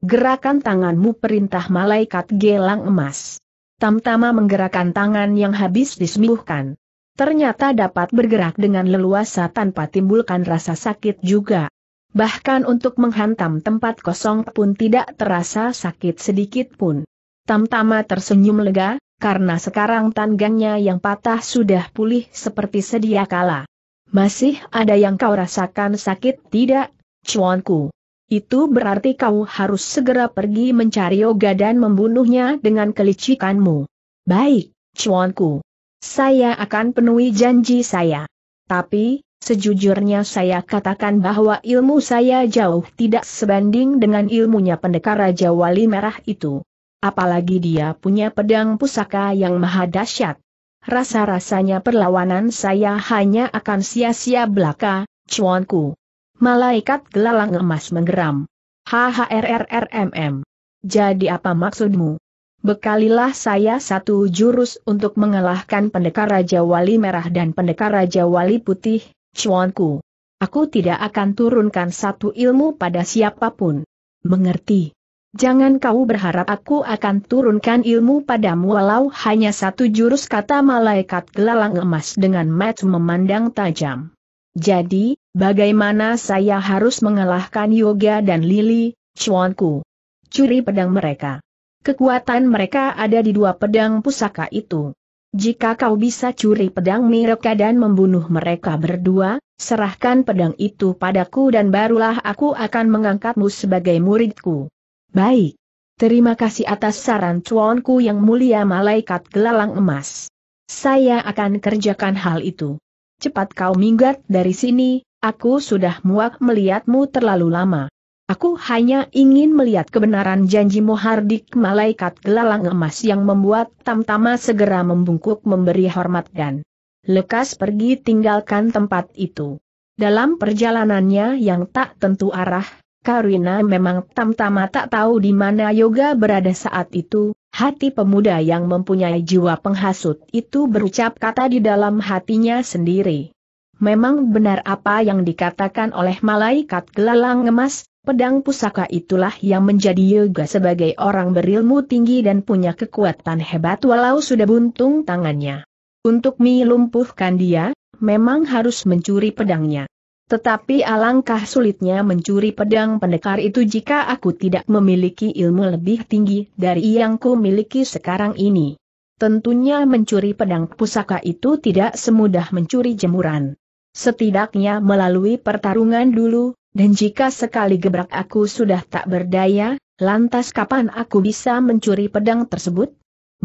Gerakan tanganmu perintah malaikat gelang emas. Tamtama menggerakkan tangan yang habis disembuhkan. Ternyata dapat bergerak dengan leluasa tanpa timbulkan rasa sakit juga. Bahkan untuk menghantam tempat kosong pun tidak terasa sakit sedikit pun. Tamtama tersenyum lega, karena sekarang tanggangnya yang patah sudah pulih seperti sedia kala. Masih ada yang kau rasakan sakit tidak, Cuanku? Itu berarti kau harus segera pergi mencari Yoga dan membunuhnya dengan kelicikanmu. Baik, Cuanku. Saya akan penuhi janji saya. Tapi, Sejujurnya saya katakan bahwa ilmu saya jauh tidak sebanding dengan ilmunya pendekar Raja Wali Merah itu. Apalagi dia punya pedang pusaka yang maha dahsyat. Rasa-rasanya perlawanan saya hanya akan sia-sia belaka, cuanku. Malaikat gelalang emas menggeram. HHRRRMM. Jadi apa maksudmu? Bekalilah saya satu jurus untuk mengalahkan pendekar Raja Wali Merah dan pendekar Raja Wali Putih, cuanku. Aku tidak akan turunkan satu ilmu pada siapapun. Mengerti? Jangan kau berharap aku akan turunkan ilmu padamu walau hanya satu jurus kata malaikat gelalang emas dengan mat memandang tajam. Jadi, bagaimana saya harus mengalahkan Yoga dan Lili, cuanku? Curi pedang mereka. Kekuatan mereka ada di dua pedang pusaka itu. Jika kau bisa curi pedang mereka dan membunuh mereka berdua, serahkan pedang itu padaku dan barulah aku akan mengangkatmu sebagai muridku. Baik. Terima kasih atas saran cuanku yang mulia malaikat gelalang emas. Saya akan kerjakan hal itu. Cepat kau minggat dari sini, aku sudah muak melihatmu terlalu lama. Aku hanya ingin melihat kebenaran janji hardik malaikat gelalang emas yang membuat tamtama segera membungkuk memberi hormat dan lekas pergi tinggalkan tempat itu. Dalam perjalanannya yang tak tentu arah, Karina memang tamtama tak tahu di mana yoga berada saat itu, hati pemuda yang mempunyai jiwa penghasut itu berucap kata di dalam hatinya sendiri. Memang benar apa yang dikatakan oleh malaikat gelalang emas, pedang pusaka itulah yang menjadi yoga sebagai orang berilmu tinggi dan punya kekuatan hebat walau sudah buntung tangannya. Untuk melumpuhkan dia, memang harus mencuri pedangnya. Tetapi alangkah sulitnya mencuri pedang pendekar itu jika aku tidak memiliki ilmu lebih tinggi dari yang ku miliki sekarang ini. Tentunya mencuri pedang pusaka itu tidak semudah mencuri jemuran. Setidaknya melalui pertarungan dulu, dan jika sekali gebrak aku sudah tak berdaya, lantas kapan aku bisa mencuri pedang tersebut?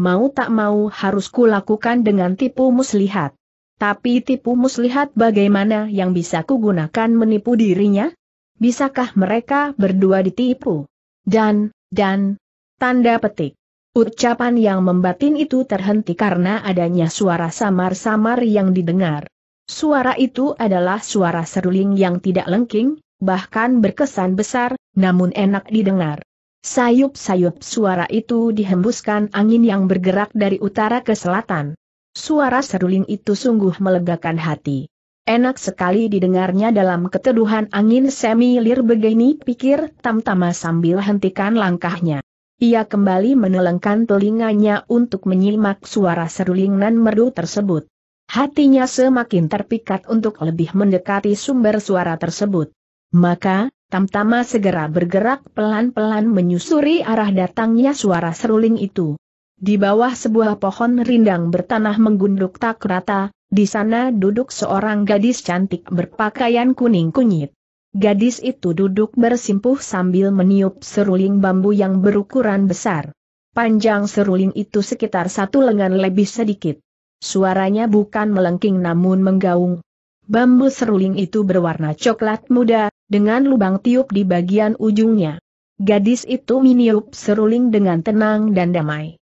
Mau tak mau harus kulakukan dengan tipu muslihat. Tapi tipu muslihat bagaimana yang bisa kugunakan menipu dirinya? Bisakah mereka berdua ditipu? Dan, dan, tanda petik. Ucapan yang membatin itu terhenti karena adanya suara samar-samar yang didengar. Suara itu adalah suara seruling yang tidak lengking, bahkan berkesan besar, namun enak didengar. Sayup-sayup suara itu dihembuskan angin yang bergerak dari utara ke selatan. Suara seruling itu sungguh melegakan hati. Enak sekali didengarnya dalam keteduhan angin semilir begini pikir Tamtama sambil hentikan langkahnya. Ia kembali menelengkan telinganya untuk menyimak suara seruling nan merdu tersebut. Hatinya semakin terpikat untuk lebih mendekati sumber suara tersebut. Maka, Tamtama segera bergerak pelan-pelan menyusuri arah datangnya suara seruling itu. Di bawah sebuah pohon rindang bertanah menggunduk tak rata, di sana duduk seorang gadis cantik berpakaian kuning kunyit. Gadis itu duduk bersimpuh sambil meniup seruling bambu yang berukuran besar. Panjang seruling itu sekitar satu lengan lebih sedikit. Suaranya bukan melengking namun menggaung. Bambu seruling itu berwarna coklat muda, dengan lubang tiup di bagian ujungnya. Gadis itu meniup seruling dengan tenang dan damai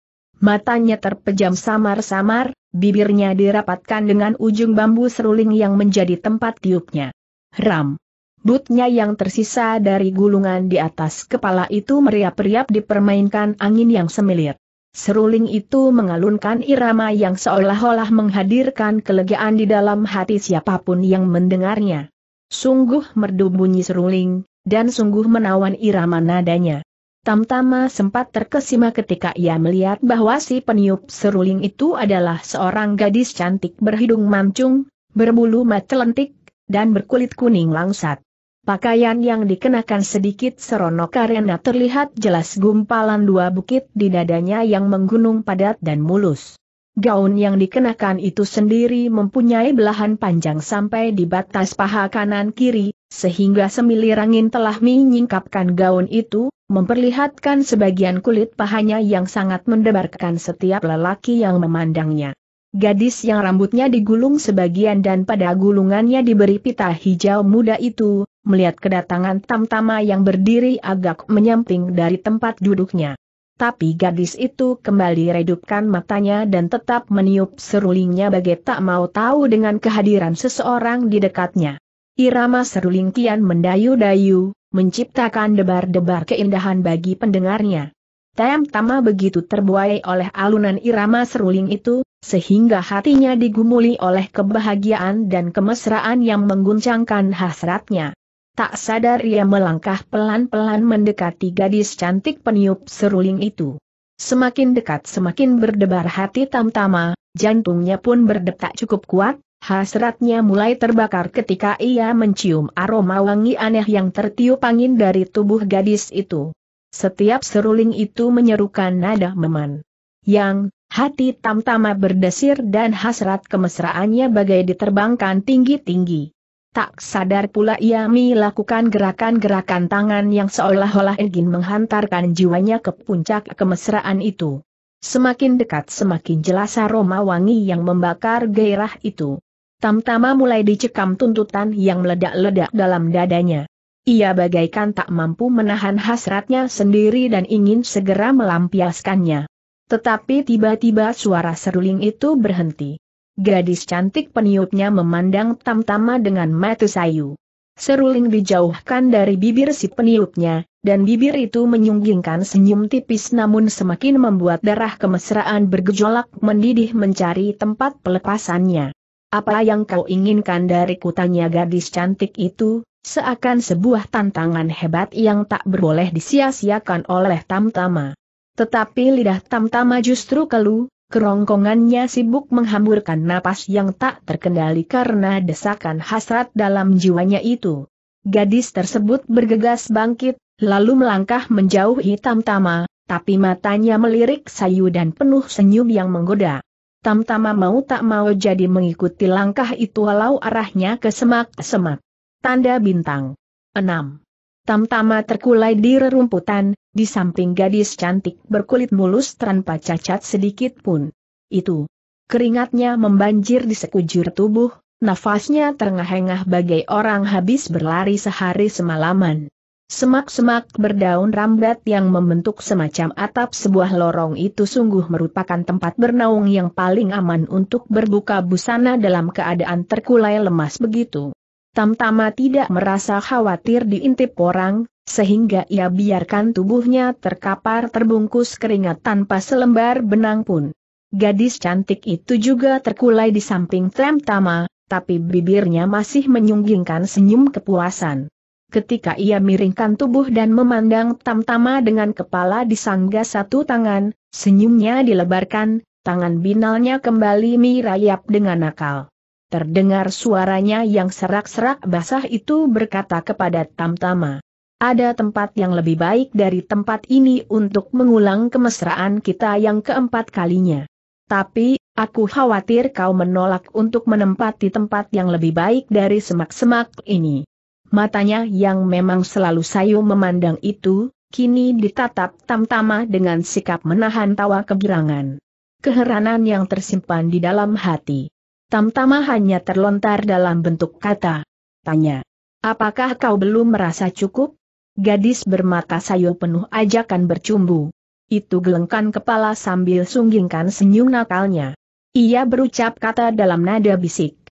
matanya terpejam samar-samar, bibirnya dirapatkan dengan ujung bambu seruling yang menjadi tempat tiupnya. Ram. Butnya yang tersisa dari gulungan di atas kepala itu meriap-riap dipermainkan angin yang semilir. Seruling itu mengalunkan irama yang seolah-olah menghadirkan kelegaan di dalam hati siapapun yang mendengarnya. Sungguh merdu bunyi seruling, dan sungguh menawan irama nadanya. Tamtama sempat terkesima ketika ia melihat bahwa si peniup seruling itu adalah seorang gadis cantik berhidung mancung, berbulu mata lentik, dan berkulit kuning langsat. Pakaian yang dikenakan sedikit seronok karena terlihat jelas gumpalan dua bukit di dadanya yang menggunung padat dan mulus. Gaun yang dikenakan itu sendiri mempunyai belahan panjang sampai di batas paha kanan kiri, sehingga semilir angin telah menyingkapkan gaun itu, memperlihatkan sebagian kulit pahanya yang sangat mendebarkan setiap lelaki yang memandangnya. Gadis yang rambutnya digulung sebagian dan pada gulungannya diberi pita hijau muda itu, melihat kedatangan tamtama yang berdiri agak menyamping dari tempat duduknya. Tapi gadis itu kembali redupkan matanya dan tetap meniup serulingnya bagai tak mau tahu dengan kehadiran seseorang di dekatnya. Irama seruling kian mendayu-dayu, menciptakan debar-debar keindahan bagi pendengarnya. Tayam Tama begitu terbuai oleh alunan irama seruling itu, sehingga hatinya digumuli oleh kebahagiaan dan kemesraan yang mengguncangkan hasratnya. Tak sadar ia melangkah pelan-pelan mendekati gadis cantik peniup seruling itu. Semakin dekat semakin berdebar hati Tam Tama, jantungnya pun berdetak cukup kuat, Hasratnya mulai terbakar ketika ia mencium aroma wangi aneh yang tertiup angin dari tubuh gadis itu. Setiap seruling itu menyerukan nada meman. Yang, hati tamtama berdesir dan hasrat kemesraannya bagai diterbangkan tinggi-tinggi. Tak sadar pula ia melakukan gerakan-gerakan tangan yang seolah-olah ingin menghantarkan jiwanya ke puncak kemesraan itu. Semakin dekat semakin jelas aroma wangi yang membakar gairah itu. Tamtama mulai dicekam tuntutan yang meledak-ledak dalam dadanya. Ia bagaikan tak mampu menahan hasratnya sendiri dan ingin segera melampiaskannya. Tetapi tiba-tiba suara seruling itu berhenti. Gadis cantik peniupnya memandang Tamtama dengan mata sayu. Seruling dijauhkan dari bibir si peniupnya, dan bibir itu menyunggingkan senyum tipis namun semakin membuat darah kemesraan bergejolak mendidih mencari tempat pelepasannya. Apa yang kau inginkan dari kutanya gadis cantik itu, seakan sebuah tantangan hebat yang tak berboleh disia-siakan oleh Tamtama. Tetapi lidah Tamtama justru keluh, kerongkongannya sibuk menghamburkan napas yang tak terkendali karena desakan hasrat dalam jiwanya itu. Gadis tersebut bergegas bangkit, lalu melangkah menjauhi Tamtama, tapi matanya melirik sayu dan penuh senyum yang menggoda. Tamtama mau tak mau jadi mengikuti langkah itu walau arahnya ke semak-semak. Tanda bintang. 6. Tamtama terkulai di rerumputan, di samping gadis cantik berkulit mulus tanpa cacat sedikit pun. Itu. Keringatnya membanjir di sekujur tubuh, nafasnya terengah-engah bagai orang habis berlari sehari semalaman. Semak-semak berdaun rambat yang membentuk semacam atap sebuah lorong itu sungguh merupakan tempat bernaung yang paling aman untuk berbuka busana dalam keadaan terkulai lemas begitu. Tamtama tidak merasa khawatir diintip orang, sehingga ia biarkan tubuhnya terkapar terbungkus keringat tanpa selembar benang pun. Gadis cantik itu juga terkulai di samping Tamtama, tapi bibirnya masih menyunggingkan senyum kepuasan ketika ia miringkan tubuh dan memandang tamtama dengan kepala di sangga satu tangan, senyumnya dilebarkan, tangan binalnya kembali mirayap dengan nakal. Terdengar suaranya yang serak-serak basah itu berkata kepada tamtama. Ada tempat yang lebih baik dari tempat ini untuk mengulang kemesraan kita yang keempat kalinya. Tapi, aku khawatir kau menolak untuk menempati tempat yang lebih baik dari semak-semak ini matanya yang memang selalu sayu memandang itu, kini ditatap tamtama dengan sikap menahan tawa kegirangan, Keheranan yang tersimpan di dalam hati. Tamtama hanya terlontar dalam bentuk kata. Tanya. Apakah kau belum merasa cukup? Gadis bermata sayu penuh ajakan bercumbu. Itu gelengkan kepala sambil sunggingkan senyum nakalnya. Ia berucap kata dalam nada bisik.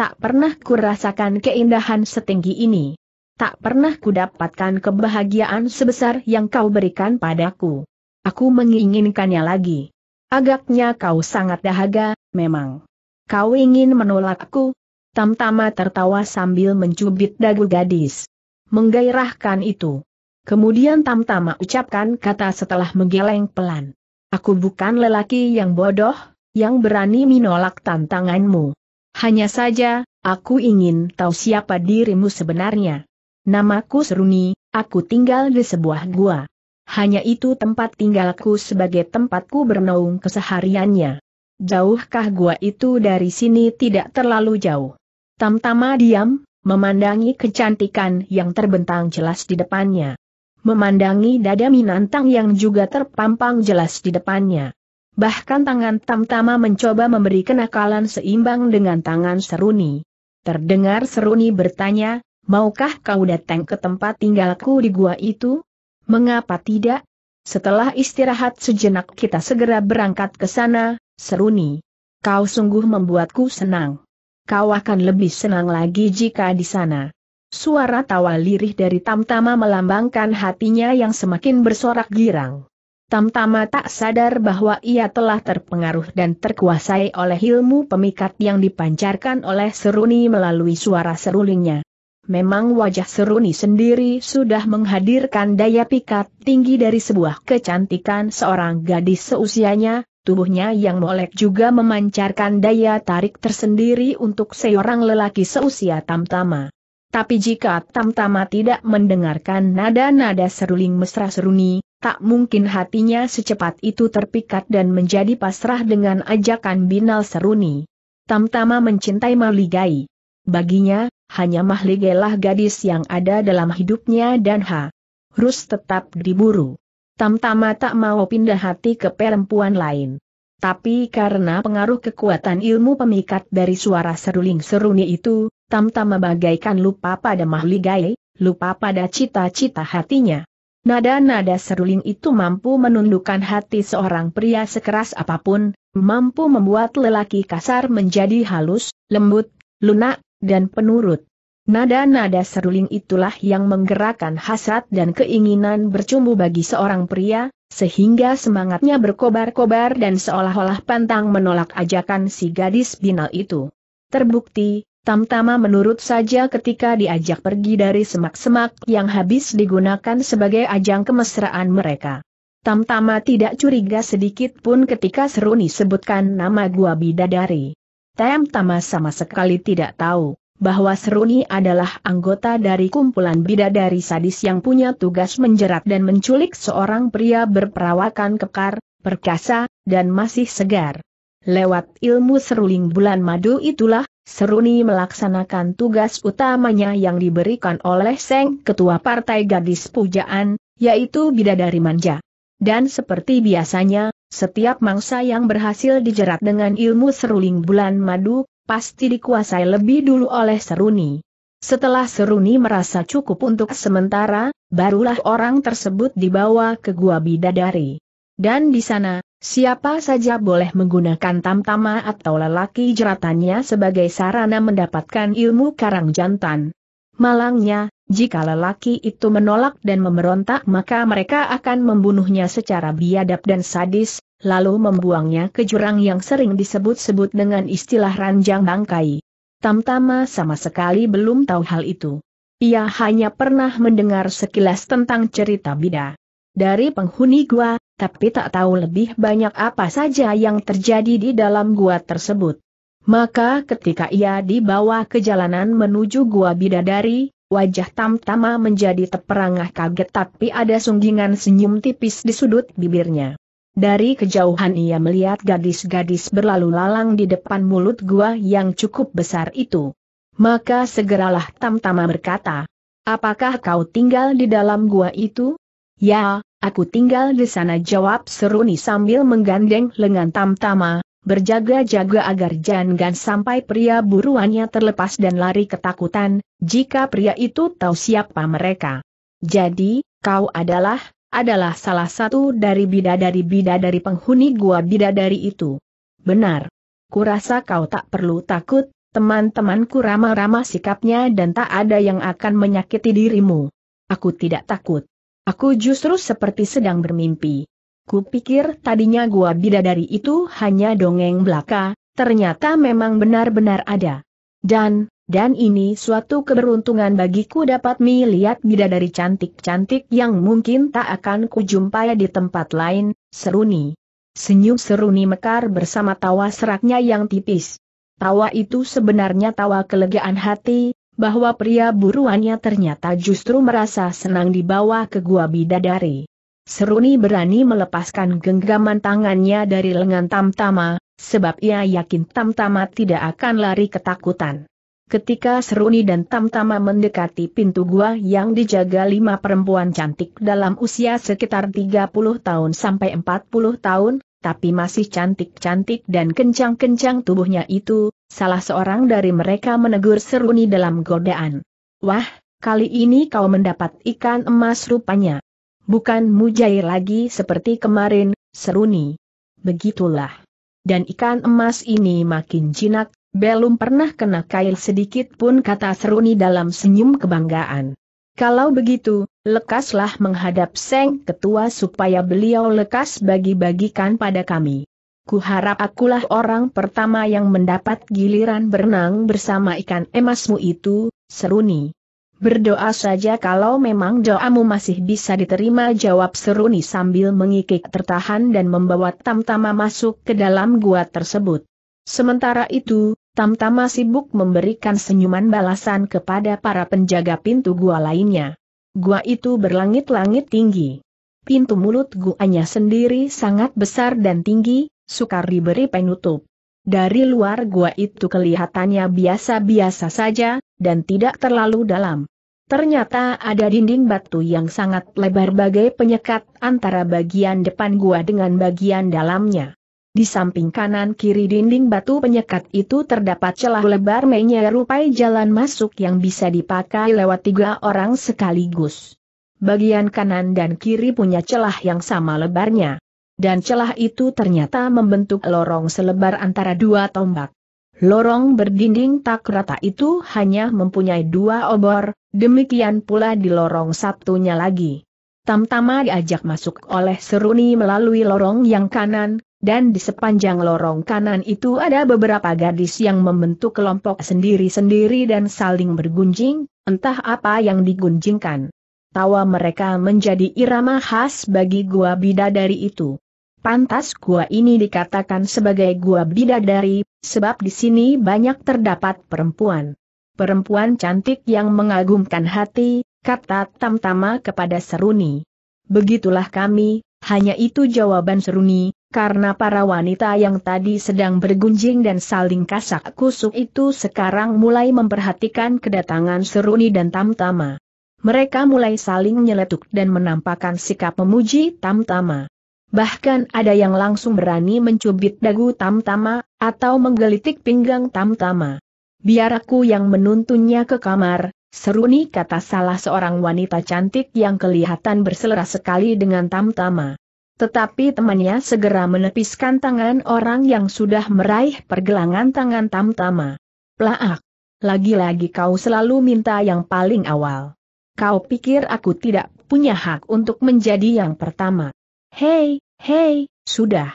Tak pernah kurasakan keindahan setinggi ini. Tak pernah kudapatkan kebahagiaan sebesar yang kau berikan padaku. Aku menginginkannya lagi. Agaknya kau sangat dahaga, memang. Kau ingin menolakku? Tamtama tertawa sambil mencubit dagu gadis. Menggairahkan itu. Kemudian Tamtama ucapkan kata setelah menggeleng pelan. Aku bukan lelaki yang bodoh, yang berani menolak tantanganmu. Hanya saja, aku ingin tahu siapa dirimu sebenarnya. Namaku Seruni, aku tinggal di sebuah gua. Hanya itu tempat tinggalku sebagai tempatku bernaung kesehariannya. Jauhkah gua itu dari sini tidak terlalu jauh? Tamtama diam, memandangi kecantikan yang terbentang jelas di depannya. Memandangi dada Minantang yang juga terpampang jelas di depannya. Bahkan tangan Tamtama mencoba memberi kenakalan seimbang dengan tangan Seruni. Terdengar Seruni bertanya, maukah kau datang ke tempat tinggalku di gua itu? Mengapa tidak? Setelah istirahat sejenak kita segera berangkat ke sana, Seruni. Kau sungguh membuatku senang. Kau akan lebih senang lagi jika di sana. Suara tawa lirih dari Tamtama melambangkan hatinya yang semakin bersorak girang. Tamtama tak sadar bahwa ia telah terpengaruh dan terkuasai oleh ilmu pemikat yang dipancarkan oleh Seruni melalui suara serulingnya. Memang wajah Seruni sendiri sudah menghadirkan daya pikat tinggi dari sebuah kecantikan seorang gadis seusianya, tubuhnya yang molek juga memancarkan daya tarik tersendiri untuk seorang lelaki seusia Tamtama. Tapi jika Tamtama tidak mendengarkan nada-nada seruling mesra Seruni, tak mungkin hatinya secepat itu terpikat dan menjadi pasrah dengan ajakan Binal Seruni. Tamtama mencintai Maligai. Baginya, hanya Mahligai lah gadis yang ada dalam hidupnya dan ha. Rus tetap diburu. Tamtama tak mau pindah hati ke perempuan lain. Tapi karena pengaruh kekuatan ilmu pemikat dari suara seruling seruni itu, Tamtama bagaikan lupa pada Mahligai, lupa pada cita-cita hatinya. Nada-nada seruling itu mampu menundukkan hati seorang pria sekeras apapun, mampu membuat lelaki kasar menjadi halus, lembut, lunak, dan penurut. Nada-nada seruling itulah yang menggerakkan hasrat dan keinginan bercumbu bagi seorang pria, sehingga semangatnya berkobar-kobar dan seolah-olah pantang menolak ajakan si gadis binal itu. Terbukti, Tamtama menurut saja ketika diajak pergi dari semak-semak yang habis digunakan sebagai ajang kemesraan mereka. Tamtama tidak curiga sedikit pun ketika Seruni sebutkan nama Gua Bidadari. Tamtama sama sekali tidak tahu bahwa Seruni adalah anggota dari kumpulan bidadari sadis yang punya tugas menjerat dan menculik seorang pria berperawakan kekar, perkasa, dan masih segar. Lewat ilmu seruling bulan madu itulah Seruni melaksanakan tugas utamanya yang diberikan oleh Seng Ketua Partai Gadis Pujaan, yaitu Bidadari Manja. Dan seperti biasanya, setiap mangsa yang berhasil dijerat dengan ilmu seruling bulan madu, pasti dikuasai lebih dulu oleh Seruni. Setelah Seruni merasa cukup untuk sementara, barulah orang tersebut dibawa ke gua bidadari. Dan di sana, siapa saja boleh menggunakan tamtama atau lelaki jeratannya sebagai sarana mendapatkan ilmu karang jantan. Malangnya, jika lelaki itu menolak dan memberontak maka mereka akan membunuhnya secara biadab dan sadis, lalu membuangnya ke jurang yang sering disebut-sebut dengan istilah ranjang bangkai. Tamtama sama sekali belum tahu hal itu. Ia hanya pernah mendengar sekilas tentang cerita bidah dari penghuni gua, tapi tak tahu lebih banyak apa saja yang terjadi di dalam gua tersebut. Maka ketika ia dibawa ke jalanan menuju gua bidadari, wajah Tamtama menjadi terperangah kaget tapi ada sunggingan senyum tipis di sudut bibirnya. Dari kejauhan ia melihat gadis-gadis berlalu lalang di depan mulut gua yang cukup besar itu. Maka segeralah Tamtama berkata, Apakah kau tinggal di dalam gua itu? Ya, aku tinggal di sana jawab Seruni sambil menggandeng lengan Tamtama, berjaga-jaga agar jangan sampai pria buruannya terlepas dan lari ketakutan, jika pria itu tahu siapa mereka. Jadi, kau adalah, adalah salah satu dari bidadari-bidadari penghuni gua bidadari itu. Benar. Kurasa kau tak perlu takut, teman-temanku ramah-ramah sikapnya dan tak ada yang akan menyakiti dirimu. Aku tidak takut. Aku justru seperti sedang bermimpi. Kupikir tadinya gua bidadari itu hanya dongeng belaka, ternyata memang benar-benar ada. Dan, dan ini suatu keberuntungan bagiku dapat melihat bidadari cantik-cantik yang mungkin tak akan kujumpai di tempat lain, seruni. Senyum seruni mekar bersama tawa seraknya yang tipis. Tawa itu sebenarnya tawa kelegaan hati, bahwa pria buruannya ternyata justru merasa senang dibawa ke gua bidadari. Seruni berani melepaskan genggaman tangannya dari lengan Tamtama, sebab ia yakin Tamtama tidak akan lari ketakutan. Ketika Seruni dan Tamtama mendekati pintu gua yang dijaga lima perempuan cantik dalam usia sekitar 30 tahun sampai 40 tahun, tapi masih cantik-cantik dan kencang-kencang tubuhnya itu, salah seorang dari mereka menegur Seruni dalam godaan. Wah, kali ini kau mendapat ikan emas rupanya. Bukan mujair lagi seperti kemarin, Seruni. Begitulah. Dan ikan emas ini makin jinak, belum pernah kena kail sedikit pun kata Seruni dalam senyum kebanggaan. Kalau begitu, lekaslah menghadap Seng Ketua supaya beliau lekas bagi-bagikan pada kami. Kuharap akulah orang pertama yang mendapat giliran berenang bersama ikan emasmu itu, Seruni. Berdoa saja kalau memang doamu masih bisa diterima jawab Seruni sambil mengikik tertahan dan membawa tamtama masuk ke dalam gua tersebut. Sementara itu, Tamtama sibuk memberikan senyuman balasan kepada para penjaga pintu gua lainnya. Gua itu berlangit-langit tinggi. Pintu mulut guanya sendiri sangat besar dan tinggi, sukar diberi penutup. Dari luar gua itu kelihatannya biasa-biasa saja, dan tidak terlalu dalam. Ternyata ada dinding batu yang sangat lebar bagai penyekat antara bagian depan gua dengan bagian dalamnya. Di samping kanan kiri dinding batu penyekat itu terdapat celah lebar menyerupai jalan masuk yang bisa dipakai lewat tiga orang sekaligus. Bagian kanan dan kiri punya celah yang sama lebarnya. Dan celah itu ternyata membentuk lorong selebar antara dua tombak. Lorong berdinding tak rata itu hanya mempunyai dua obor, demikian pula di lorong satunya lagi. Tamtama diajak masuk oleh Seruni melalui lorong yang kanan, dan di sepanjang lorong kanan itu ada beberapa gadis yang membentuk kelompok sendiri-sendiri dan saling bergunjing, entah apa yang digunjingkan. Tawa mereka menjadi irama khas bagi gua bidadari itu. Pantas gua ini dikatakan sebagai gua bidadari, sebab di sini banyak terdapat perempuan. Perempuan cantik yang mengagumkan hati, kata Tamtama kepada Seruni. Begitulah kami, hanya itu jawaban Seruni, karena para wanita yang tadi sedang bergunjing dan saling kasak kusuk itu sekarang mulai memperhatikan kedatangan Seruni dan Tamtama. Mereka mulai saling nyeletuk dan menampakkan sikap memuji Tamtama. Bahkan ada yang langsung berani mencubit dagu Tamtama, atau menggelitik pinggang Tamtama. Biar aku yang menuntunnya ke kamar, Seruni kata salah seorang wanita cantik yang kelihatan berselera sekali dengan Tamtama. Tetapi temannya segera menepiskan tangan orang yang sudah meraih pergelangan tangan Tamtama. Plaak! Lagi-lagi kau selalu minta yang paling awal. Kau pikir aku tidak punya hak untuk menjadi yang pertama. Hei, hei, sudah.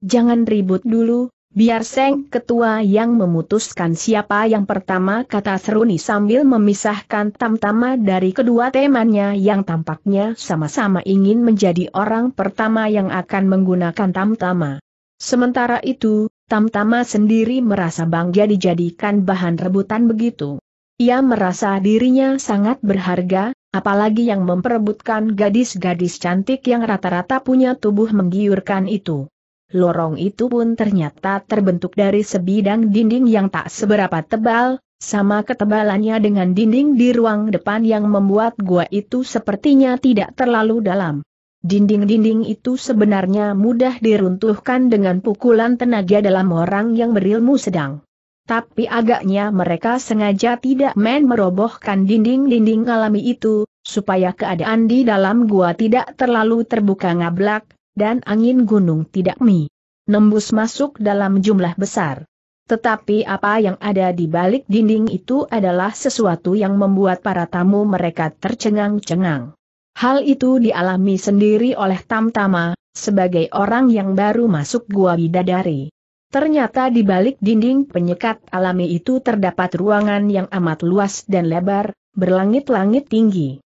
Jangan ribut dulu, Biar Seng Ketua yang memutuskan siapa yang pertama kata Seruni sambil memisahkan Tamtama dari kedua temannya yang tampaknya sama-sama ingin menjadi orang pertama yang akan menggunakan Tamtama. Sementara itu, Tamtama sendiri merasa bangga dijadikan bahan rebutan begitu. Ia merasa dirinya sangat berharga, apalagi yang memperebutkan gadis-gadis cantik yang rata-rata punya tubuh menggiurkan itu. Lorong itu pun ternyata terbentuk dari sebidang dinding yang tak seberapa tebal, sama ketebalannya dengan dinding di ruang depan yang membuat gua itu sepertinya tidak terlalu dalam. Dinding-dinding itu sebenarnya mudah diruntuhkan dengan pukulan tenaga dalam orang yang berilmu sedang. Tapi agaknya mereka sengaja tidak main merobohkan dinding-dinding alami itu, supaya keadaan di dalam gua tidak terlalu terbuka ngablak, dan angin gunung tidak mi. Nembus masuk dalam jumlah besar. Tetapi apa yang ada di balik dinding itu adalah sesuatu yang membuat para tamu mereka tercengang-cengang. Hal itu dialami sendiri oleh Tamtama, sebagai orang yang baru masuk gua bidadari. Ternyata di balik dinding penyekat alami itu terdapat ruangan yang amat luas dan lebar, berlangit-langit tinggi.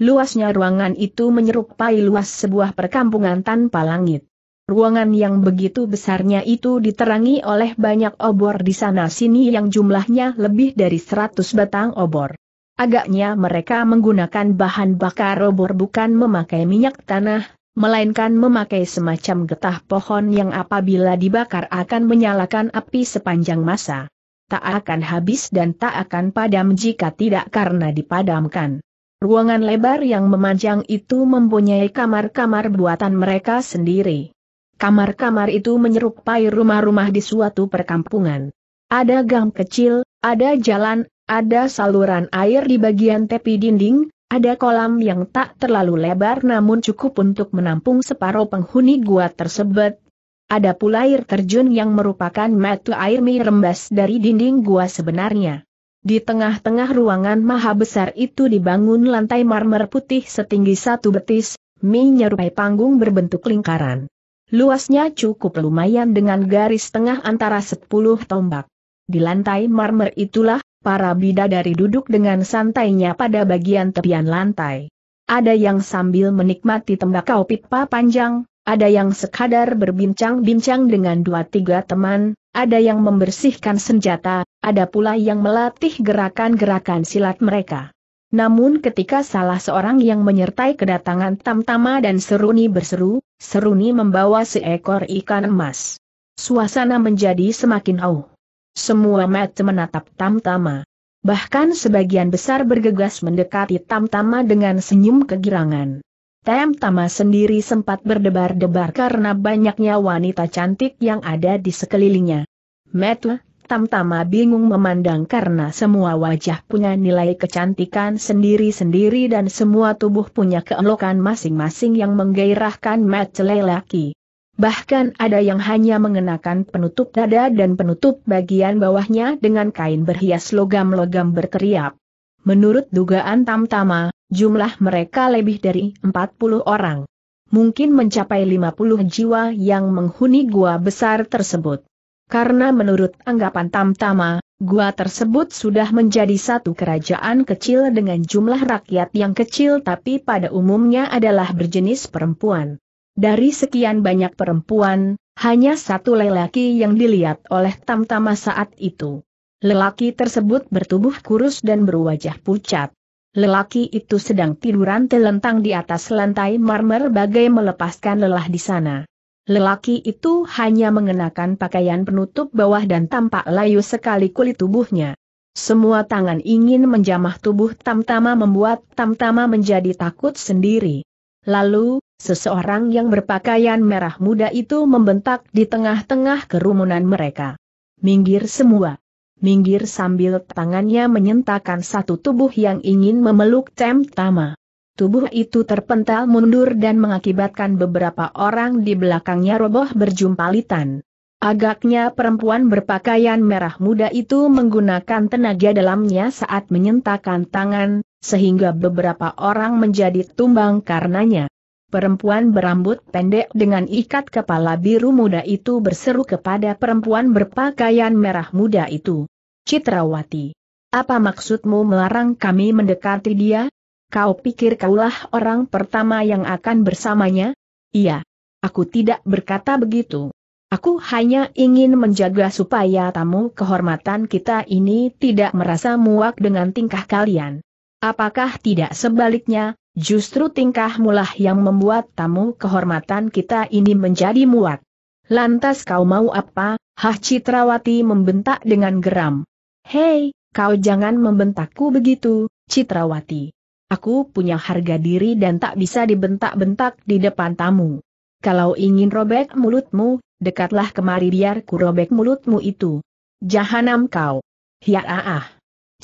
Luasnya ruangan itu menyerupai luas sebuah perkampungan tanpa langit. Ruangan yang begitu besarnya itu diterangi oleh banyak obor di sana-sini yang jumlahnya lebih dari 100 batang obor. Agaknya mereka menggunakan bahan bakar obor bukan memakai minyak tanah, melainkan memakai semacam getah pohon yang apabila dibakar akan menyalakan api sepanjang masa. Tak akan habis dan tak akan padam jika tidak karena dipadamkan. Ruangan lebar yang memanjang itu mempunyai kamar-kamar buatan mereka sendiri. Kamar-kamar itu menyerupai rumah-rumah di suatu perkampungan. Ada gang kecil, ada jalan, ada saluran air di bagian tepi dinding, ada kolam yang tak terlalu lebar namun cukup untuk menampung separuh penghuni gua tersebut. Ada pula air terjun yang merupakan mata air mirembas dari dinding gua sebenarnya. Di tengah-tengah ruangan maha besar itu dibangun lantai marmer putih setinggi satu betis, menyerupai panggung berbentuk lingkaran. Luasnya cukup lumayan dengan garis tengah antara sepuluh tombak. Di lantai marmer itulah, para bidadari duduk dengan santainya pada bagian tepian lantai. Ada yang sambil menikmati tembakau pipa panjang, ada yang sekadar berbincang-bincang dengan dua tiga teman, ada yang membersihkan senjata, ada pula yang melatih gerakan-gerakan silat mereka. Namun ketika salah seorang yang menyertai kedatangan Tamtama dan Seruni berseru, Seruni membawa seekor ikan emas. Suasana menjadi semakin auh. Semua mata menatap Tamtama. Bahkan sebagian besar bergegas mendekati Tamtama dengan senyum kegirangan. Tem Tama sendiri sempat berdebar-debar karena banyaknya wanita cantik yang ada di sekelilingnya. Metu, Tam Tama bingung memandang karena semua wajah punya nilai kecantikan sendiri-sendiri dan semua tubuh punya keelokan masing-masing yang menggairahkan mata lelaki. Bahkan ada yang hanya mengenakan penutup dada dan penutup bagian bawahnya dengan kain berhias logam-logam berteriak. Menurut dugaan Tamtama, jumlah mereka lebih dari 40 orang. Mungkin mencapai 50 jiwa yang menghuni gua besar tersebut. Karena menurut anggapan Tamtama, gua tersebut sudah menjadi satu kerajaan kecil dengan jumlah rakyat yang kecil tapi pada umumnya adalah berjenis perempuan. Dari sekian banyak perempuan, hanya satu lelaki yang dilihat oleh Tamtama saat itu. Lelaki tersebut bertubuh kurus dan berwajah pucat. Lelaki itu sedang tiduran telentang di atas lantai marmer bagai melepaskan lelah di sana. Lelaki itu hanya mengenakan pakaian penutup bawah dan tampak layu sekali kulit tubuhnya. Semua tangan ingin menjamah tubuh Tamtama membuat Tamtama menjadi takut sendiri. Lalu, seseorang yang berpakaian merah muda itu membentak di tengah-tengah kerumunan mereka. Minggir semua minggir sambil tangannya menyentakan satu tubuh yang ingin memeluk Tem Tama. Tubuh itu terpental mundur dan mengakibatkan beberapa orang di belakangnya roboh berjumpalitan. Agaknya perempuan berpakaian merah muda itu menggunakan tenaga dalamnya saat menyentakan tangan, sehingga beberapa orang menjadi tumbang karenanya. Perempuan berambut pendek dengan ikat kepala biru muda itu berseru kepada perempuan berpakaian merah muda itu. Citrawati. Apa maksudmu melarang kami mendekati dia? Kau pikir kaulah orang pertama yang akan bersamanya? Iya. Aku tidak berkata begitu. Aku hanya ingin menjaga supaya tamu kehormatan kita ini tidak merasa muak dengan tingkah kalian. Apakah tidak sebaliknya, justru tingkah tingkahmulah yang membuat tamu kehormatan kita ini menjadi muak? Lantas kau mau apa? Hah Citrawati membentak dengan geram. Hei, kau jangan membentakku begitu, Citrawati. Aku punya harga diri dan tak bisa dibentak-bentak di depan tamu. Kalau ingin robek mulutmu, dekatlah kemari biar ku robek mulutmu itu. Jahanam kau. Ya ah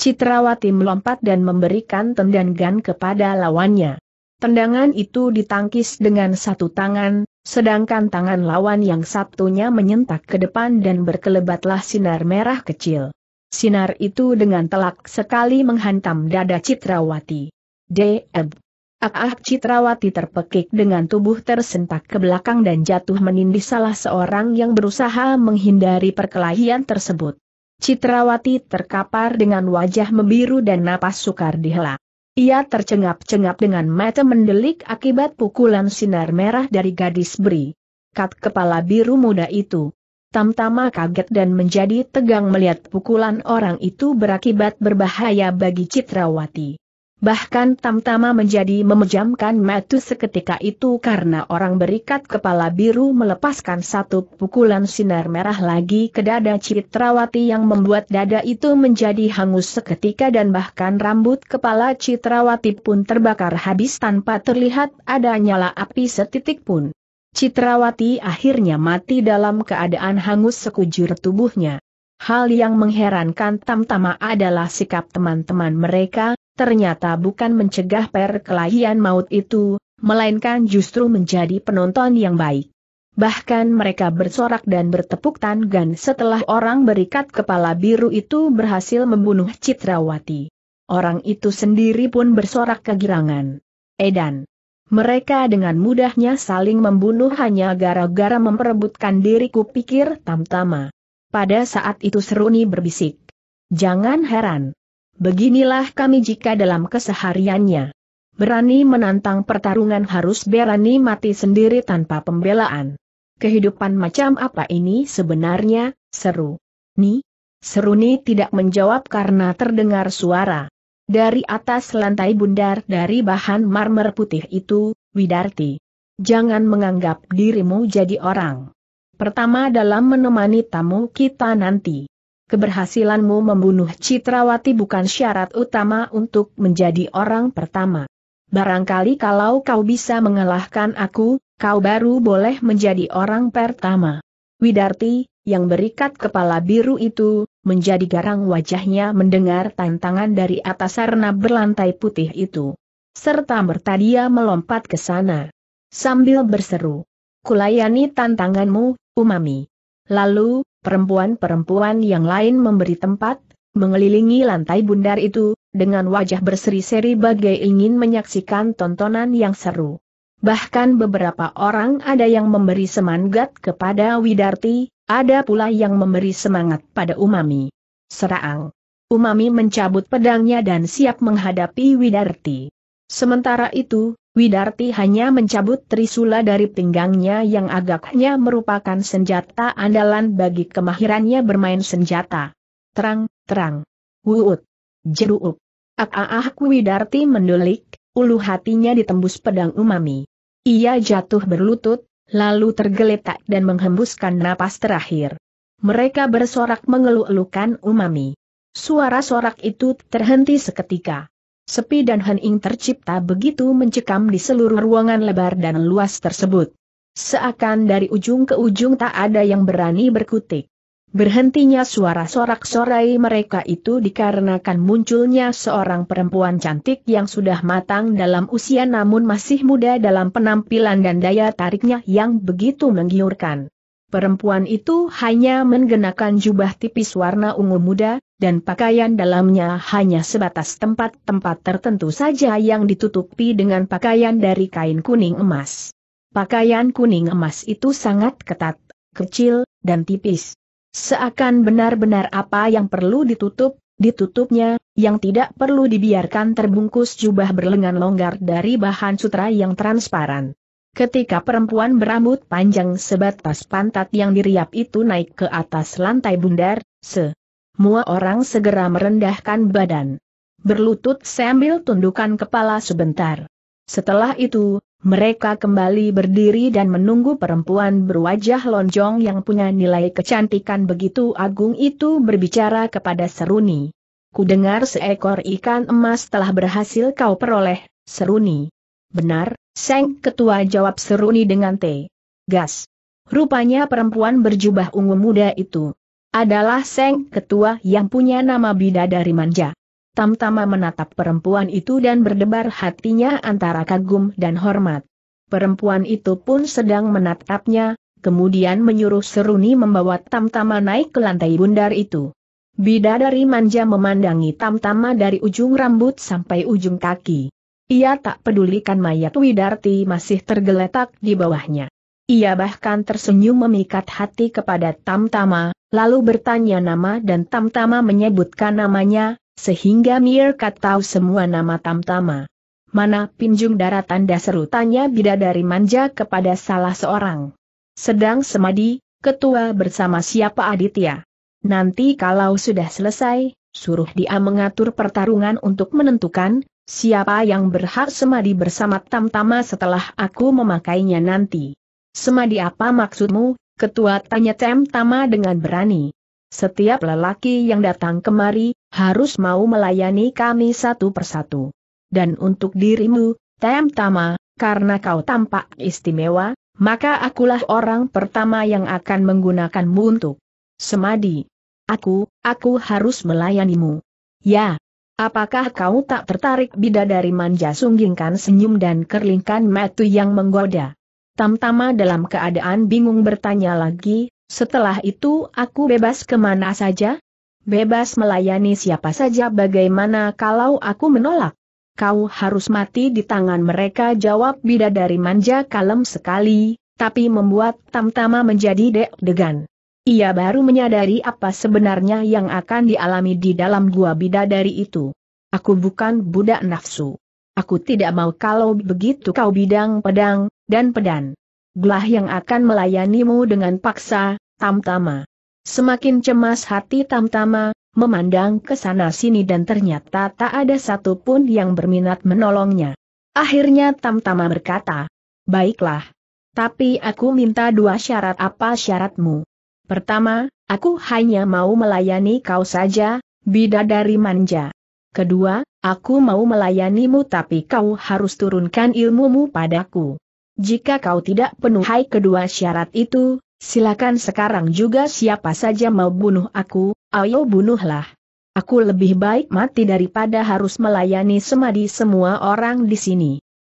Citrawati melompat dan memberikan tendangan kepada lawannya. Tendangan itu ditangkis dengan satu tangan, sedangkan tangan lawan yang satunya menyentak ke depan dan berkelebatlah sinar merah kecil. Sinar itu dengan telak sekali menghantam dada Citrawati. Deb. Ah, ah Citrawati terpekik dengan tubuh tersentak ke belakang dan jatuh menindih salah seorang yang berusaha menghindari perkelahian tersebut. Citrawati terkapar dengan wajah membiru dan napas sukar dihela. Ia tercengap-cengap dengan mata mendelik akibat pukulan sinar merah dari gadis beri. Kat kepala biru muda itu, Tamtama kaget dan menjadi tegang melihat pukulan orang itu berakibat berbahaya bagi Citrawati. Bahkan Tamtama menjadi memejamkan mata seketika itu karena orang berikat kepala biru melepaskan satu pukulan sinar merah lagi ke dada Citrawati yang membuat dada itu menjadi hangus seketika dan bahkan rambut kepala Citrawati pun terbakar habis tanpa terlihat ada nyala api setitik pun. Citrawati akhirnya mati dalam keadaan hangus sekujur tubuhnya. Hal yang mengherankan Tamtama adalah sikap teman-teman mereka, ternyata bukan mencegah perkelahian maut itu, melainkan justru menjadi penonton yang baik. Bahkan mereka bersorak dan bertepuk tangan setelah orang berikat kepala biru itu berhasil membunuh Citrawati. Orang itu sendiri pun bersorak kegirangan. Edan. Mereka dengan mudahnya saling membunuh hanya gara-gara memperebutkan diriku pikir Tamtama. Pada saat itu Seruni berbisik. Jangan heran. Beginilah kami jika dalam kesehariannya. Berani menantang pertarungan harus berani mati sendiri tanpa pembelaan. Kehidupan macam apa ini sebenarnya, seru. Ni? Seruni tidak menjawab karena terdengar suara. Dari atas lantai bundar dari bahan marmer putih itu, Widarti. Jangan menganggap dirimu jadi orang. Pertama dalam menemani tamu kita nanti. Keberhasilanmu membunuh Citrawati bukan syarat utama untuk menjadi orang pertama. Barangkali kalau kau bisa mengalahkan aku, kau baru boleh menjadi orang pertama. Widarti, yang berikat kepala biru itu, menjadi garang wajahnya mendengar tantangan dari atas sarna berlantai putih itu. Serta merta dia melompat ke sana. Sambil berseru, kulayani tantanganmu, Umami. Lalu, perempuan-perempuan yang lain memberi tempat, mengelilingi lantai bundar itu, dengan wajah berseri-seri bagai ingin menyaksikan tontonan yang seru. Bahkan beberapa orang ada yang memberi semangat kepada Widarti, ada pula yang memberi semangat pada Umami. Serang. Umami mencabut pedangnya dan siap menghadapi Widarti. Sementara itu, Widarti hanya mencabut trisula dari pinggangnya yang agaknya merupakan senjata andalan bagi kemahirannya bermain senjata. Terang, terang. Wuut. Jeruup. Ah-ah Widarti mendulik. ulu hatinya ditembus pedang umami. Ia jatuh berlutut, lalu tergeletak dan menghembuskan napas terakhir. Mereka bersorak mengeluh-elukan Umami. Suara sorak itu terhenti seketika. Sepi dan hening tercipta begitu mencekam di seluruh ruangan lebar dan luas tersebut. Seakan dari ujung ke ujung tak ada yang berani berkutik. Berhentinya suara sorak-sorai mereka itu dikarenakan munculnya seorang perempuan cantik yang sudah matang dalam usia namun masih muda dalam penampilan dan daya tariknya yang begitu menggiurkan. Perempuan itu hanya menggenakan jubah tipis warna ungu muda, dan pakaian dalamnya hanya sebatas tempat-tempat tertentu saja yang ditutupi dengan pakaian dari kain kuning emas. Pakaian kuning emas itu sangat ketat, kecil, dan tipis. Seakan benar-benar apa yang perlu ditutup, ditutupnya, yang tidak perlu dibiarkan terbungkus jubah berlengan longgar dari bahan sutra yang transparan. Ketika perempuan berambut panjang sebatas pantat yang diriap itu naik ke atas lantai bundar, semua orang segera merendahkan badan. Berlutut sambil tundukkan kepala sebentar. Setelah itu, mereka kembali berdiri dan menunggu perempuan berwajah lonjong yang punya nilai kecantikan begitu agung itu berbicara kepada Seruni. Kudengar seekor ikan emas telah berhasil kau peroleh, Seruni. Benar, Seng Ketua jawab Seruni dengan T. Gas. Rupanya perempuan berjubah ungu muda itu adalah Seng Ketua yang punya nama Bidadari Manja. Tamtama menatap perempuan itu dan berdebar hatinya antara kagum dan hormat. Perempuan itu pun sedang menatapnya, kemudian menyuruh Seruni membawa Tamtama naik ke lantai bundar itu. Bidadari manja memandangi Tamtama dari ujung rambut sampai ujung kaki. Ia tak pedulikan mayat Widarti masih tergeletak di bawahnya. Ia bahkan tersenyum memikat hati kepada Tamtama, lalu bertanya nama dan Tamtama menyebutkan namanya, sehingga Mirkat tahu semua nama tamtama. Mana pinjung tanda dasar tanya bidadari manja kepada salah seorang. Sedang semadi, ketua bersama siapa Aditya. Nanti kalau sudah selesai, suruh dia mengatur pertarungan untuk menentukan, siapa yang berhak semadi bersama tamtama setelah aku memakainya nanti. Semadi apa maksudmu, ketua tanya tamtama dengan berani. Setiap lelaki yang datang kemari, harus mau melayani kami satu persatu. Dan untuk dirimu, Tem Tama, karena kau tampak istimewa, maka akulah orang pertama yang akan menggunakanmu untuk semadi. Aku, aku harus melayanimu. Ya, Apakah kau tak tertarik bidadari manja sunggingkan senyum dan kerlingkan metu yang menggoda? Tam Tama dalam keadaan bingung bertanya lagi, setelah itu aku bebas kemana saja? Bebas melayani siapa saja bagaimana kalau aku menolak? Kau harus mati di tangan mereka jawab bidadari manja kalem sekali, tapi membuat Tamtama menjadi deg-degan. Ia baru menyadari apa sebenarnya yang akan dialami di dalam gua bidadari itu. Aku bukan budak nafsu. Aku tidak mau kalau begitu kau bidang pedang, dan pedan. Gelah yang akan melayanimu dengan paksa, Tamtama. Semakin cemas hati Tamtama, memandang ke sana-sini dan ternyata tak ada satupun yang berminat menolongnya. Akhirnya Tamtama berkata, Baiklah. Tapi aku minta dua syarat apa syaratmu. Pertama, aku hanya mau melayani kau saja, bidadari manja. Kedua, aku mau melayanimu tapi kau harus turunkan ilmumu padaku. Jika kau tidak penuhi kedua syarat itu, Silakan sekarang juga siapa saja mau bunuh aku, ayo bunuhlah. Aku lebih baik mati daripada harus melayani semadi semua orang di sini.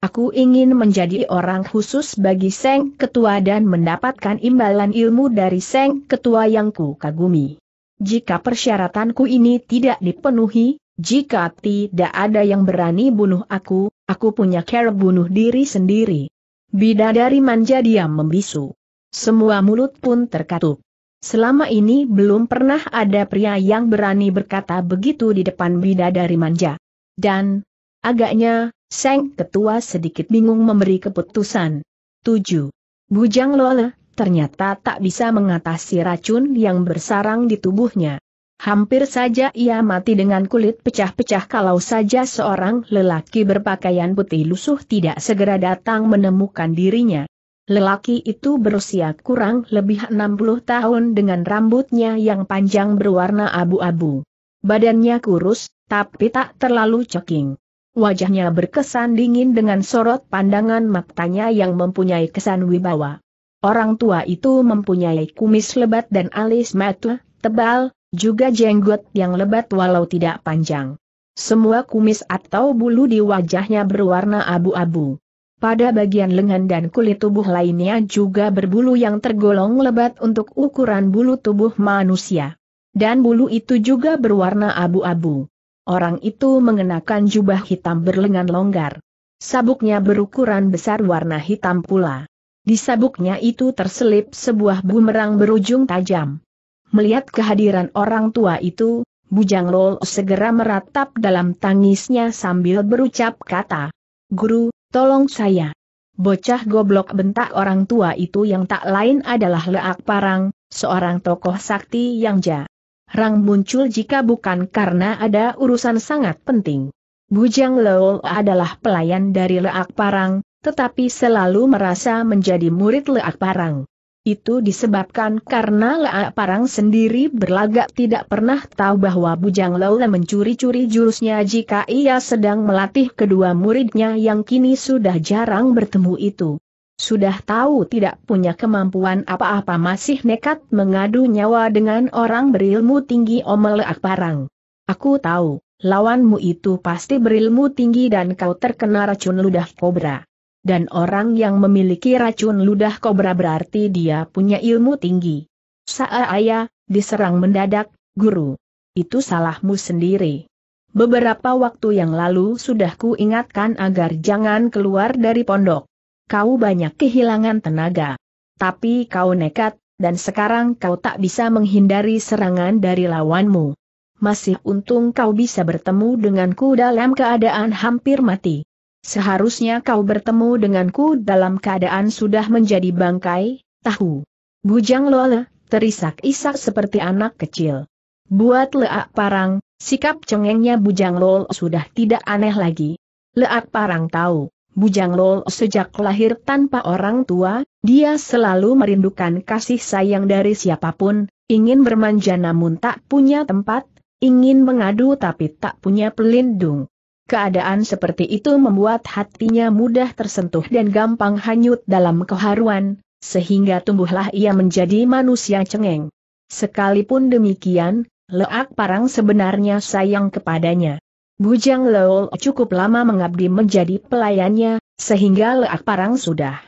Aku ingin menjadi orang khusus bagi Seng Ketua dan mendapatkan imbalan ilmu dari Seng Ketua yang ku kagumi. Jika persyaratanku ini tidak dipenuhi, jika tidak ada yang berani bunuh aku, aku punya cara bunuh diri sendiri. Bidadari manja diam membisu. Semua mulut pun terkatup. Selama ini belum pernah ada pria yang berani berkata begitu di depan bidadari manja. Dan, agaknya, Seng Ketua sedikit bingung memberi keputusan. 7. Bujang Lole, ternyata tak bisa mengatasi racun yang bersarang di tubuhnya. Hampir saja ia mati dengan kulit pecah-pecah kalau saja seorang lelaki berpakaian putih lusuh tidak segera datang menemukan dirinya. Lelaki itu berusia kurang lebih 60 tahun dengan rambutnya yang panjang berwarna abu-abu. Badannya kurus, tapi tak terlalu ceking. Wajahnya berkesan dingin dengan sorot pandangan matanya yang mempunyai kesan wibawa. Orang tua itu mempunyai kumis lebat dan alis matu, tebal, juga jenggot yang lebat walau tidak panjang. Semua kumis atau bulu di wajahnya berwarna abu-abu. Pada bagian lengan dan kulit tubuh lainnya juga berbulu yang tergolong lebat untuk ukuran bulu tubuh manusia. Dan bulu itu juga berwarna abu-abu. Orang itu mengenakan jubah hitam berlengan longgar. Sabuknya berukuran besar warna hitam pula. Di sabuknya itu terselip sebuah bumerang berujung tajam. Melihat kehadiran orang tua itu, Bujang Lol segera meratap dalam tangisnya sambil berucap kata, Guru, Tolong saya. Bocah goblok bentak orang tua itu yang tak lain adalah Leak Parang, seorang tokoh sakti yang ja. Rang muncul jika bukan karena ada urusan sangat penting. Bujang Leo adalah pelayan dari Leak Parang, tetapi selalu merasa menjadi murid Leak Parang. Itu disebabkan karena Lea Parang sendiri berlagak tidak pernah tahu bahwa Bujang Lola mencuri-curi jurusnya jika ia sedang melatih kedua muridnya yang kini sudah jarang bertemu itu. Sudah tahu tidak punya kemampuan apa-apa masih nekat mengadu nyawa dengan orang berilmu tinggi Omel Lea Parang. Aku tahu, lawanmu itu pasti berilmu tinggi dan kau terkena racun ludah kobra dan orang yang memiliki racun ludah kobra berarti dia punya ilmu tinggi. Saat Ayah diserang mendadak, guru. Itu salahmu sendiri. Beberapa waktu yang lalu sudah kuingatkan agar jangan keluar dari pondok. Kau banyak kehilangan tenaga. Tapi kau nekat, dan sekarang kau tak bisa menghindari serangan dari lawanmu. Masih untung kau bisa bertemu denganku dalam keadaan hampir mati. Seharusnya kau bertemu denganku dalam keadaan sudah menjadi bangkai, tahu. Bujang Lole, terisak-isak seperti anak kecil. Buat leak parang, sikap cengengnya Bujang Lol sudah tidak aneh lagi. Leak parang tahu, Bujang Lol sejak lahir tanpa orang tua, dia selalu merindukan kasih sayang dari siapapun, ingin bermanja namun tak punya tempat, ingin mengadu tapi tak punya pelindung. Keadaan seperti itu membuat hatinya mudah tersentuh dan gampang hanyut dalam keharuan, sehingga tumbuhlah ia menjadi manusia cengeng. Sekalipun demikian, Leak Parang sebenarnya sayang kepadanya. Bujang Leol cukup lama mengabdi menjadi pelayannya, sehingga Leak Parang sudah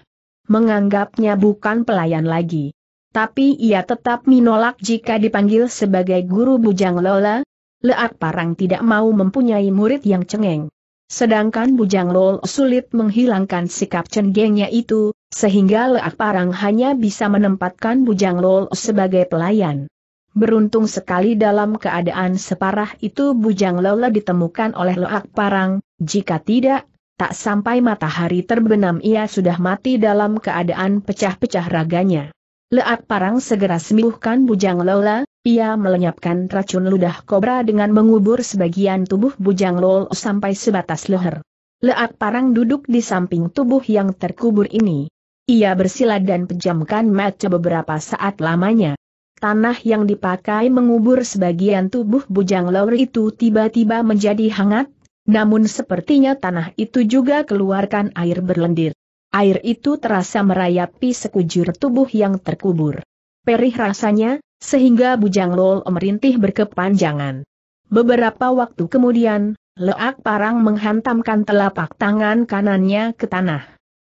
menganggapnya bukan pelayan lagi. Tapi ia tetap menolak jika dipanggil sebagai guru Bujang Lola, Leak Parang tidak mau mempunyai murid yang cengeng. Sedangkan Bujang Lol sulit menghilangkan sikap cenggengnya itu, sehingga Leak Parang hanya bisa menempatkan Bujang Lol sebagai pelayan. Beruntung sekali dalam keadaan separah itu Bujang Lol ditemukan oleh Leak Parang, jika tidak, tak sampai matahari terbenam ia sudah mati dalam keadaan pecah-pecah raganya. Leat Parang segera sembuhkan Bujang Lola, ia melenyapkan racun ludah kobra dengan mengubur sebagian tubuh Bujang Lol sampai sebatas leher. Leat Parang duduk di samping tubuh yang terkubur ini. Ia bersila dan pejamkan mata beberapa saat lamanya. Tanah yang dipakai mengubur sebagian tubuh Bujang Lor itu tiba-tiba menjadi hangat, namun sepertinya tanah itu juga keluarkan air berlendir. Air itu terasa merayapi sekujur tubuh yang terkubur. Perih rasanya, sehingga Bujang Lol merintih berkepanjangan. Beberapa waktu kemudian, Leak Parang menghantamkan telapak tangan kanannya ke tanah.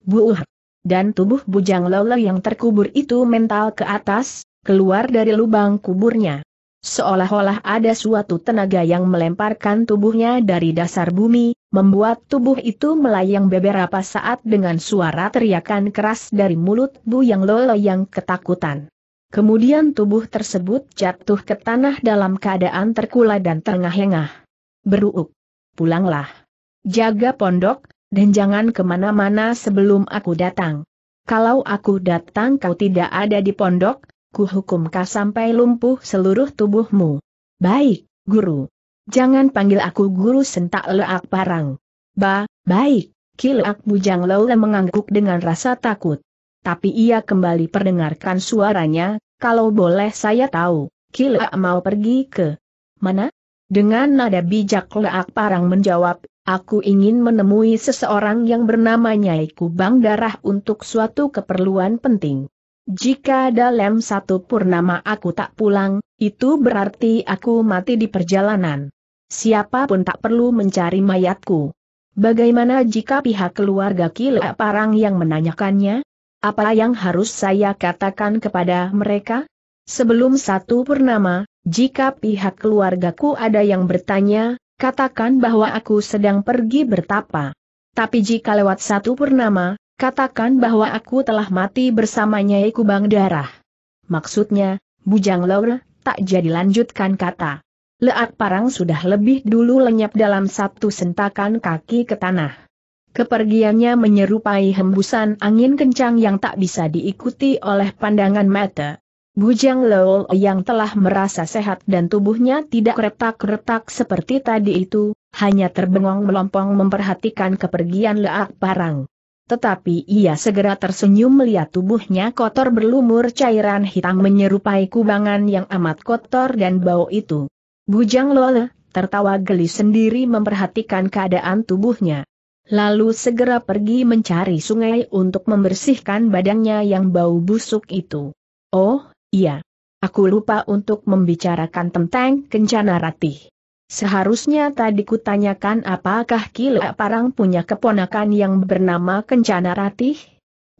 Buuh! Dan tubuh Bujang Lol yang terkubur itu mental ke atas, keluar dari lubang kuburnya. Seolah-olah ada suatu tenaga yang melemparkan tubuhnya dari dasar bumi, membuat tubuh itu melayang beberapa saat dengan suara teriakan keras dari mulut Bu Yang Lolo yang ketakutan. Kemudian tubuh tersebut jatuh ke tanah dalam keadaan terkula dan terengah-engah. Beruuk. Pulanglah. Jaga pondok, dan jangan kemana-mana sebelum aku datang. Kalau aku datang kau tidak ada di pondok, kuhukumkah sampai lumpuh seluruh tubuhmu? Baik, guru. Jangan panggil aku guru sentak leak parang. Ba, baik, Kilak bujang Lola mengangguk dengan rasa takut. Tapi ia kembali perdengarkan suaranya, kalau boleh saya tahu, Kilak mau pergi ke mana? Dengan nada bijak leak parang menjawab, Aku ingin menemui seseorang yang bernama Nyai Kubang Darah untuk suatu keperluan penting. Jika dalam satu purnama aku tak pulang, itu berarti aku mati di perjalanan. Siapapun tak perlu mencari mayatku. Bagaimana jika pihak keluarga Kila Parang yang menanyakannya? Apa yang harus saya katakan kepada mereka? Sebelum satu purnama, jika pihak keluargaku ada yang bertanya, katakan bahwa aku sedang pergi bertapa. Tapi jika lewat satu purnama, Katakan bahwa aku telah mati bersamanya Nyai Kubang Darah. Maksudnya, Bujang Laura, tak jadi lanjutkan kata. Leak parang sudah lebih dulu lenyap dalam satu sentakan kaki ke tanah. Kepergiannya menyerupai hembusan angin kencang yang tak bisa diikuti oleh pandangan mata. Bujang Lol yang telah merasa sehat dan tubuhnya tidak retak-retak seperti tadi itu, hanya terbengong melompong memperhatikan kepergian Leak Parang. Tetapi ia segera tersenyum melihat tubuhnya kotor berlumur cairan hitam menyerupai kubangan yang amat kotor dan bau itu. Bujang Lole, tertawa geli sendiri memperhatikan keadaan tubuhnya. Lalu segera pergi mencari sungai untuk membersihkan badannya yang bau busuk itu. Oh, iya. Aku lupa untuk membicarakan tentang kencana ratih. Seharusnya tadi kutanyakan apakah Lea Parang punya keponakan yang bernama Kencana Ratih?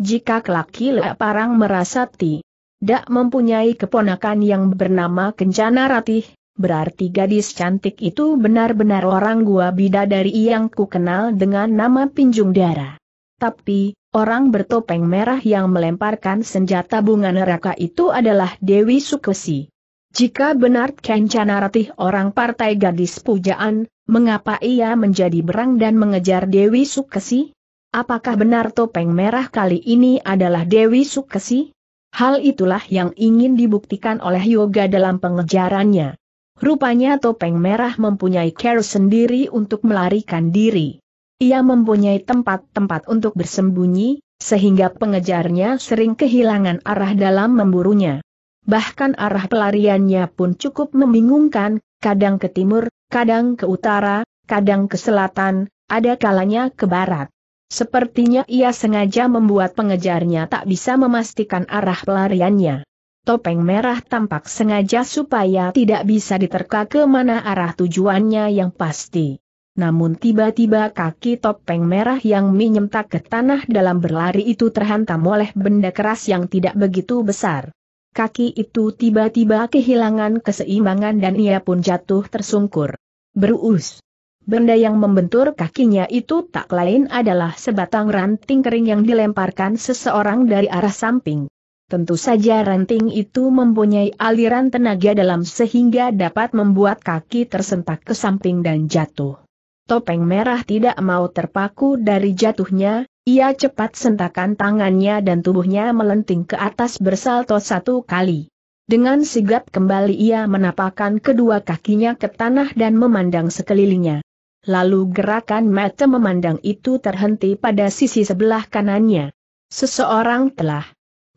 Jika kelak Lea Parang merasa tidak mempunyai keponakan yang bernama Kencana Ratih, berarti gadis cantik itu benar-benar orang gua bidadari yang ku kenal dengan nama Pinjung Dara. Tapi, orang bertopeng merah yang melemparkan senjata bunga neraka itu adalah Dewi Sukesi. Jika benar Kencana Ratih orang partai gadis pujaan, mengapa ia menjadi berang dan mengejar Dewi Sukesi? Apakah benar topeng merah kali ini adalah Dewi Sukesi? Hal itulah yang ingin dibuktikan oleh Yoga dalam pengejarannya. Rupanya topeng merah mempunyai care sendiri untuk melarikan diri. Ia mempunyai tempat-tempat untuk bersembunyi, sehingga pengejarnya sering kehilangan arah dalam memburunya bahkan arah pelariannya pun cukup membingungkan, kadang ke timur, kadang ke utara, kadang ke selatan, ada kalanya ke barat. Sepertinya ia sengaja membuat pengejarnya tak bisa memastikan arah pelariannya. Topeng merah tampak sengaja supaya tidak bisa diterka ke mana arah tujuannya yang pasti. Namun tiba-tiba kaki topeng merah yang menyentak ke tanah dalam berlari itu terhantam oleh benda keras yang tidak begitu besar kaki itu tiba-tiba kehilangan keseimbangan dan ia pun jatuh tersungkur. Berus, Benda yang membentur kakinya itu tak lain adalah sebatang ranting kering yang dilemparkan seseorang dari arah samping. Tentu saja ranting itu mempunyai aliran tenaga dalam sehingga dapat membuat kaki tersentak ke samping dan jatuh. Topeng merah tidak mau terpaku dari jatuhnya, ia cepat sentakan tangannya dan tubuhnya melenting ke atas bersalto satu kali. Dengan sigap kembali ia menapakkan kedua kakinya ke tanah dan memandang sekelilingnya. Lalu gerakan mata memandang itu terhenti pada sisi sebelah kanannya. Seseorang telah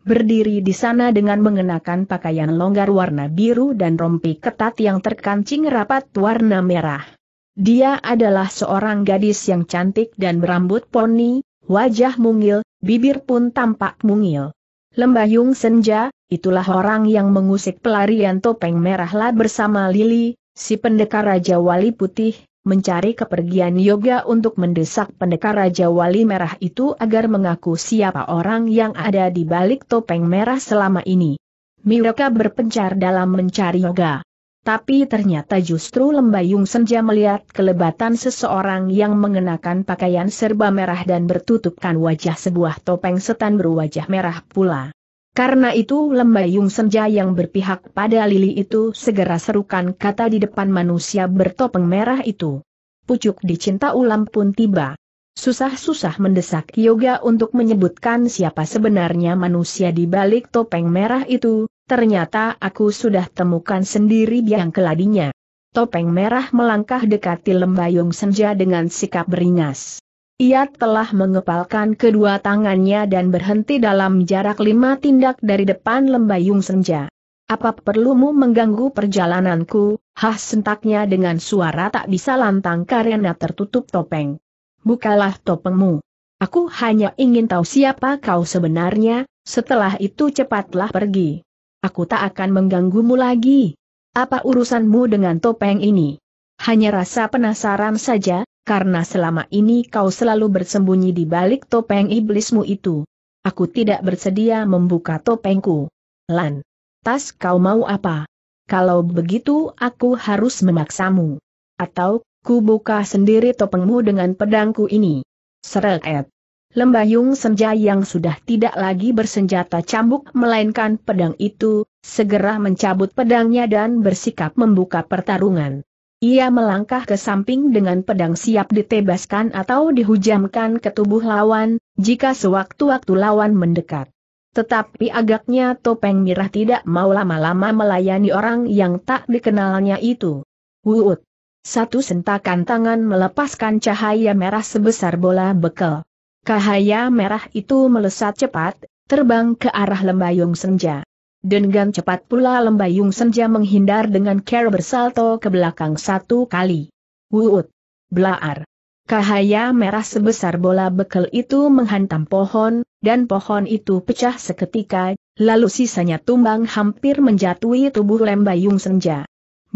berdiri di sana dengan mengenakan pakaian longgar warna biru dan rompi ketat yang terkancing rapat warna merah. Dia adalah seorang gadis yang cantik dan berambut poni, Wajah mungil, bibir pun tampak mungil. Lembayung senja, itulah orang yang mengusik pelarian topeng merahlah bersama Lili, si pendekar Raja Wali Putih, mencari kepergian Yoga untuk mendesak pendekar Raja Wali Merah itu agar mengaku siapa orang yang ada di balik topeng merah selama ini. Mereka berpencar dalam mencari Yoga. Tapi ternyata justru lembayung senja melihat kelebatan seseorang yang mengenakan pakaian serba merah dan bertutupkan wajah sebuah topeng setan berwajah merah pula. Karena itu lembayung senja yang berpihak pada Lili itu segera serukan kata di depan manusia bertopeng merah itu. Pucuk dicinta ulam pun tiba. Susah-susah mendesak Yoga untuk menyebutkan siapa sebenarnya manusia di balik topeng merah itu, ternyata aku sudah temukan sendiri biang keladinya. Topeng merah melangkah dekati lembayung senja dengan sikap beringas. Ia telah mengepalkan kedua tangannya dan berhenti dalam jarak lima tindak dari depan lembayung senja. Apa perlumu mengganggu perjalananku, hah sentaknya dengan suara tak bisa lantang karena tertutup topeng bukalah topengmu. Aku hanya ingin tahu siapa kau sebenarnya, setelah itu cepatlah pergi. Aku tak akan mengganggumu lagi. Apa urusanmu dengan topeng ini? Hanya rasa penasaran saja, karena selama ini kau selalu bersembunyi di balik topeng iblismu itu. Aku tidak bersedia membuka topengku. Lan. Tas kau mau apa? Kalau begitu aku harus memaksamu. Atau Ku buka sendiri topengmu dengan pedangku ini. Seret. Lembayung senja yang sudah tidak lagi bersenjata cambuk melainkan pedang itu, segera mencabut pedangnya dan bersikap membuka pertarungan. Ia melangkah ke samping dengan pedang siap ditebaskan atau dihujamkan ke tubuh lawan, jika sewaktu-waktu lawan mendekat. Tetapi agaknya topeng mirah tidak mau lama-lama melayani orang yang tak dikenalnya itu. Wuut! Satu sentakan tangan melepaskan cahaya merah sebesar bola bekel. Cahaya merah itu melesat cepat, terbang ke arah lembayung senja. Dengan cepat pula lembayung senja menghindar dengan care bersalto ke belakang satu kali. Wuut. Blaar. Cahaya merah sebesar bola bekel itu menghantam pohon, dan pohon itu pecah seketika, lalu sisanya tumbang hampir menjatuhi tubuh lembayung senja.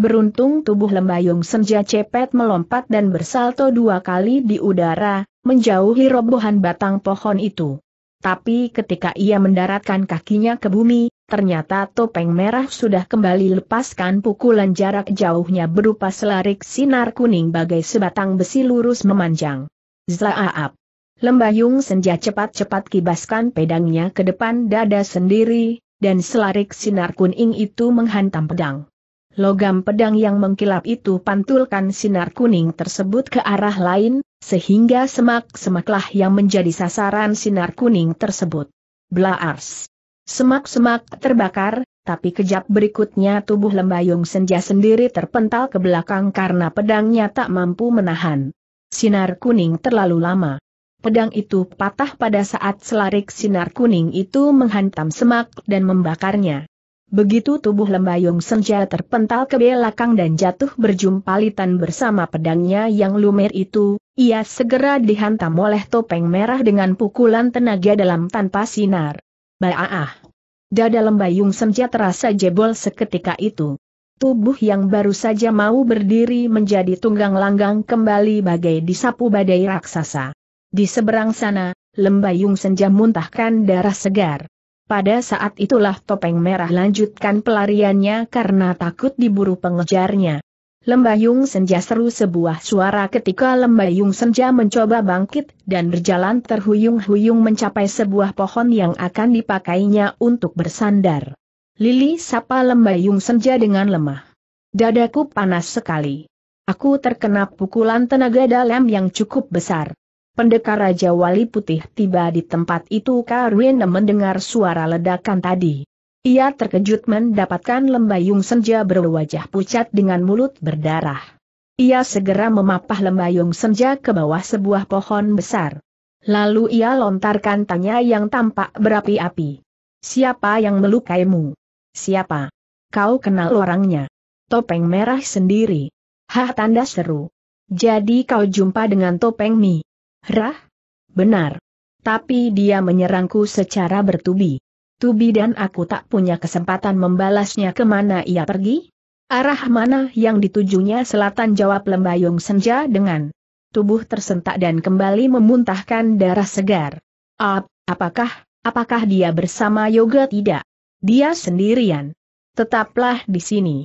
Beruntung tubuh lembayung senja cepet melompat dan bersalto dua kali di udara, menjauhi robohan batang pohon itu. Tapi ketika ia mendaratkan kakinya ke bumi, ternyata topeng merah sudah kembali lepaskan pukulan jarak jauhnya berupa selarik sinar kuning bagai sebatang besi lurus memanjang. Zlaaap. Lembayung senja cepat-cepat kibaskan pedangnya ke depan dada sendiri, dan selarik sinar kuning itu menghantam pedang. Logam pedang yang mengkilap itu pantulkan sinar kuning tersebut ke arah lain, sehingga semak-semaklah yang menjadi sasaran sinar kuning tersebut. Blaars. Semak-semak terbakar, tapi kejap berikutnya tubuh lembayung senja sendiri terpental ke belakang karena pedangnya tak mampu menahan. Sinar kuning terlalu lama. Pedang itu patah pada saat selarik sinar kuning itu menghantam semak dan membakarnya. Begitu tubuh lembayung senja terpental ke belakang dan jatuh berjumpalitan bersama pedangnya yang lumer itu, ia segera dihantam oleh topeng merah dengan pukulan tenaga dalam tanpa sinar. Baah! Dada lembayung senja terasa jebol seketika itu. Tubuh yang baru saja mau berdiri menjadi tunggang langgang kembali bagai disapu badai raksasa. Di seberang sana, lembayung senja muntahkan darah segar. Pada saat itulah topeng merah lanjutkan pelariannya karena takut diburu pengejarnya. Lembayung Senja seru sebuah suara ketika Lembayung Senja mencoba bangkit dan berjalan terhuyung-huyung mencapai sebuah pohon yang akan dipakainya untuk bersandar. Lili sapa Lembayung Senja dengan lemah. Dadaku panas sekali. Aku terkena pukulan tenaga dalam yang cukup besar. Pendekar Raja Wali Putih tiba di tempat itu karena mendengar suara ledakan tadi. Ia terkejut mendapatkan lembayung senja berwajah pucat dengan mulut berdarah. Ia segera memapah lembayung senja ke bawah sebuah pohon besar. Lalu ia lontarkan tanya yang tampak berapi-api. Siapa yang melukaimu? Siapa? Kau kenal orangnya. Topeng merah sendiri. Hah tanda seru. Jadi kau jumpa dengan topeng mi. Rah? Benar. Tapi dia menyerangku secara bertubi. Tubi dan aku tak punya kesempatan membalasnya kemana ia pergi? Arah mana yang ditujunya selatan jawab lembayung senja dengan tubuh tersentak dan kembali memuntahkan darah segar. Ap, apakah, apakah dia bersama yoga tidak? Dia sendirian. Tetaplah di sini.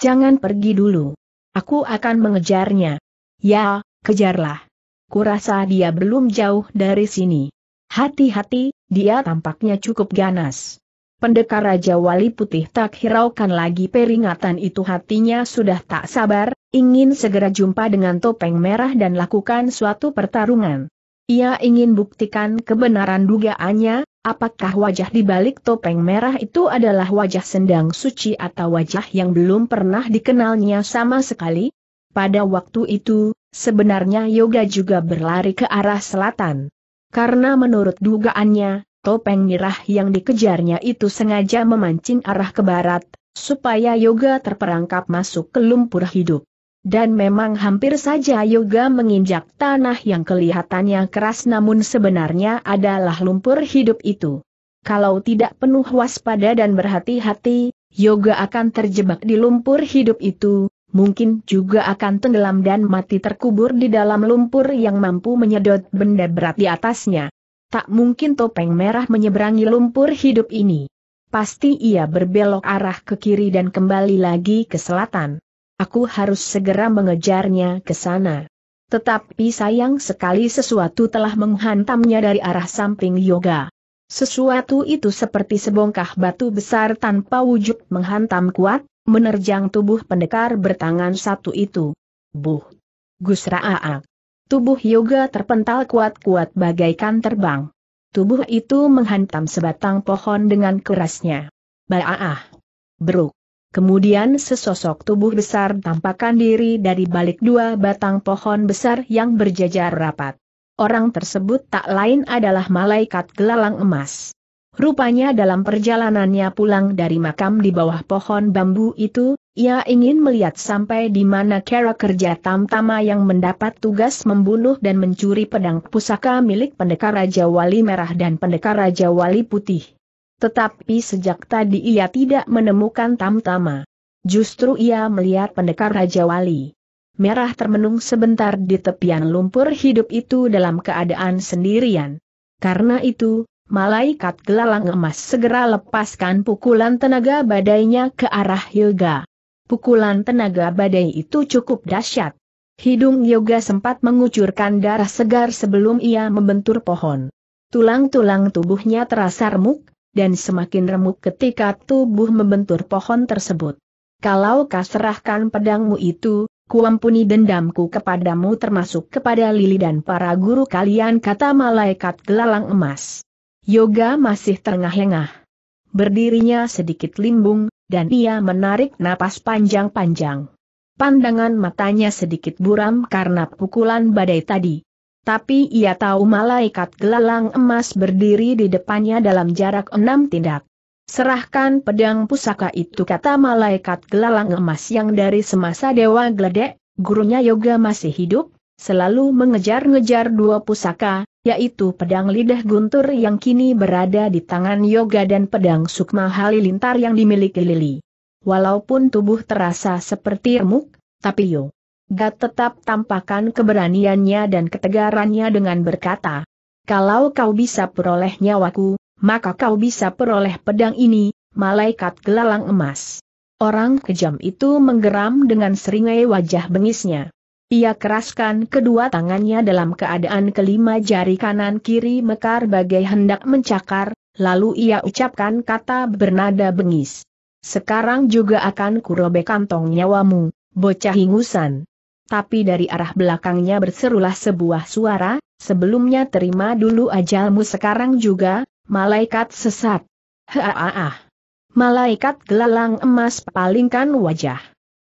Jangan pergi dulu. Aku akan mengejarnya. Ya, kejarlah kurasa dia belum jauh dari sini. Hati-hati, dia tampaknya cukup ganas. Pendekar Raja Wali Putih tak hiraukan lagi peringatan itu hatinya sudah tak sabar, ingin segera jumpa dengan topeng merah dan lakukan suatu pertarungan. Ia ingin buktikan kebenaran dugaannya, apakah wajah di balik topeng merah itu adalah wajah sendang suci atau wajah yang belum pernah dikenalnya sama sekali? Pada waktu itu, Sebenarnya Yoga juga berlari ke arah selatan. Karena menurut dugaannya, topeng mirah yang dikejarnya itu sengaja memancing arah ke barat, supaya Yoga terperangkap masuk ke lumpur hidup. Dan memang hampir saja Yoga menginjak tanah yang kelihatannya keras namun sebenarnya adalah lumpur hidup itu. Kalau tidak penuh waspada dan berhati-hati, Yoga akan terjebak di lumpur hidup itu, mungkin juga akan tenggelam dan mati terkubur di dalam lumpur yang mampu menyedot benda berat di atasnya. Tak mungkin topeng merah menyeberangi lumpur hidup ini. Pasti ia berbelok arah ke kiri dan kembali lagi ke selatan. Aku harus segera mengejarnya ke sana. Tetapi sayang sekali sesuatu telah menghantamnya dari arah samping yoga. Sesuatu itu seperti sebongkah batu besar tanpa wujud menghantam kuat, menerjang tubuh pendekar bertangan satu itu. Buh! Aa. Tubuh yoga terpental kuat-kuat bagaikan terbang. Tubuh itu menghantam sebatang pohon dengan kerasnya. Baaah! Beruk! Kemudian sesosok tubuh besar tampakkan diri dari balik dua batang pohon besar yang berjajar rapat. Orang tersebut tak lain adalah malaikat gelalang emas. Rupanya dalam perjalanannya pulang dari makam di bawah pohon bambu itu, ia ingin melihat sampai di mana kera kerja Tamtama yang mendapat tugas membunuh dan mencuri pedang pusaka milik pendekar Raja Wali Merah dan pendekar Raja Wali Putih. Tetapi sejak tadi ia tidak menemukan Tamtama. Justru ia melihat pendekar Raja Wali Merah termenung sebentar di tepian lumpur hidup itu dalam keadaan sendirian. Karena itu, malaikat gelalang emas segera lepaskan pukulan tenaga badainya ke arah Yoga. Pukulan tenaga badai itu cukup dahsyat. Hidung Yoga sempat mengucurkan darah segar sebelum ia membentur pohon. Tulang-tulang tubuhnya terasa remuk, dan semakin remuk ketika tubuh membentur pohon tersebut. Kalau kau serahkan pedangmu itu, kuampuni dendamku kepadamu termasuk kepada Lili dan para guru kalian kata malaikat gelalang emas. Yoga masih terengah-engah. Berdirinya sedikit limbung, dan ia menarik napas panjang-panjang. Pandangan matanya sedikit buram karena pukulan badai tadi. Tapi ia tahu malaikat gelalang emas berdiri di depannya dalam jarak enam tindak. Serahkan pedang pusaka itu kata malaikat gelalang emas yang dari semasa Dewa Gledek, gurunya Yoga masih hidup, selalu mengejar-ngejar dua pusaka, yaitu pedang lidah guntur yang kini berada di tangan Yoga dan pedang Sukma Halilintar yang dimiliki Lili. Walaupun tubuh terasa seperti remuk, tapi Yoga Gat tetap tampakkan keberaniannya dan ketegarannya dengan berkata, Kalau kau bisa peroleh nyawaku, maka kau bisa peroleh pedang ini, malaikat gelalang emas. Orang kejam itu menggeram dengan seringai wajah bengisnya. Ia keraskan kedua tangannya dalam keadaan kelima jari kanan kiri mekar bagai hendak mencakar, lalu ia ucapkan kata bernada bengis. Sekarang juga akan kurobek kantong nyawamu, bocah hingusan. Tapi dari arah belakangnya berserulah sebuah suara, sebelumnya terima dulu ajalmu sekarang juga, malaikat sesat. Haaah. Malaikat gelalang emas palingkan wajah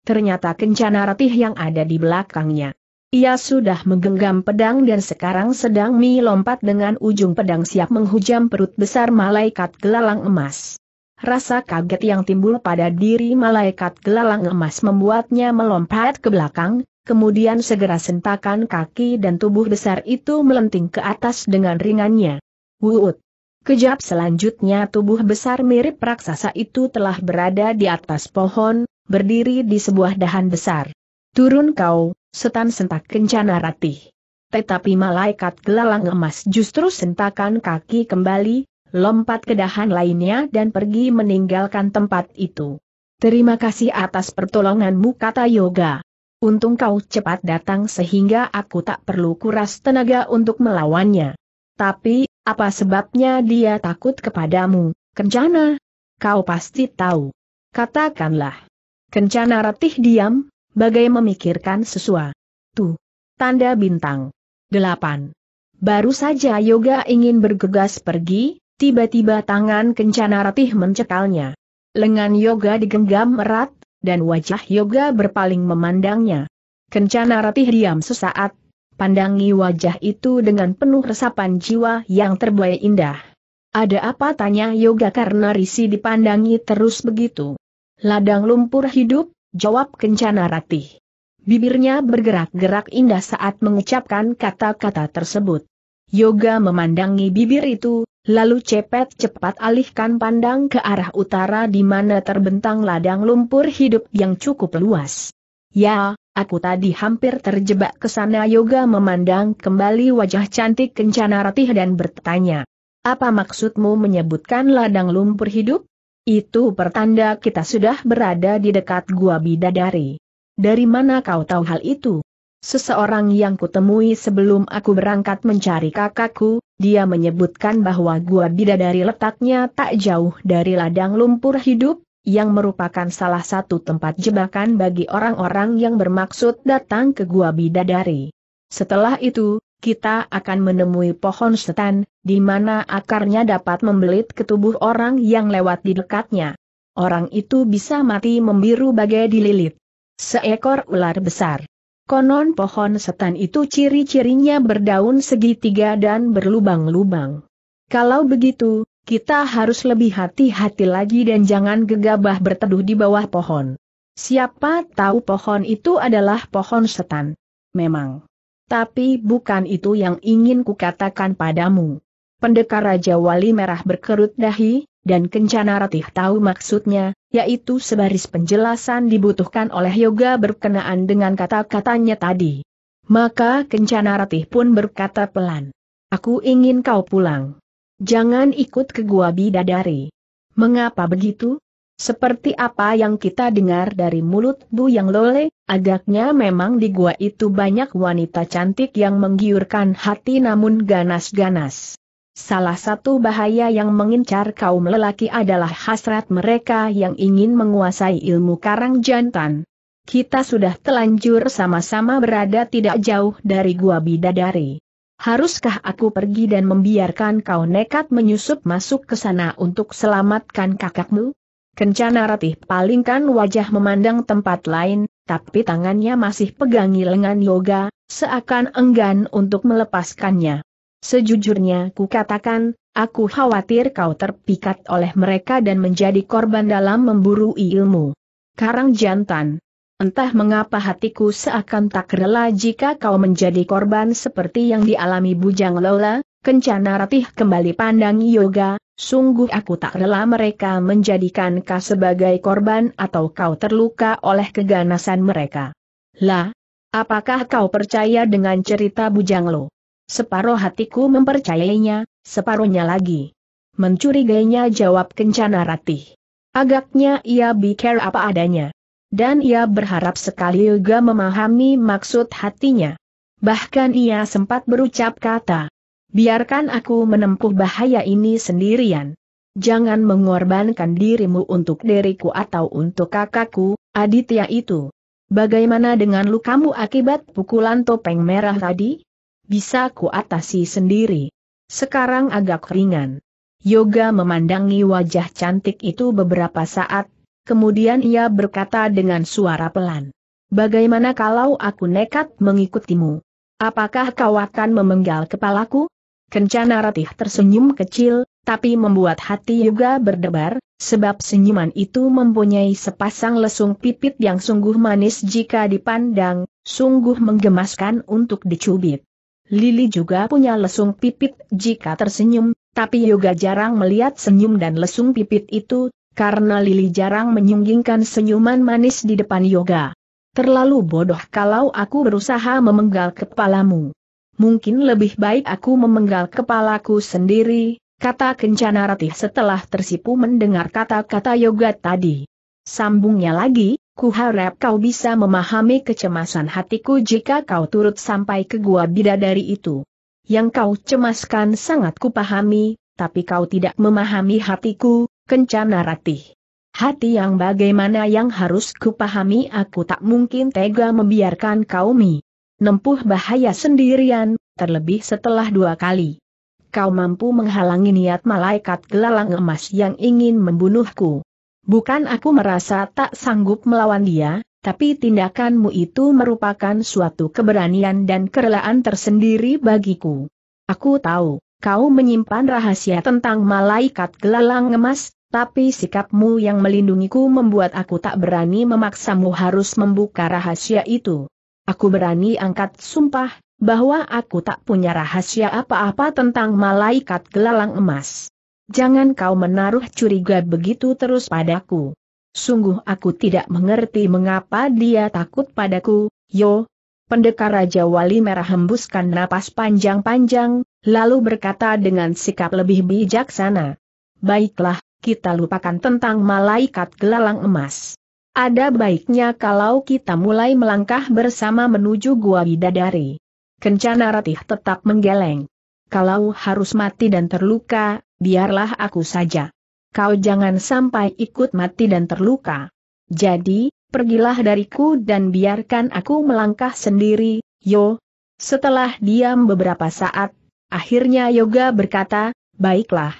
ternyata kencana ratih yang ada di belakangnya. Ia sudah menggenggam pedang dan sekarang sedang melompat dengan ujung pedang siap menghujam perut besar malaikat gelalang emas. Rasa kaget yang timbul pada diri malaikat gelalang emas membuatnya melompat ke belakang, kemudian segera sentakan kaki dan tubuh besar itu melenting ke atas dengan ringannya. Wuut! Kejap selanjutnya tubuh besar mirip raksasa itu telah berada di atas pohon, berdiri di sebuah dahan besar. Turun kau, setan sentak kencana ratih. Tetapi malaikat gelalang emas justru sentakan kaki kembali, lompat ke dahan lainnya dan pergi meninggalkan tempat itu. Terima kasih atas pertolonganmu kata Yoga. Untung kau cepat datang sehingga aku tak perlu kuras tenaga untuk melawannya. Tapi, apa sebabnya dia takut kepadamu, Kencana? Kau pasti tahu. Katakanlah. Kencana Ratih diam, bagai memikirkan sesuatu. Tanda bintang. 8. Baru saja Yoga ingin bergegas pergi, tiba-tiba tangan Kencana Ratih mencekalnya. Lengan Yoga digenggam erat, dan wajah Yoga berpaling memandangnya. Kencana Ratih diam sesaat, pandangi wajah itu dengan penuh resapan jiwa yang terbuai indah. Ada apa tanya Yoga karena Risi dipandangi terus begitu. Ladang lumpur hidup, jawab Kencana Ratih. Bibirnya bergerak-gerak indah saat mengucapkan kata-kata tersebut. Yoga memandangi bibir itu, lalu cepet cepat alihkan pandang ke arah utara di mana terbentang ladang lumpur hidup yang cukup luas. Ya, aku tadi hampir terjebak ke sana Yoga memandang kembali wajah cantik Kencana Ratih dan bertanya. Apa maksudmu menyebutkan ladang lumpur hidup? Itu pertanda kita sudah berada di dekat gua bidadari. Dari mana kau tahu hal itu? Seseorang yang kutemui sebelum aku berangkat mencari kakakku, dia menyebutkan bahwa gua bidadari letaknya tak jauh dari ladang lumpur hidup, yang merupakan salah satu tempat jebakan bagi orang-orang yang bermaksud datang ke gua bidadari. Setelah itu, kita akan menemui pohon setan, di mana akarnya dapat membelit ke tubuh orang yang lewat di dekatnya. Orang itu bisa mati membiru bagai dililit. Seekor ular besar. Konon pohon setan itu ciri-cirinya berdaun segitiga dan berlubang-lubang. Kalau begitu, kita harus lebih hati-hati lagi dan jangan gegabah berteduh di bawah pohon. Siapa tahu pohon itu adalah pohon setan. Memang. Tapi bukan itu yang ingin kukatakan padamu. Pendekar Raja Wali Merah berkerut dahi, dan Kencana Ratih tahu maksudnya, yaitu sebaris penjelasan dibutuhkan oleh Yoga berkenaan dengan kata-katanya tadi. Maka Kencana Ratih pun berkata pelan. Aku ingin kau pulang. Jangan ikut ke gua bidadari. Mengapa begitu? Seperti apa yang kita dengar dari mulut Bu Yang Lole, agaknya memang di gua itu banyak wanita cantik yang menggiurkan hati namun ganas-ganas. Salah satu bahaya yang mengincar kaum lelaki adalah hasrat mereka yang ingin menguasai ilmu karang jantan. Kita sudah telanjur sama-sama berada tidak jauh dari gua bidadari. Haruskah aku pergi dan membiarkan kau nekat menyusup masuk ke sana untuk selamatkan kakakmu? Kencana Ratih palingkan wajah memandang tempat lain, tapi tangannya masih pegangi lengan yoga, seakan enggan untuk melepaskannya. Sejujurnya ku katakan, aku khawatir kau terpikat oleh mereka dan menjadi korban dalam memburu ilmu. Karang jantan. Entah mengapa hatiku seakan tak rela jika kau menjadi korban seperti yang dialami Bujang Lola, Kencana Ratih kembali pandang Yoga, sungguh aku tak rela mereka menjadikan kau sebagai korban atau kau terluka oleh keganasan mereka. Lah, apakah kau percaya dengan cerita bujang lo? Separuh hatiku mempercayainya, separuhnya lagi. Mencurigainya jawab Kencana Ratih. Agaknya ia bicara apa adanya. Dan ia berharap sekali Yoga memahami maksud hatinya. Bahkan ia sempat berucap kata, Biarkan aku menempuh bahaya ini sendirian. Jangan mengorbankan dirimu untuk diriku atau untuk kakakku, Aditya itu. Bagaimana dengan lukamu akibat pukulan topeng merah tadi? Bisa ku atasi sendiri. Sekarang agak ringan. Yoga memandangi wajah cantik itu beberapa saat, kemudian ia berkata dengan suara pelan. Bagaimana kalau aku nekat mengikutimu? Apakah kau akan memenggal kepalaku? Kencana Ratih tersenyum kecil, tapi membuat hati Yoga berdebar, sebab senyuman itu mempunyai sepasang lesung pipit yang sungguh manis jika dipandang, sungguh menggemaskan untuk dicubit. Lili juga punya lesung pipit jika tersenyum, tapi Yoga jarang melihat senyum dan lesung pipit itu, karena Lili jarang menyunggingkan senyuman manis di depan Yoga. Terlalu bodoh kalau aku berusaha memenggal kepalamu mungkin lebih baik aku memenggal kepalaku sendiri, kata Kencana Ratih setelah tersipu mendengar kata-kata yoga tadi. Sambungnya lagi, ku harap kau bisa memahami kecemasan hatiku jika kau turut sampai ke gua bidadari itu. Yang kau cemaskan sangat kupahami, tapi kau tidak memahami hatiku, Kencana Ratih. Hati yang bagaimana yang harus kupahami aku tak mungkin tega membiarkan kau mi nempuh bahaya sendirian, terlebih setelah dua kali. Kau mampu menghalangi niat malaikat gelalang emas yang ingin membunuhku. Bukan aku merasa tak sanggup melawan dia, tapi tindakanmu itu merupakan suatu keberanian dan kerelaan tersendiri bagiku. Aku tahu, kau menyimpan rahasia tentang malaikat gelalang emas, tapi sikapmu yang melindungiku membuat aku tak berani memaksamu harus membuka rahasia itu aku berani angkat sumpah, bahwa aku tak punya rahasia apa-apa tentang malaikat gelalang emas. Jangan kau menaruh curiga begitu terus padaku. Sungguh aku tidak mengerti mengapa dia takut padaku, yo. Pendekar Raja Wali Merah hembuskan napas panjang-panjang, lalu berkata dengan sikap lebih bijaksana. Baiklah, kita lupakan tentang malaikat gelalang emas. Ada baiknya kalau kita mulai melangkah bersama menuju gua bidadari. Kencana Ratih tetap menggeleng. Kalau harus mati dan terluka, biarlah aku saja. Kau jangan sampai ikut mati dan terluka. Jadi, pergilah dariku dan biarkan aku melangkah sendiri, yo. Setelah diam beberapa saat, akhirnya Yoga berkata, baiklah.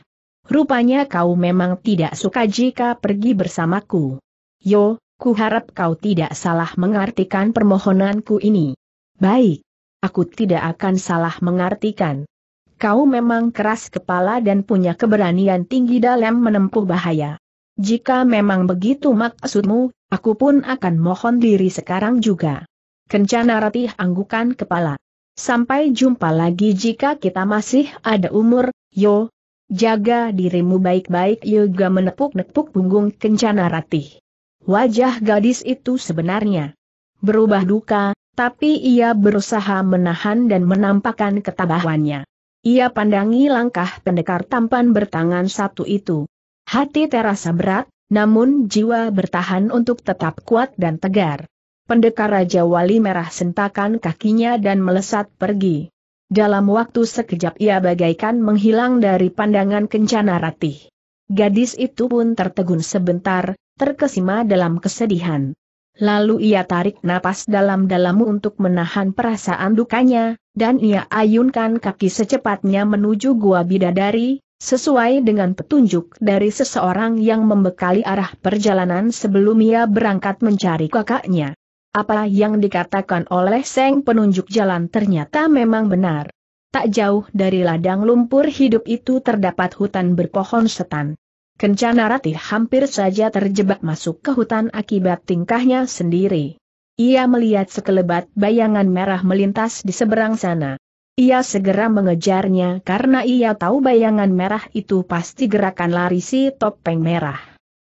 Rupanya kau memang tidak suka jika pergi bersamaku. Yo, ku harap kau tidak salah mengartikan permohonanku ini. Baik. Aku tidak akan salah mengartikan. Kau memang keras kepala dan punya keberanian tinggi dalam menempuh bahaya. Jika memang begitu maksudmu, aku pun akan mohon diri sekarang juga. Kencana Ratih anggukan kepala. Sampai jumpa lagi jika kita masih ada umur, yo. Jaga dirimu baik-baik Juga menepuk-nepuk punggung Kencana Ratih. Wajah gadis itu sebenarnya berubah duka, tapi ia berusaha menahan dan menampakkan ketabahannya. Ia pandangi langkah pendekar tampan bertangan satu itu. Hati terasa berat, namun jiwa bertahan untuk tetap kuat dan tegar. Pendekar Raja Wali Merah sentakan kakinya dan melesat pergi. Dalam waktu sekejap ia bagaikan menghilang dari pandangan kencana ratih. Gadis itu pun tertegun sebentar, terkesima dalam kesedihan. Lalu ia tarik napas dalam-dalam untuk menahan perasaan dukanya, dan ia ayunkan kaki secepatnya menuju gua bidadari, sesuai dengan petunjuk dari seseorang yang membekali arah perjalanan sebelum ia berangkat mencari kakaknya. Apa yang dikatakan oleh Seng penunjuk jalan ternyata memang benar. Tak jauh dari ladang lumpur hidup itu terdapat hutan berpohon setan. Kencana Ratih hampir saja terjebak masuk ke hutan akibat tingkahnya sendiri. Ia melihat sekelebat bayangan merah melintas di seberang sana. Ia segera mengejarnya karena ia tahu bayangan merah itu pasti gerakan lari si topeng merah.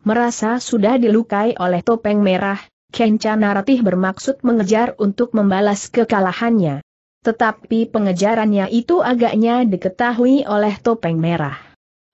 Merasa sudah dilukai oleh topeng merah, Kencana Ratih bermaksud mengejar untuk membalas kekalahannya. Tetapi pengejarannya itu agaknya diketahui oleh topeng merah.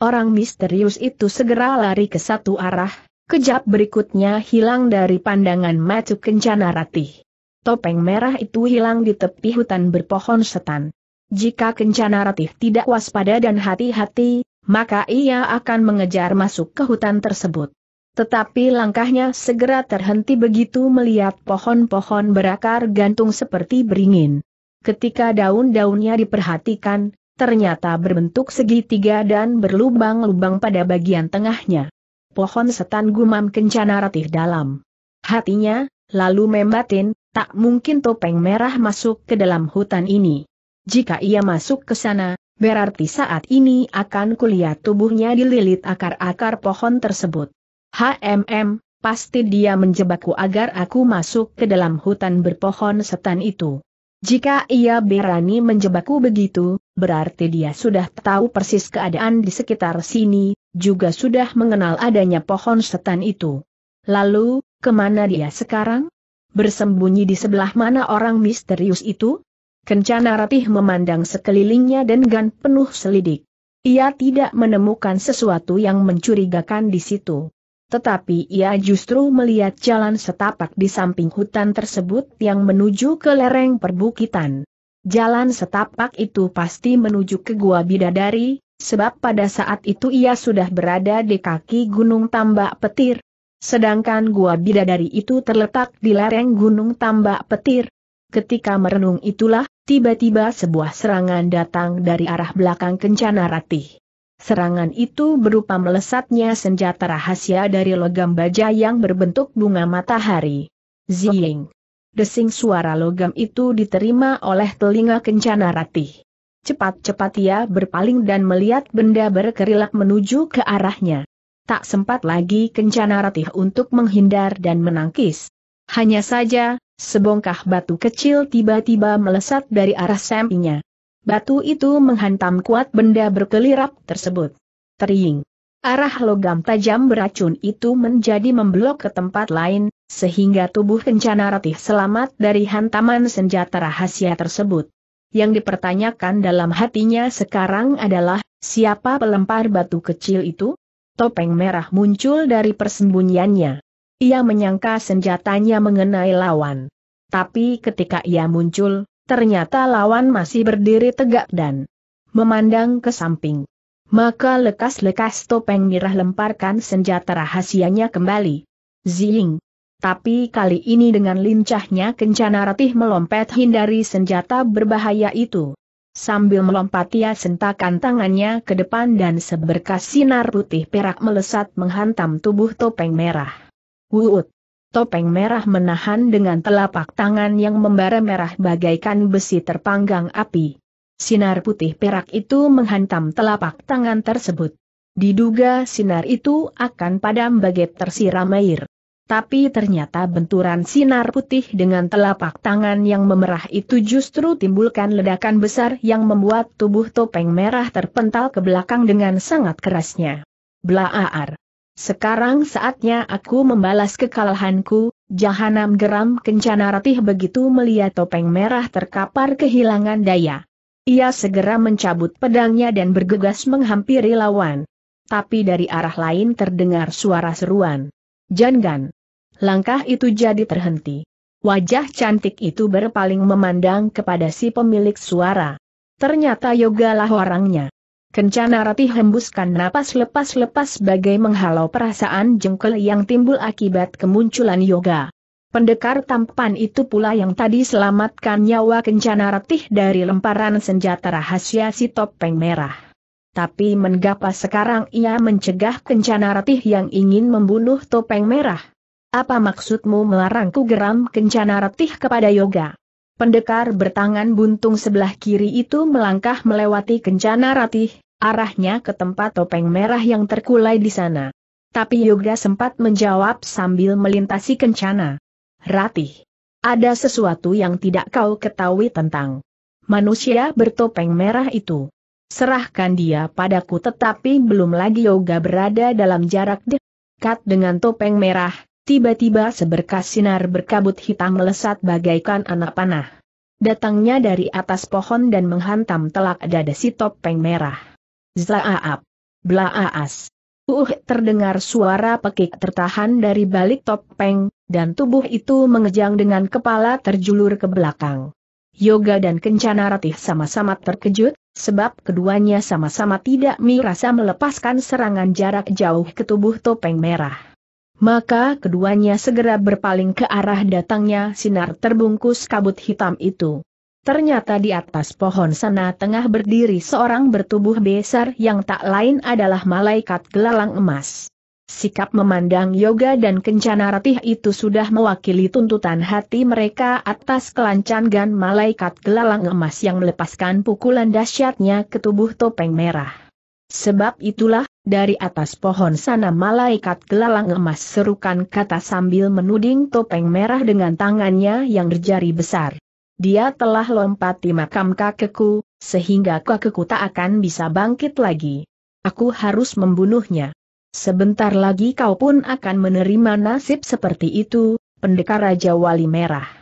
Orang misterius itu segera lari ke satu arah, kejap berikutnya hilang dari pandangan Matu kencana ratih. Topeng merah itu hilang di tepi hutan berpohon setan. Jika kencana ratih tidak waspada dan hati-hati, maka ia akan mengejar masuk ke hutan tersebut. Tetapi langkahnya segera terhenti begitu melihat pohon-pohon berakar gantung seperti beringin. Ketika daun-daunnya diperhatikan, ternyata berbentuk segitiga dan berlubang-lubang pada bagian tengahnya. Pohon setan gumam kencana ratih dalam hatinya, lalu membatin, tak mungkin topeng merah masuk ke dalam hutan ini. Jika ia masuk ke sana, berarti saat ini akan kulihat tubuhnya dililit akar-akar pohon tersebut. HMM, pasti dia menjebakku agar aku masuk ke dalam hutan berpohon setan itu. Jika ia berani menjebakku begitu, berarti dia sudah tahu persis keadaan di sekitar sini, juga sudah mengenal adanya pohon setan itu. Lalu, kemana dia sekarang? Bersembunyi di sebelah mana orang misterius itu? Kencana Ratih memandang sekelilingnya dengan penuh selidik. Ia tidak menemukan sesuatu yang mencurigakan di situ tetapi ia justru melihat jalan setapak di samping hutan tersebut yang menuju ke lereng perbukitan. Jalan setapak itu pasti menuju ke gua bidadari, sebab pada saat itu ia sudah berada di kaki gunung tambak petir. Sedangkan gua bidadari itu terletak di lereng gunung tambak petir. Ketika merenung itulah, tiba-tiba sebuah serangan datang dari arah belakang kencana ratih. Serangan itu berupa melesatnya senjata rahasia dari logam baja yang berbentuk bunga matahari. Ziying. Desing suara logam itu diterima oleh telinga kencana ratih. Cepat-cepat ia berpaling dan melihat benda berkerilak menuju ke arahnya. Tak sempat lagi kencana ratih untuk menghindar dan menangkis. Hanya saja, sebongkah batu kecil tiba-tiba melesat dari arah sampingnya. Batu itu menghantam kuat benda berkelirap tersebut. Tering. Arah logam tajam beracun itu menjadi memblok ke tempat lain, sehingga tubuh kencana ratih selamat dari hantaman senjata rahasia tersebut. Yang dipertanyakan dalam hatinya sekarang adalah, siapa pelempar batu kecil itu? Topeng merah muncul dari persembunyiannya. Ia menyangka senjatanya mengenai lawan. Tapi ketika ia muncul, ternyata lawan masih berdiri tegak dan memandang ke samping. Maka lekas-lekas topeng merah lemparkan senjata rahasianya kembali. Zing, tapi kali ini dengan lincahnya Kencana Ratih melompat hindari senjata berbahaya itu. Sambil melompat ia sentakan tangannya ke depan dan seberkas sinar putih perak melesat menghantam tubuh topeng merah. Wuut! Topeng merah menahan dengan telapak tangan yang membara merah bagaikan besi terpanggang api. Sinar putih perak itu menghantam telapak tangan tersebut. Diduga sinar itu akan padam bagai tersiram air tapi ternyata benturan sinar putih dengan telapak tangan yang memerah itu justru timbulkan ledakan besar yang membuat tubuh topeng merah terpental ke belakang dengan sangat kerasnya. Blaaar. Sekarang saatnya aku membalas kekalahanku, jahanam geram kencana ratih begitu melihat topeng merah terkapar kehilangan daya. Ia segera mencabut pedangnya dan bergegas menghampiri lawan. Tapi dari arah lain terdengar suara seruan. Jangan! langkah itu jadi terhenti. Wajah cantik itu berpaling memandang kepada si pemilik suara. Ternyata Yoga lah orangnya. Kencana Ratih hembuskan napas lepas-lepas bagai menghalau perasaan jengkel yang timbul akibat kemunculan Yoga. Pendekar tampan itu pula yang tadi selamatkan nyawa Kencana Ratih dari lemparan senjata rahasia si topeng merah. Tapi mengapa sekarang ia mencegah kencana ratih yang ingin membunuh topeng merah? Apa maksudmu melarangku geram kencana retih kepada Yoga? Pendekar bertangan buntung sebelah kiri itu melangkah melewati kencana ratih, arahnya ke tempat topeng merah yang terkulai di sana. Tapi Yoga sempat menjawab sambil melintasi kencana. Ratih, ada sesuatu yang tidak kau ketahui tentang manusia bertopeng merah itu. Serahkan dia padaku tetapi belum lagi Yoga berada dalam jarak dekat dengan topeng merah, Tiba-tiba seberkas sinar berkabut hitam melesat bagaikan anak panah. Datangnya dari atas pohon dan menghantam telak dada si topeng merah. Zaaap! Blaaas! Uh terdengar suara pekik tertahan dari balik topeng, dan tubuh itu mengejang dengan kepala terjulur ke belakang. Yoga dan Kencana Ratih sama-sama terkejut, sebab keduanya sama-sama tidak merasa melepaskan serangan jarak jauh ke tubuh topeng merah. Maka keduanya segera berpaling ke arah datangnya sinar terbungkus kabut hitam itu. Ternyata di atas pohon sana tengah berdiri seorang bertubuh besar yang tak lain adalah malaikat gelalang emas. Sikap memandang yoga dan kencana ratih itu sudah mewakili tuntutan hati mereka atas kelancangan malaikat gelalang emas yang melepaskan pukulan dahsyatnya ke tubuh topeng merah. Sebab itulah, dari atas pohon sana malaikat gelalang emas serukan kata sambil menuding topeng merah dengan tangannya yang berjari besar. Dia telah lompat di makam kakekku, sehingga kakekku tak akan bisa bangkit lagi. Aku harus membunuhnya. Sebentar lagi kau pun akan menerima nasib seperti itu, pendekar Raja Wali Merah.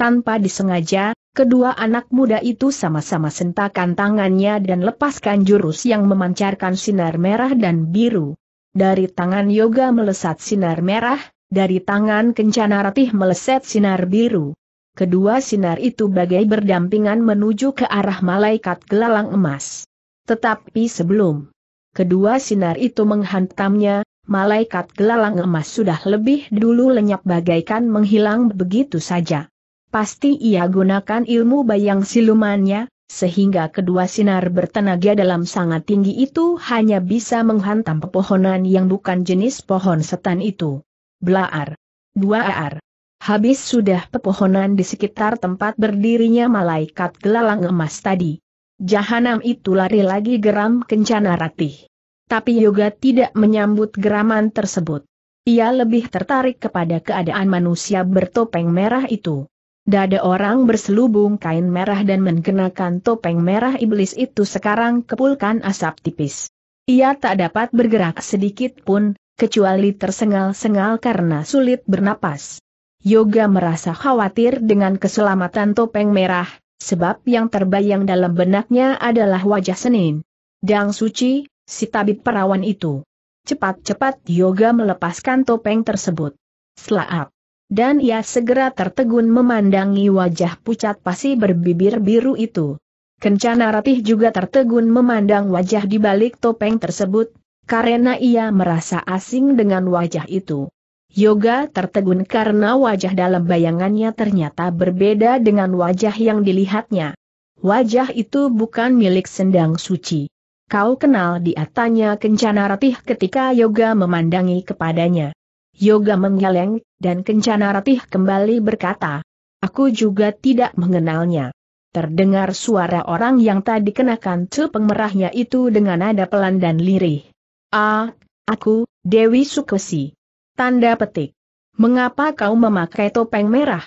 Tanpa disengaja, kedua anak muda itu sama-sama sentakan tangannya dan lepaskan jurus yang memancarkan sinar merah dan biru. Dari tangan Yoga melesat sinar merah, dari tangan Kencana Ratih meleset sinar biru. Kedua sinar itu bagai berdampingan menuju ke arah malaikat gelalang emas. Tetapi sebelum kedua sinar itu menghantamnya, malaikat gelalang emas sudah lebih dulu lenyap bagaikan menghilang begitu saja. Pasti ia gunakan ilmu bayang silumannya, sehingga kedua sinar bertenaga dalam sangat tinggi itu hanya bisa menghantam pepohonan yang bukan jenis pohon setan itu. Blaar. Dua ar. Habis sudah pepohonan di sekitar tempat berdirinya malaikat gelalang emas tadi. Jahanam itu lari lagi geram kencana ratih. Tapi Yoga tidak menyambut geraman tersebut. Ia lebih tertarik kepada keadaan manusia bertopeng merah itu. Dada orang berselubung kain merah dan mengenakan topeng merah iblis itu sekarang kepulkan asap tipis. Ia tak dapat bergerak sedikit pun, kecuali tersengal-sengal karena sulit bernapas. Yoga merasa khawatir dengan keselamatan topeng merah, sebab yang terbayang dalam benaknya adalah wajah Senin. Dang Suci, si tabib perawan itu. Cepat-cepat Yoga melepaskan topeng tersebut. Selaap dan ia segera tertegun memandangi wajah pucat pasi berbibir biru itu. Kencana Ratih juga tertegun memandang wajah di balik topeng tersebut, karena ia merasa asing dengan wajah itu. Yoga tertegun karena wajah dalam bayangannya ternyata berbeda dengan wajah yang dilihatnya. Wajah itu bukan milik sendang suci. Kau kenal di atanya Kencana Ratih ketika Yoga memandangi kepadanya. Yoga menggeleng, dan Kencana Ratih kembali berkata, Aku juga tidak mengenalnya. Terdengar suara orang yang tak dikenakan tupeng merahnya itu dengan nada pelan dan lirih. Ah, aku, Dewi Sukesi. Tanda petik. Mengapa kau memakai topeng merah?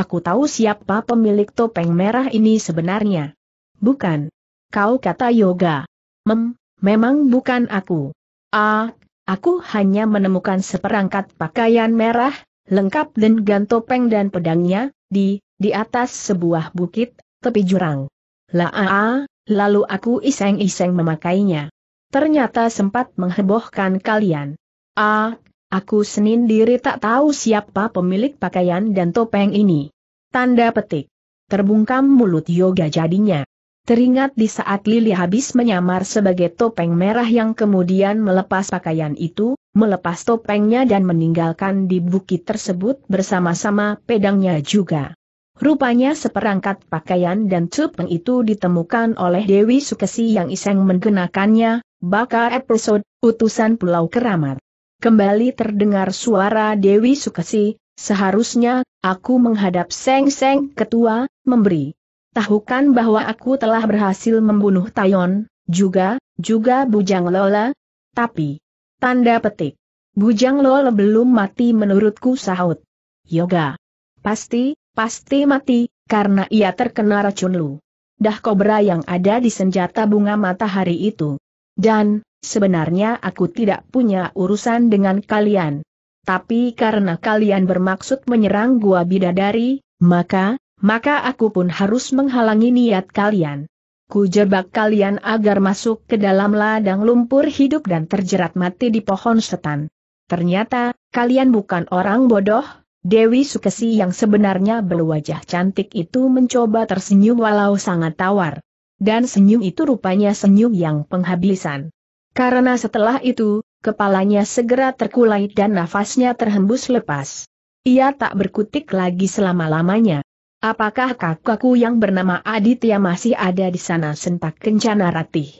Aku tahu siapa pemilik topeng merah ini sebenarnya. Bukan. Kau kata Yoga. Mem, memang bukan aku. Ah, Aku hanya menemukan seperangkat pakaian merah, lengkap dengan topeng dan pedangnya, di, di atas sebuah bukit, tepi jurang. Laa, lalu aku iseng-iseng memakainya. Ternyata sempat menghebohkan kalian. Ah, aku aku diri tak tahu siapa pemilik pakaian dan topeng ini. Tanda petik. Terbungkam mulut yoga jadinya. Teringat di saat Lili habis menyamar sebagai topeng merah yang kemudian melepas pakaian itu, melepas topengnya dan meninggalkan di bukit tersebut bersama-sama pedangnya juga. Rupanya seperangkat pakaian dan topeng itu ditemukan oleh Dewi Sukesi yang iseng menggunakannya, bakal episode, utusan Pulau Keramat. Kembali terdengar suara Dewi Sukesi, seharusnya, aku menghadap Seng Seng Ketua, memberi tahukan bahwa aku telah berhasil membunuh Tayon, juga, juga Bujang Lola? Tapi, tanda petik. Bujang Lola belum mati menurutku sahut. Yoga. Pasti, pasti mati, karena ia terkena racun lu. Dah kobra yang ada di senjata bunga matahari itu. Dan, sebenarnya aku tidak punya urusan dengan kalian. Tapi karena kalian bermaksud menyerang gua bidadari, maka, maka aku pun harus menghalangi niat kalian. Ku jebak kalian agar masuk ke dalam ladang lumpur hidup dan terjerat mati di pohon setan. Ternyata, kalian bukan orang bodoh, Dewi Sukesi yang sebenarnya berwajah cantik itu mencoba tersenyum walau sangat tawar. Dan senyum itu rupanya senyum yang penghabisan. Karena setelah itu, kepalanya segera terkulai dan nafasnya terhembus lepas. Ia tak berkutik lagi selama-lamanya. Apakah kakakku yang bernama Aditya masih ada di sana sentak kencana ratih?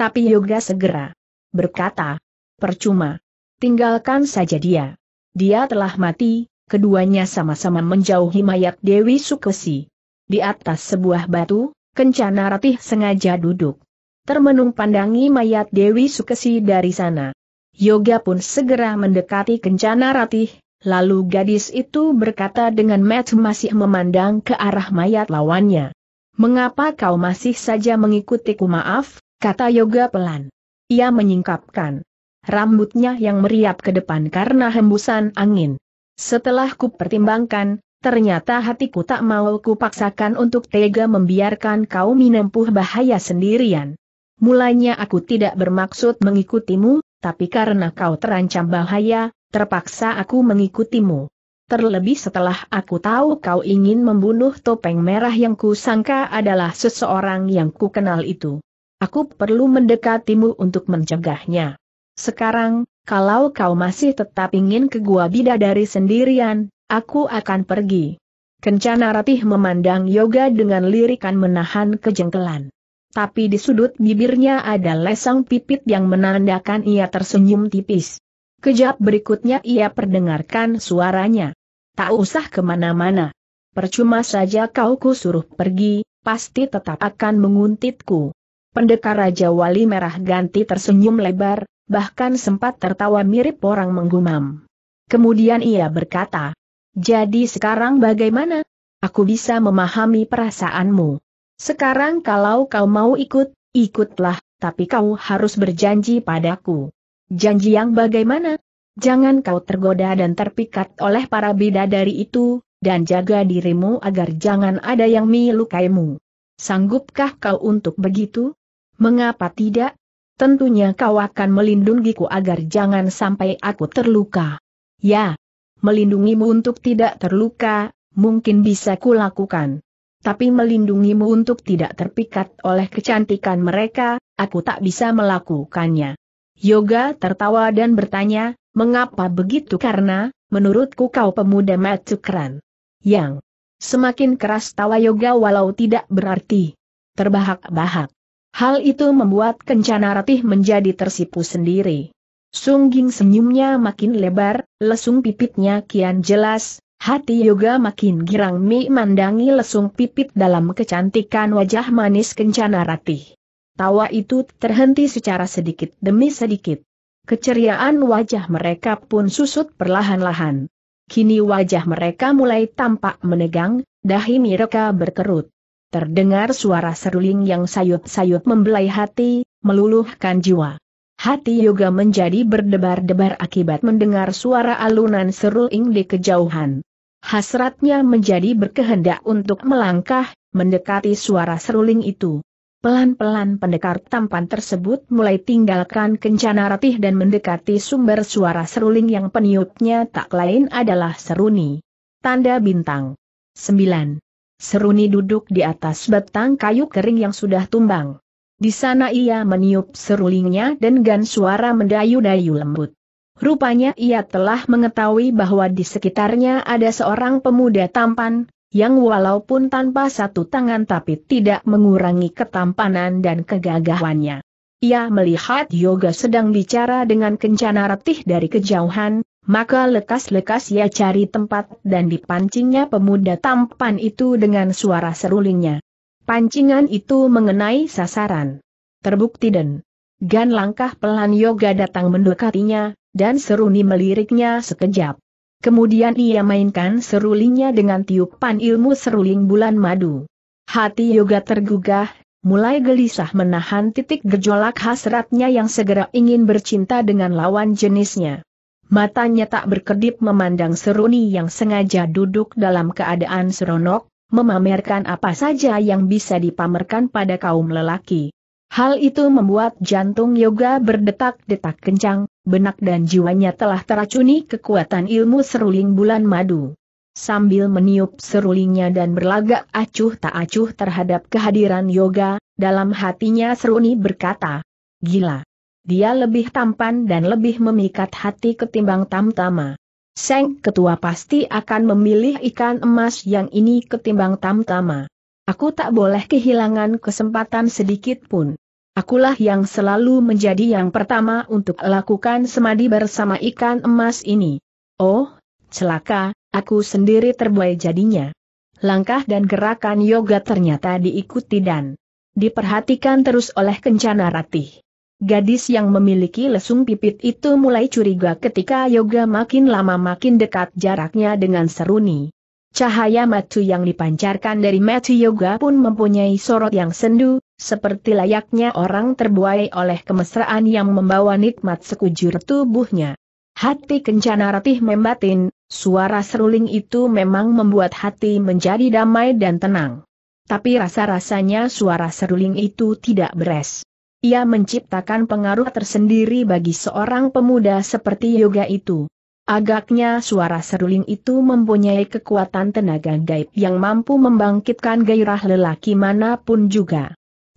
Tapi Yoga segera berkata, percuma. Tinggalkan saja dia. Dia telah mati, keduanya sama-sama menjauhi mayat Dewi Sukesi. Di atas sebuah batu, kencana ratih sengaja duduk. Termenung pandangi mayat Dewi Sukesi dari sana. Yoga pun segera mendekati kencana ratih, Lalu gadis itu berkata dengan mat masih memandang ke arah mayat lawannya. Mengapa kau masih saja mengikutiku maaf, kata Yoga pelan. Ia menyingkapkan rambutnya yang meriap ke depan karena hembusan angin. Setelah kupertimbangkan, ternyata hatiku tak mau ku paksakan untuk tega membiarkan kau menempuh bahaya sendirian. Mulanya aku tidak bermaksud mengikutimu, tapi karena kau terancam bahaya, terpaksa aku mengikutimu. Terlebih setelah aku tahu kau ingin membunuh topeng merah yang ku sangka adalah seseorang yang ku kenal itu. Aku perlu mendekatimu untuk mencegahnya. Sekarang, kalau kau masih tetap ingin ke gua bidadari sendirian, aku akan pergi. Kencana Ratih memandang Yoga dengan lirikan menahan kejengkelan. Tapi di sudut bibirnya ada lesang pipit yang menandakan ia tersenyum tipis. Kejap berikutnya ia perdengarkan suaranya. Tak usah kemana-mana. Percuma saja kau ku suruh pergi, pasti tetap akan menguntitku. Pendekar Raja Wali Merah Ganti tersenyum lebar, bahkan sempat tertawa mirip orang menggumam. Kemudian ia berkata, Jadi sekarang bagaimana? Aku bisa memahami perasaanmu. Sekarang kalau kau mau ikut, ikutlah, tapi kau harus berjanji padaku. Janji yang bagaimana? Jangan kau tergoda dan terpikat oleh para bidadari itu, dan jaga dirimu agar jangan ada yang melukaimu. Sanggupkah kau untuk begitu? Mengapa tidak? Tentunya kau akan melindungiku agar jangan sampai aku terluka. Ya, melindungimu untuk tidak terluka, mungkin bisa kulakukan. Tapi melindungimu untuk tidak terpikat oleh kecantikan mereka, aku tak bisa melakukannya. Yoga tertawa dan bertanya, mengapa begitu karena, menurutku kau pemuda matukran. Yang semakin keras tawa yoga walau tidak berarti terbahak-bahak. Hal itu membuat Kencana Ratih menjadi tersipu sendiri. Sungging senyumnya makin lebar, lesung pipitnya kian jelas, hati yoga makin girang mi mandangi lesung pipit dalam kecantikan wajah manis Kencana Ratih. Tawa itu terhenti secara sedikit demi sedikit. Keceriaan wajah mereka pun susut perlahan-lahan. Kini wajah mereka mulai tampak menegang, dahi mereka berkerut. Terdengar suara seruling yang sayup-sayup membelai hati, meluluhkan jiwa. Hati Yoga menjadi berdebar-debar akibat mendengar suara alunan seruling di kejauhan. Hasratnya menjadi berkehendak untuk melangkah, mendekati suara seruling itu. Pelan-pelan pendekar tampan tersebut mulai tinggalkan kencana ratih dan mendekati sumber suara seruling yang peniupnya tak lain adalah Seruni. Tanda bintang. 9. Seruni duduk di atas batang kayu kering yang sudah tumbang. Di sana ia meniup serulingnya dan gan suara mendayu-dayu lembut. Rupanya ia telah mengetahui bahwa di sekitarnya ada seorang pemuda tampan, yang walaupun tanpa satu tangan tapi tidak mengurangi ketampanan dan kegagahannya. Ia melihat Yoga sedang bicara dengan kencana retih dari kejauhan, maka lekas-lekas ia cari tempat dan dipancingnya pemuda tampan itu dengan suara serulingnya. Pancingan itu mengenai sasaran. Terbukti dan gan langkah pelan Yoga datang mendekatinya, dan Seruni meliriknya sekejap. Kemudian ia mainkan serulingnya dengan tiupan ilmu seruling bulan madu. Hati yoga tergugah, mulai gelisah menahan titik gejolak hasratnya yang segera ingin bercinta dengan lawan jenisnya. Matanya tak berkedip memandang seruni yang sengaja duduk dalam keadaan seronok, memamerkan apa saja yang bisa dipamerkan pada kaum lelaki. Hal itu membuat jantung yoga berdetak-detak kencang, benak dan jiwanya telah teracuni kekuatan ilmu seruling bulan madu. Sambil meniup serulingnya dan berlagak acuh tak acuh terhadap kehadiran yoga, dalam hatinya Seruni berkata, Gila! Dia lebih tampan dan lebih memikat hati ketimbang Tamtama. Seng ketua pasti akan memilih ikan emas yang ini ketimbang Tamtama. Aku tak boleh kehilangan kesempatan sedikit pun. Akulah yang selalu menjadi yang pertama untuk lakukan semadi bersama ikan emas ini. Oh, celaka, aku sendiri terbuai jadinya. Langkah dan gerakan yoga ternyata diikuti dan diperhatikan terus oleh kencana ratih. Gadis yang memiliki lesung pipit itu mulai curiga ketika yoga makin lama makin dekat jaraknya dengan seruni. Cahaya matu yang dipancarkan dari matu yoga pun mempunyai sorot yang sendu, seperti layaknya orang terbuai oleh kemesraan yang membawa nikmat sekujur tubuhnya. Hati kencana ratih membatin, suara seruling itu memang membuat hati menjadi damai dan tenang. Tapi rasa-rasanya suara seruling itu tidak beres. Ia menciptakan pengaruh tersendiri bagi seorang pemuda seperti yoga itu. Agaknya suara seruling itu mempunyai kekuatan tenaga gaib yang mampu membangkitkan gairah lelaki manapun juga.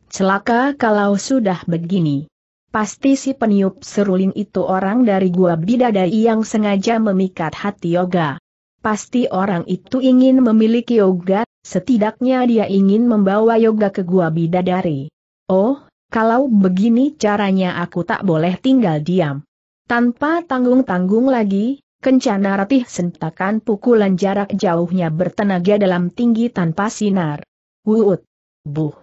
Celaka kalau sudah begini. Pasti si peniup seruling itu orang dari gua bidadari yang sengaja memikat hati Yoga. Pasti orang itu ingin memiliki Yoga, setidaknya dia ingin membawa Yoga ke gua bidadari. Oh, kalau begini caranya aku tak boleh tinggal diam. Tanpa tanggung-tanggung lagi, Kencana Ratih sentakan pukulan jarak jauhnya bertenaga dalam tinggi tanpa sinar. Wuut. Buh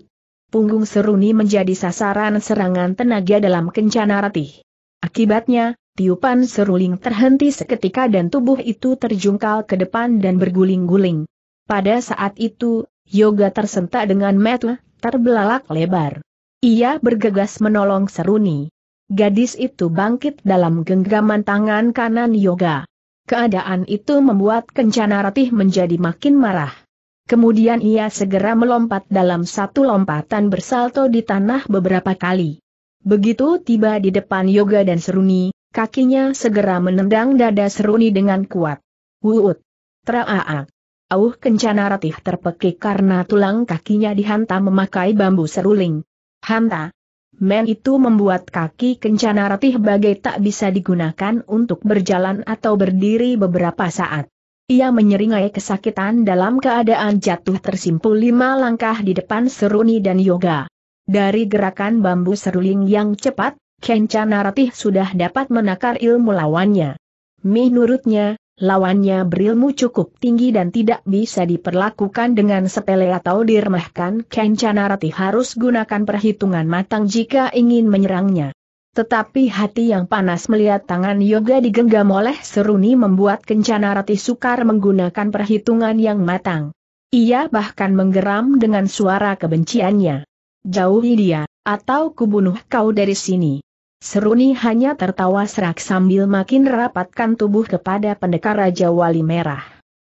punggung Seruni menjadi sasaran serangan tenaga dalam kencana ratih. Akibatnya, tiupan seruling terhenti seketika dan tubuh itu terjungkal ke depan dan berguling-guling. Pada saat itu, Yoga tersentak dengan metu, terbelalak lebar. Ia bergegas menolong Seruni. Gadis itu bangkit dalam genggaman tangan kanan Yoga. Keadaan itu membuat Kencana Ratih menjadi makin marah. Kemudian ia segera melompat dalam satu lompatan bersalto di tanah beberapa kali. Begitu tiba di depan Yoga dan Seruni, kakinya segera menendang dada Seruni dengan kuat. Wuut! Traaak! Auh kencana ratih terpekik karena tulang kakinya dihantam memakai bambu seruling. Hanta! Men itu membuat kaki kencana ratih bagai tak bisa digunakan untuk berjalan atau berdiri beberapa saat. Ia menyeringai kesakitan dalam keadaan jatuh tersimpul lima langkah di depan Seruni dan Yoga. Dari gerakan bambu seruling yang cepat, Kencana Ratih sudah dapat menakar ilmu lawannya. Menurutnya, lawannya berilmu cukup tinggi dan tidak bisa diperlakukan dengan sepele atau diremehkan. Kencana Ratih harus gunakan perhitungan matang jika ingin menyerangnya. Tetapi hati yang panas melihat tangan Yoga digenggam oleh Seruni membuat Kencana Rati sukar menggunakan perhitungan yang matang. Ia bahkan menggeram dengan suara kebenciannya. Jauhi dia, atau kubunuh kau dari sini. Seruni hanya tertawa serak sambil makin rapatkan tubuh kepada pendekar Raja Wali Merah.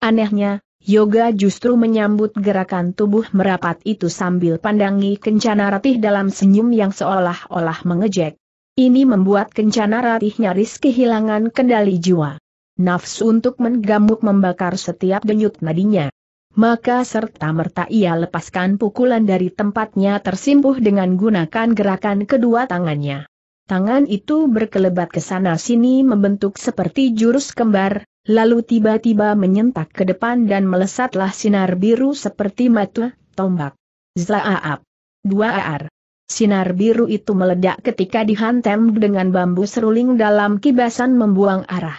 Anehnya, Yoga justru menyambut gerakan tubuh merapat itu sambil pandangi Kencana Ratih dalam senyum yang seolah-olah mengejek. Ini membuat kencana ratih nyaris kehilangan kendali jiwa. Nafsu untuk menggamuk membakar setiap denyut nadinya. Maka serta merta ia lepaskan pukulan dari tempatnya tersimpuh dengan gunakan gerakan kedua tangannya. Tangan itu berkelebat ke sana-sini membentuk seperti jurus kembar, lalu tiba-tiba menyentak ke depan dan melesatlah sinar biru seperti mata tombak. Zlaaap. Dua aar. Sinar biru itu meledak ketika dihantam dengan bambu seruling dalam kibasan membuang arah.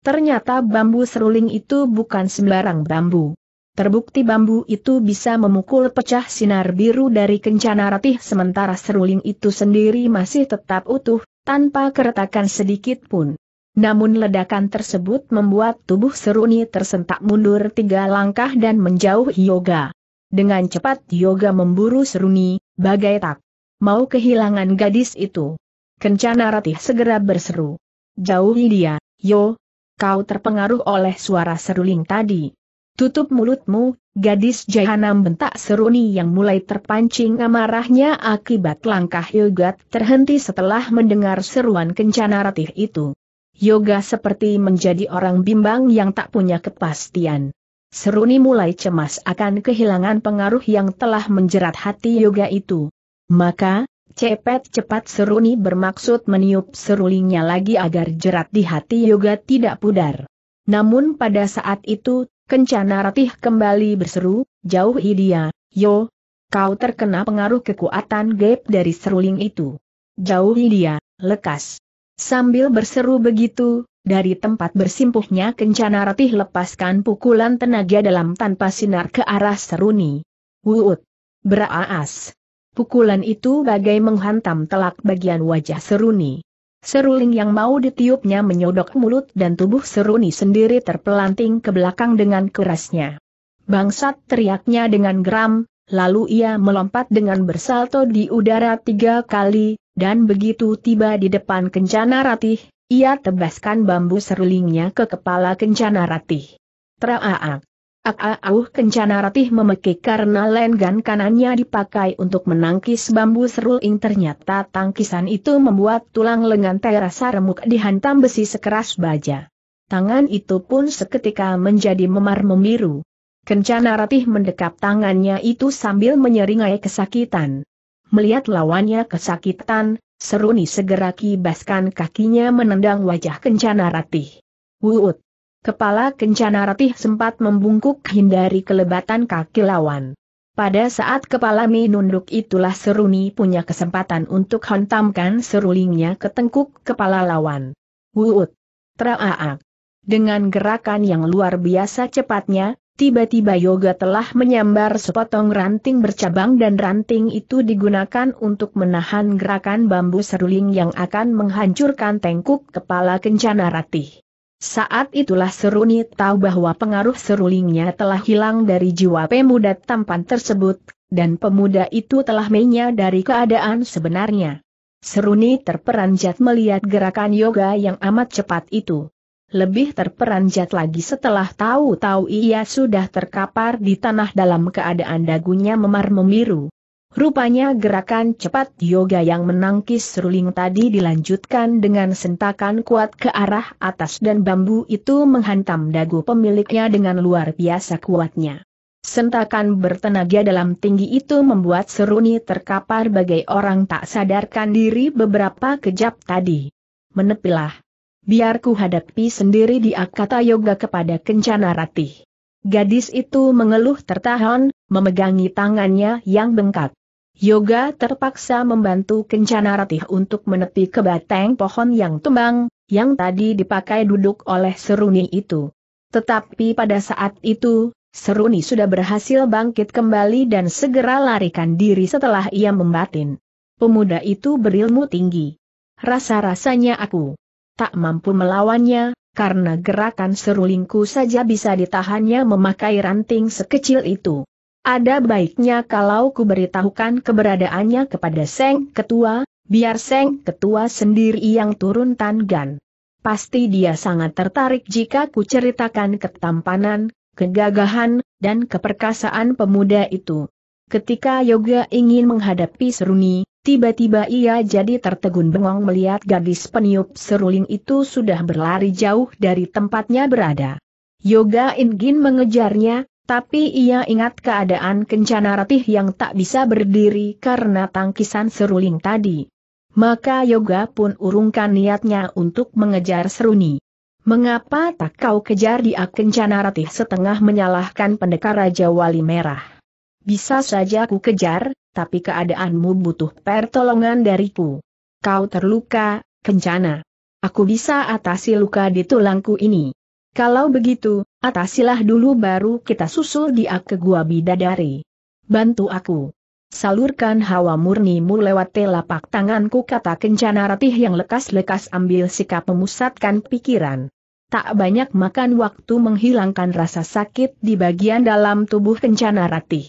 Ternyata bambu seruling itu bukan sembarang bambu. Terbukti bambu itu bisa memukul pecah sinar biru dari kencana ratih sementara seruling itu sendiri masih tetap utuh, tanpa keretakan sedikit pun. Namun ledakan tersebut membuat tubuh seruni tersentak mundur tiga langkah dan menjauh Yoga. Dengan cepat Yoga memburu seruni, bagai tak mau kehilangan gadis itu. Kencana Ratih segera berseru. Jauhi dia, yo, kau terpengaruh oleh suara seruling tadi. Tutup mulutmu, gadis jahanam bentak seruni yang mulai terpancing amarahnya akibat langkah Yogat terhenti setelah mendengar seruan kencana Ratih itu. Yoga seperti menjadi orang bimbang yang tak punya kepastian. Seruni mulai cemas akan kehilangan pengaruh yang telah menjerat hati Yoga itu. Maka, Cepet cepat seruni bermaksud meniup serulingnya lagi agar jerat di hati Yoga tidak pudar. Namun pada saat itu, Kencana Ratih kembali berseru, jauh dia, Yo, kau terkena pengaruh kekuatan gap dari seruling itu. Jauh dia, lekas. Sambil berseru begitu, dari tempat bersimpuhnya Kencana Ratih lepaskan pukulan tenaga dalam tanpa sinar ke arah seruni. Wuut. Beraas. Pukulan itu bagai menghantam telak bagian wajah Seruni. Seruling yang mau ditiupnya menyodok mulut dan tubuh Seruni sendiri terpelanting ke belakang dengan kerasnya. Bangsat teriaknya dengan geram, lalu ia melompat dengan bersalto di udara tiga kali, dan begitu tiba di depan Kencana Ratih, ia tebaskan bambu serulingnya ke kepala Kencana Ratih. Traaak! Auh kencana ratih memekik karena lenggan kanannya dipakai untuk menangkis bambu seruling ternyata tangkisan itu membuat tulang lengan terasa remuk dihantam besi sekeras baja. Tangan itu pun seketika menjadi memar memiru. Kencana ratih mendekap tangannya itu sambil menyeringai kesakitan. Melihat lawannya kesakitan, Seruni segera kibaskan kakinya menendang wajah kencana ratih. Wuut! Kepala kencana ratih sempat membungkuk hindari kelebatan kaki lawan. Pada saat kepala Mi itulah Seruni punya kesempatan untuk hantamkan serulingnya ke tengkuk kepala lawan. Wuut! Traaak! Dengan gerakan yang luar biasa cepatnya, Tiba-tiba Yoga telah menyambar sepotong ranting bercabang dan ranting itu digunakan untuk menahan gerakan bambu seruling yang akan menghancurkan tengkuk kepala kencana ratih. Saat itulah Seruni tahu bahwa pengaruh serulingnya telah hilang dari jiwa pemuda tampan tersebut, dan pemuda itu telah menyadari keadaan sebenarnya. Seruni terperanjat melihat gerakan yoga yang amat cepat itu. Lebih terperanjat lagi setelah tahu-tahu ia sudah terkapar di tanah dalam keadaan dagunya memar memiru. Rupanya gerakan cepat yoga yang menangkis seruling tadi dilanjutkan dengan sentakan kuat ke arah atas dan bambu itu menghantam dagu pemiliknya dengan luar biasa kuatnya. Sentakan bertenaga dalam tinggi itu membuat Seruni terkapar bagai orang tak sadarkan diri beberapa kejap tadi. Menepilah. biarku hadapi sendiri di akata yoga kepada Kencana Ratih. Gadis itu mengeluh tertahan, memegangi tangannya yang bengkak. Yoga terpaksa membantu Kencana Ratih untuk menepi ke batang pohon yang tumbang, yang tadi dipakai duduk oleh Seruni itu. Tetapi pada saat itu, Seruni sudah berhasil bangkit kembali dan segera larikan diri setelah ia membatin. Pemuda itu berilmu tinggi. Rasa-rasanya aku tak mampu melawannya, karena gerakan serulingku saja bisa ditahannya memakai ranting sekecil itu. Ada baiknya kalau ku beritahukan keberadaannya kepada Seng Ketua, biar Seng Ketua sendiri yang turun tangan. Pasti dia sangat tertarik jika ku ceritakan ketampanan, kegagahan, dan keperkasaan pemuda itu. Ketika Yoga ingin menghadapi Seruni, tiba-tiba ia jadi tertegun bengong melihat gadis peniup seruling itu sudah berlari jauh dari tempatnya berada. Yoga ingin mengejarnya, tapi ia ingat keadaan kencana ratih yang tak bisa berdiri karena tangkisan seruling tadi. Maka Yoga pun urungkan niatnya untuk mengejar seruni. Mengapa tak kau kejar dia kencana ratih setengah menyalahkan pendekar Raja Wali Merah? Bisa saja ku kejar, tapi keadaanmu butuh pertolongan dariku. Kau terluka, kencana. Aku bisa atasi luka di tulangku ini. Kalau begitu, Atasilah dulu baru kita susul dia ke gua bidadari. Bantu aku. Salurkan hawa murnimu lewat telapak tanganku kata kencana ratih yang lekas-lekas ambil sikap memusatkan pikiran. Tak banyak makan waktu menghilangkan rasa sakit di bagian dalam tubuh kencana ratih.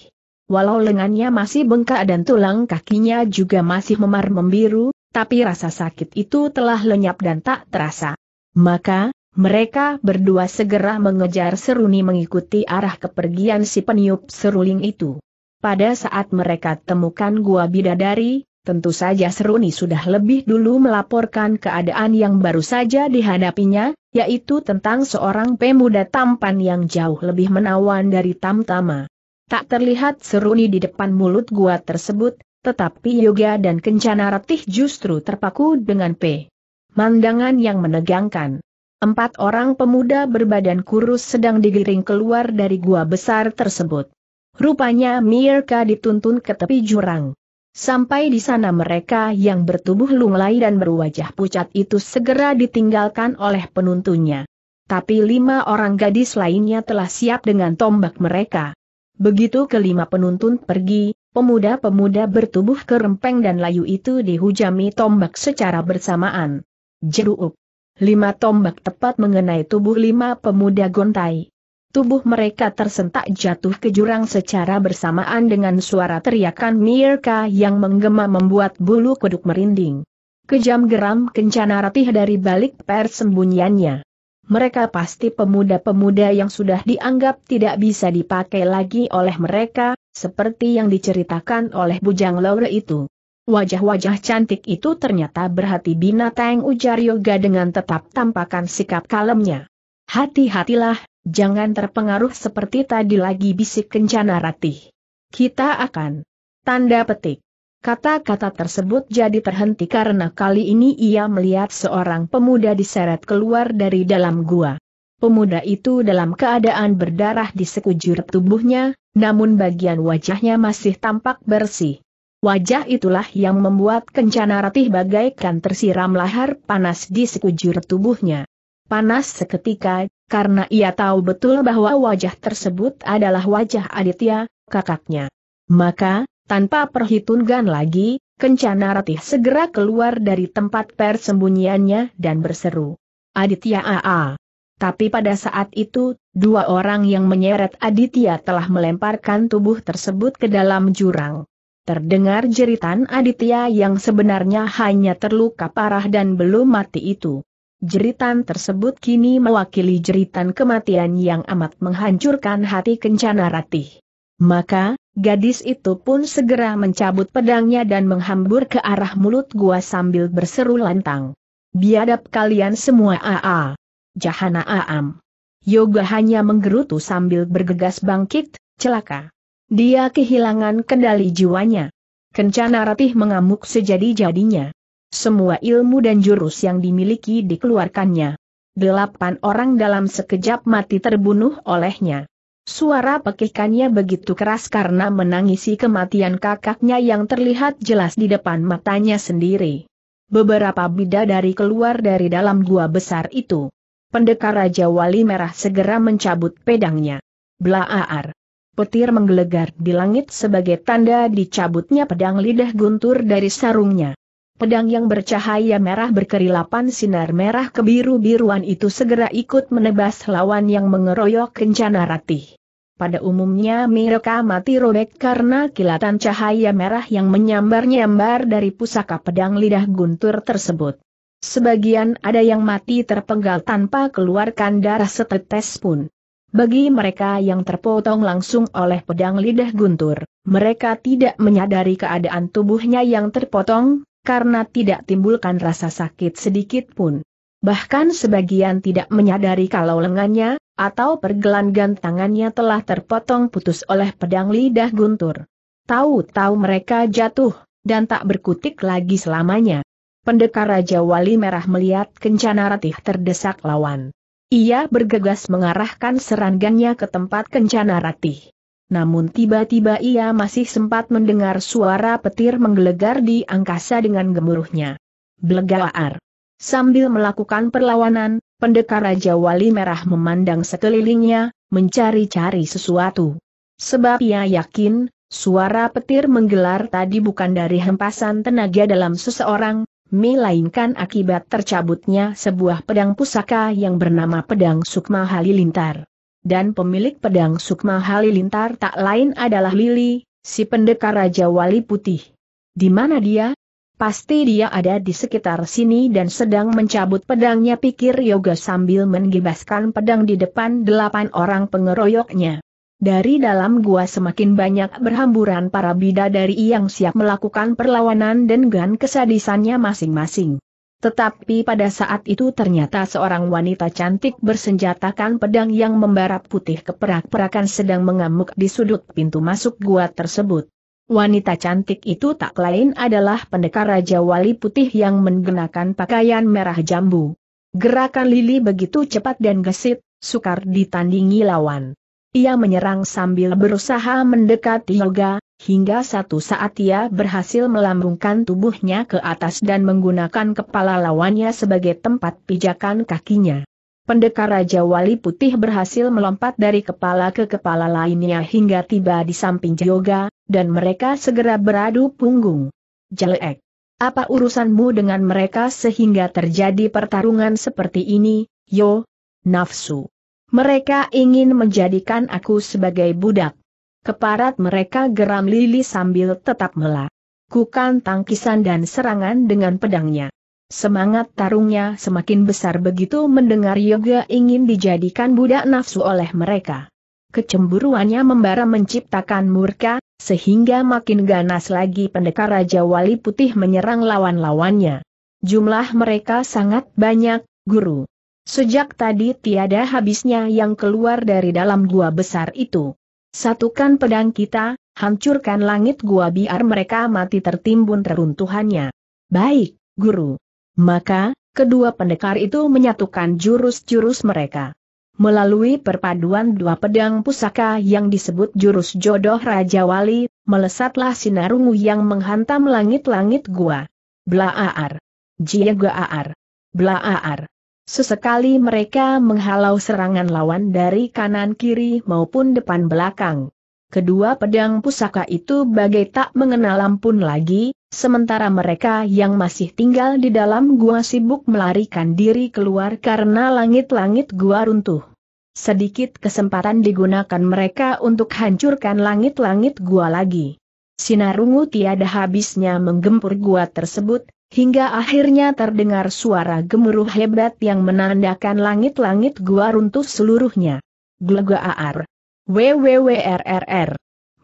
Walau lengannya masih bengkak dan tulang kakinya juga masih memar membiru, tapi rasa sakit itu telah lenyap dan tak terasa. Maka, mereka berdua segera mengejar Seruni mengikuti arah kepergian si peniup seruling itu. Pada saat mereka temukan gua bidadari, tentu saja Seruni sudah lebih dulu melaporkan keadaan yang baru saja dihadapinya, yaitu tentang seorang pemuda tampan yang jauh lebih menawan dari Tamtama. Tak terlihat Seruni di depan mulut gua tersebut, tetapi Yoga dan Kencana Ratih justru terpaku dengan P. Mandangan yang menegangkan. Empat orang pemuda berbadan kurus sedang digiring keluar dari gua besar tersebut. Rupanya Mirka dituntun ke tepi jurang. Sampai di sana mereka yang bertubuh lunglai dan berwajah pucat itu segera ditinggalkan oleh penuntunnya. Tapi lima orang gadis lainnya telah siap dengan tombak mereka. Begitu kelima penuntun pergi, pemuda-pemuda bertubuh kerempeng dan layu itu dihujami tombak secara bersamaan. Jeruuk lima tombak tepat mengenai tubuh lima pemuda gontai. Tubuh mereka tersentak jatuh ke jurang secara bersamaan dengan suara teriakan Mirka yang menggema membuat bulu kuduk merinding. Kejam geram kencana ratih dari balik persembunyiannya. Mereka pasti pemuda-pemuda yang sudah dianggap tidak bisa dipakai lagi oleh mereka, seperti yang diceritakan oleh Bujang Laura itu. Wajah-wajah cantik itu ternyata berhati binatang ujar Yoga dengan tetap tampakan sikap kalemnya. Hati-hatilah, jangan terpengaruh seperti tadi lagi bisik kencana ratih. Kita akan. Tanda petik. Kata-kata tersebut jadi terhenti karena kali ini ia melihat seorang pemuda diseret keluar dari dalam gua. Pemuda itu dalam keadaan berdarah di sekujur tubuhnya, namun bagian wajahnya masih tampak bersih. Wajah itulah yang membuat kencana ratih bagaikan tersiram lahar panas di sekujur tubuhnya. Panas seketika, karena ia tahu betul bahwa wajah tersebut adalah wajah Aditya, kakaknya. Maka, tanpa perhitungan lagi, kencana ratih segera keluar dari tempat persembunyiannya dan berseru. Aditya AA. Tapi pada saat itu, dua orang yang menyeret Aditya telah melemparkan tubuh tersebut ke dalam jurang. Terdengar jeritan Aditya yang sebenarnya hanya terluka parah dan belum mati itu. Jeritan tersebut kini mewakili jeritan kematian yang amat menghancurkan hati Kencana Ratih. Maka, gadis itu pun segera mencabut pedangnya dan menghambur ke arah mulut gua sambil berseru lantang. Biadab kalian semua AA. Jahana Aam. Yoga hanya menggerutu sambil bergegas bangkit, celaka. Dia kehilangan kendali jiwanya. Kencana ratih mengamuk sejadi-jadinya. Semua ilmu dan jurus yang dimiliki dikeluarkannya. Delapan orang dalam sekejap mati terbunuh olehnya. Suara pekikannya begitu keras karena menangisi kematian kakaknya yang terlihat jelas di depan matanya sendiri. Beberapa bidadari keluar dari dalam gua besar itu. Pendekar Raja Wali Merah segera mencabut pedangnya. Blaaar petir menggelegar di langit sebagai tanda dicabutnya pedang lidah guntur dari sarungnya. Pedang yang bercahaya merah berkerilapan sinar merah kebiru-biruan itu segera ikut menebas lawan yang mengeroyok kencana ratih. Pada umumnya mereka mati robek karena kilatan cahaya merah yang menyambar-nyambar dari pusaka pedang lidah guntur tersebut. Sebagian ada yang mati terpenggal tanpa keluarkan darah setetes pun. Bagi mereka yang terpotong langsung oleh pedang lidah guntur, mereka tidak menyadari keadaan tubuhnya yang terpotong, karena tidak timbulkan rasa sakit sedikit pun. Bahkan sebagian tidak menyadari kalau lengannya, atau pergelangan tangannya telah terpotong putus oleh pedang lidah guntur. Tahu-tahu mereka jatuh, dan tak berkutik lagi selamanya. Pendekar Raja Wali Merah melihat kencana ratih terdesak lawan. Ia bergegas mengarahkan serangannya ke tempat kencana ratih. Namun tiba-tiba ia masih sempat mendengar suara petir menggelegar di angkasa dengan gemuruhnya. Blegaar. Sambil melakukan perlawanan, pendekar Raja Wali Merah memandang sekelilingnya, mencari-cari sesuatu. Sebab ia yakin, suara petir menggelar tadi bukan dari hempasan tenaga dalam seseorang, melainkan akibat tercabutnya sebuah pedang pusaka yang bernama Pedang Sukma Halilintar. Dan pemilik pedang Sukma Halilintar tak lain adalah Lili, si pendekar Raja Wali Putih. Di mana dia? Pasti dia ada di sekitar sini dan sedang mencabut pedangnya pikir Yoga sambil mengibaskan pedang di depan delapan orang pengeroyoknya. Dari dalam gua semakin banyak berhamburan para bidadari yang siap melakukan perlawanan dengan kesadisannya masing-masing. Tetapi pada saat itu ternyata seorang wanita cantik bersenjatakan pedang yang membara putih ke perak perakan sedang mengamuk di sudut pintu masuk gua tersebut. Wanita cantik itu tak lain adalah pendekar Raja Wali Putih yang menggunakan pakaian merah jambu. Gerakan Lili begitu cepat dan gesit, sukar ditandingi lawan. Ia menyerang sambil berusaha mendekati Yoga, hingga satu saat ia berhasil melambungkan tubuhnya ke atas dan menggunakan kepala lawannya sebagai tempat pijakan kakinya. Pendekar Raja Wali Putih berhasil melompat dari kepala ke kepala lainnya hingga tiba di samping Yoga, dan mereka segera beradu punggung. Jelek. Apa urusanmu dengan mereka sehingga terjadi pertarungan seperti ini, yo? Nafsu. Mereka ingin menjadikan aku sebagai budak. Keparat mereka geram Lili sambil tetap melakukan tangkisan dan serangan dengan pedangnya. Semangat tarungnya semakin besar begitu mendengar Yoga ingin dijadikan budak nafsu oleh mereka. Kecemburuannya membara menciptakan murka, sehingga makin ganas lagi pendekar Raja Wali Putih menyerang lawan-lawannya. Jumlah mereka sangat banyak, guru. Sejak tadi tiada habisnya yang keluar dari dalam gua besar itu. Satukan pedang kita, hancurkan langit gua biar mereka mati tertimbun reruntuhannya. Baik, guru. Maka, kedua pendekar itu menyatukan jurus-jurus mereka. Melalui perpaduan dua pedang pusaka yang disebut jurus jodoh Raja Wali, melesatlah sinar ungu yang menghantam langit-langit gua. Blaaar. Jiagaar. Blaaar. Sesekali mereka menghalau serangan lawan dari kanan kiri maupun depan belakang. Kedua pedang pusaka itu bagai tak mengenal ampun lagi, sementara mereka yang masih tinggal di dalam gua sibuk melarikan diri keluar karena langit-langit gua runtuh. Sedikit kesempatan digunakan mereka untuk hancurkan langit-langit gua lagi. Sinar ungu tiada habisnya menggempur gua tersebut, Hingga akhirnya terdengar suara gemuruh hebat yang menandakan langit-langit gua runtuh seluruhnya. Glegaar. WWWRRR.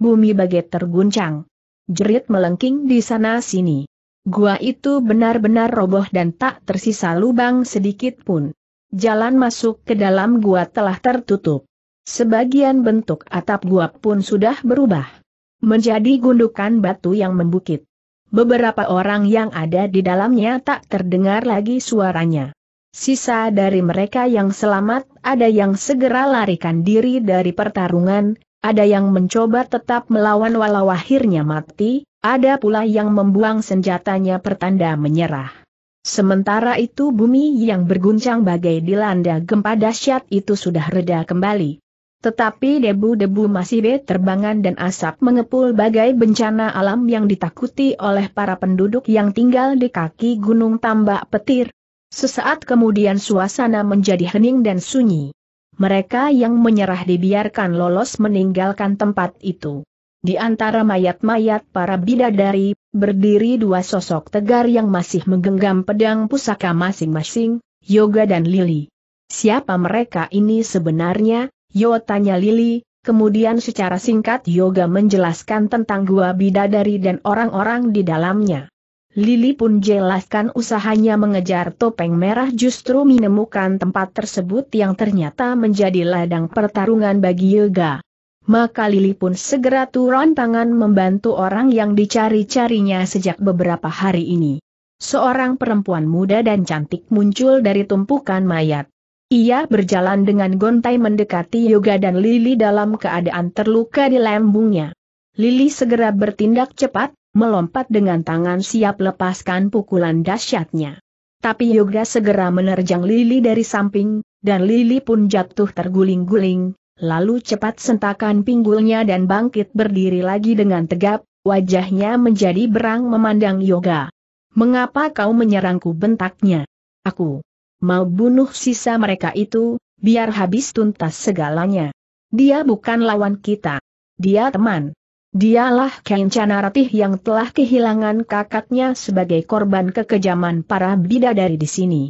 Bumi bagai terguncang. Jerit melengking di sana-sini. Gua itu benar-benar roboh dan tak tersisa lubang sedikit pun. Jalan masuk ke dalam gua telah tertutup. Sebagian bentuk atap gua pun sudah berubah. Menjadi gundukan batu yang membukit beberapa orang yang ada di dalamnya tak terdengar lagi suaranya. Sisa dari mereka yang selamat, ada yang segera larikan diri dari pertarungan, ada yang mencoba tetap melawan walau akhirnya mati, ada pula yang membuang senjatanya pertanda menyerah. Sementara itu bumi yang berguncang bagai dilanda gempa dahsyat itu sudah reda kembali. Tetapi debu-debu masih berterbangan dan asap mengepul bagai bencana alam yang ditakuti oleh para penduduk yang tinggal di kaki gunung tambak petir. Sesaat kemudian suasana menjadi hening dan sunyi. Mereka yang menyerah dibiarkan lolos meninggalkan tempat itu. Di antara mayat-mayat para bidadari, berdiri dua sosok tegar yang masih menggenggam pedang pusaka masing-masing, Yoga dan Lili. Siapa mereka ini sebenarnya, Yo tanya Lili, kemudian secara singkat Yoga menjelaskan tentang gua bidadari dan orang-orang di dalamnya. Lili pun jelaskan usahanya mengejar topeng merah justru menemukan tempat tersebut yang ternyata menjadi ladang pertarungan bagi Yoga. Maka Lili pun segera turun tangan membantu orang yang dicari-carinya sejak beberapa hari ini. Seorang perempuan muda dan cantik muncul dari tumpukan mayat. Ia berjalan dengan gontai mendekati Yoga dan Lili dalam keadaan terluka di lambungnya. Lili segera bertindak cepat, melompat dengan tangan siap lepaskan pukulan dahsyatnya. Tapi Yoga segera menerjang Lili dari samping, dan Lili pun jatuh terguling-guling, lalu cepat sentakan pinggulnya dan bangkit berdiri lagi dengan tegap, wajahnya menjadi berang memandang Yoga. Mengapa kau menyerangku bentaknya? Aku mau bunuh sisa mereka itu, biar habis tuntas segalanya. Dia bukan lawan kita. Dia teman. Dialah Kencana Ratih yang telah kehilangan kakaknya sebagai korban kekejaman para bidadari di sini.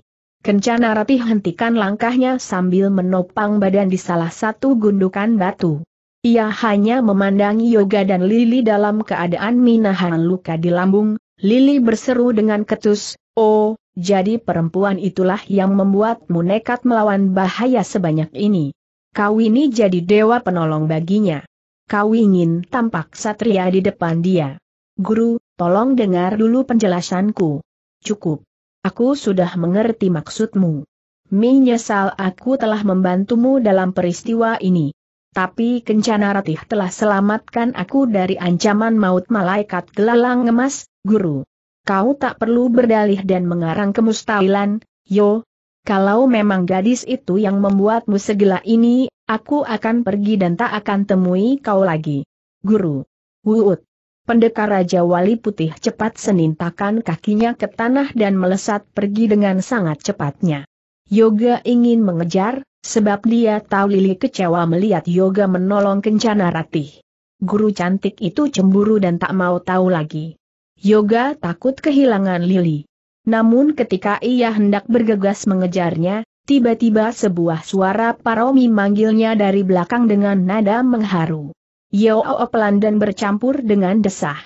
Kencana Ratih hentikan langkahnya sambil menopang badan di salah satu gundukan batu. Ia hanya memandangi Yoga dan Lili dalam keadaan minahan luka di lambung, Lili berseru dengan ketus, Oh, jadi perempuan itulah yang membuatmu nekat melawan bahaya sebanyak ini. Kau ini jadi dewa penolong baginya. Kau ingin tampak satria di depan dia. Guru, tolong dengar dulu penjelasanku. Cukup. Aku sudah mengerti maksudmu. Menyesal aku telah membantumu dalam peristiwa ini. Tapi Kencana Ratih telah selamatkan aku dari ancaman maut malaikat gelalang emas, guru kau tak perlu berdalih dan mengarang kemustahilan, yo. Kalau memang gadis itu yang membuatmu segila ini, aku akan pergi dan tak akan temui kau lagi. Guru. Wuut. Pendekar Raja Wali Putih cepat senintakan kakinya ke tanah dan melesat pergi dengan sangat cepatnya. Yoga ingin mengejar, sebab dia tahu Lili kecewa melihat Yoga menolong Kencana Ratih. Guru cantik itu cemburu dan tak mau tahu lagi. Yoga takut kehilangan Lili. Namun ketika ia hendak bergegas mengejarnya, tiba-tiba sebuah suara Paromi manggilnya dari belakang dengan nada mengharu. Yoo pelan dan bercampur dengan desah.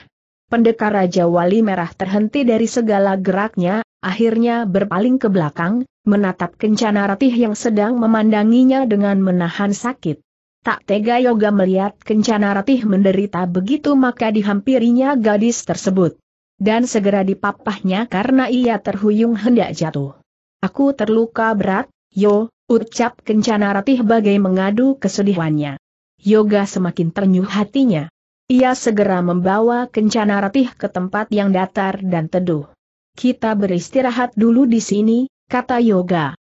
Pendekar Raja Wali Merah terhenti dari segala geraknya, akhirnya berpaling ke belakang, menatap kencana ratih yang sedang memandanginya dengan menahan sakit. Tak tega Yoga melihat kencana ratih menderita begitu maka dihampirinya gadis tersebut. Dan segera dipapahnya karena ia terhuyung hendak jatuh. Aku terluka berat, yo, ucap kencana ratih bagai mengadu kesedihannya. Yoga semakin ternyuh hatinya. Ia segera membawa kencana ratih ke tempat yang datar dan teduh. Kita beristirahat dulu di sini, kata Yoga.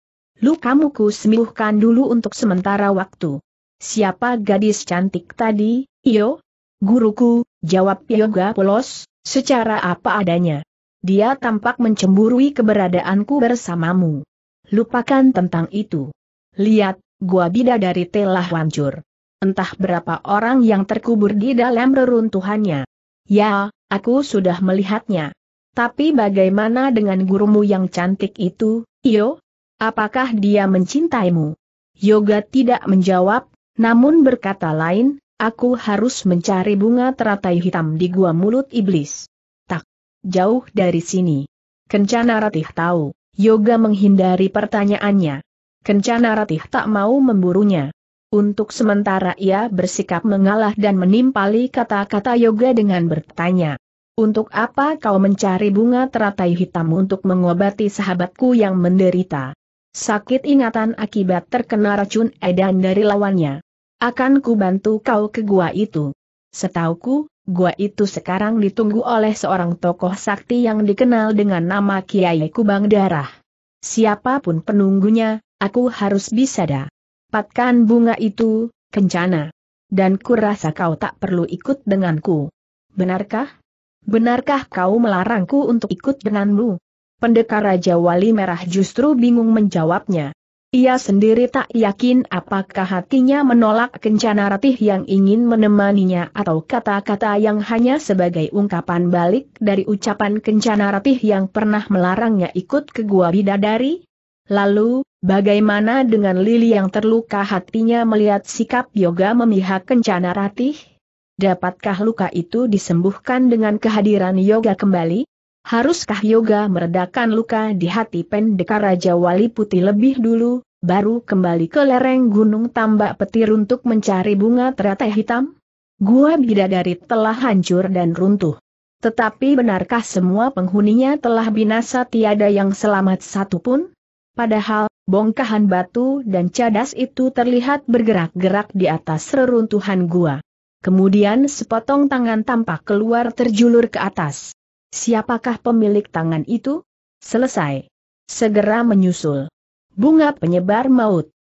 ku sembuhkan dulu untuk sementara waktu. Siapa gadis cantik tadi, Iyo? Guruku, jawab Yoga polos, secara apa adanya. Dia tampak mencemburui keberadaanku bersamamu. Lupakan tentang itu. Lihat, gua bidadari telah hancur. Entah berapa orang yang terkubur di dalam reruntuhannya. Ya, aku sudah melihatnya. Tapi bagaimana dengan gurumu yang cantik itu, Iyo? Apakah dia mencintaimu? Yoga tidak menjawab, namun berkata lain, aku harus mencari bunga teratai hitam di gua mulut iblis. Tak jauh dari sini. Kencana Ratih tahu, Yoga menghindari pertanyaannya. Kencana Ratih tak mau memburunya. Untuk sementara ia bersikap mengalah dan menimpali kata-kata Yoga dengan bertanya. Untuk apa kau mencari bunga teratai hitam untuk mengobati sahabatku yang menderita? Sakit ingatan akibat terkena racun edan dari lawannya. Akan kubantu kau ke gua itu. Setauku, gua itu sekarang ditunggu oleh seorang tokoh sakti yang dikenal dengan nama Kiai Kubang Darah. Siapapun penunggunya, aku harus bisa dah. Patkan bunga itu, kencana. Dan kurasa kau tak perlu ikut denganku. Benarkah? Benarkah kau melarangku untuk ikut denganmu? Pendekar Raja Wali Merah justru bingung menjawabnya. Ia sendiri tak yakin apakah hatinya menolak kencana ratih yang ingin menemaninya atau kata-kata yang hanya sebagai ungkapan balik dari ucapan kencana ratih yang pernah melarangnya ikut ke gua bidadari. Lalu, bagaimana dengan Lili yang terluka hatinya melihat sikap yoga memihak kencana ratih? Dapatkah luka itu disembuhkan dengan kehadiran yoga kembali? Haruskah yoga meredakan luka di hati pendekar Raja Wali Putih lebih dulu, baru kembali ke lereng gunung tambak petir untuk mencari bunga teratai hitam? Gua bidadari telah hancur dan runtuh. Tetapi benarkah semua penghuninya telah binasa tiada yang selamat satu pun? Padahal, bongkahan batu dan cadas itu terlihat bergerak-gerak di atas reruntuhan gua. Kemudian sepotong tangan tampak keluar terjulur ke atas. Siapakah pemilik tangan itu? Selesai. Segera menyusul. Bunga penyebar maut.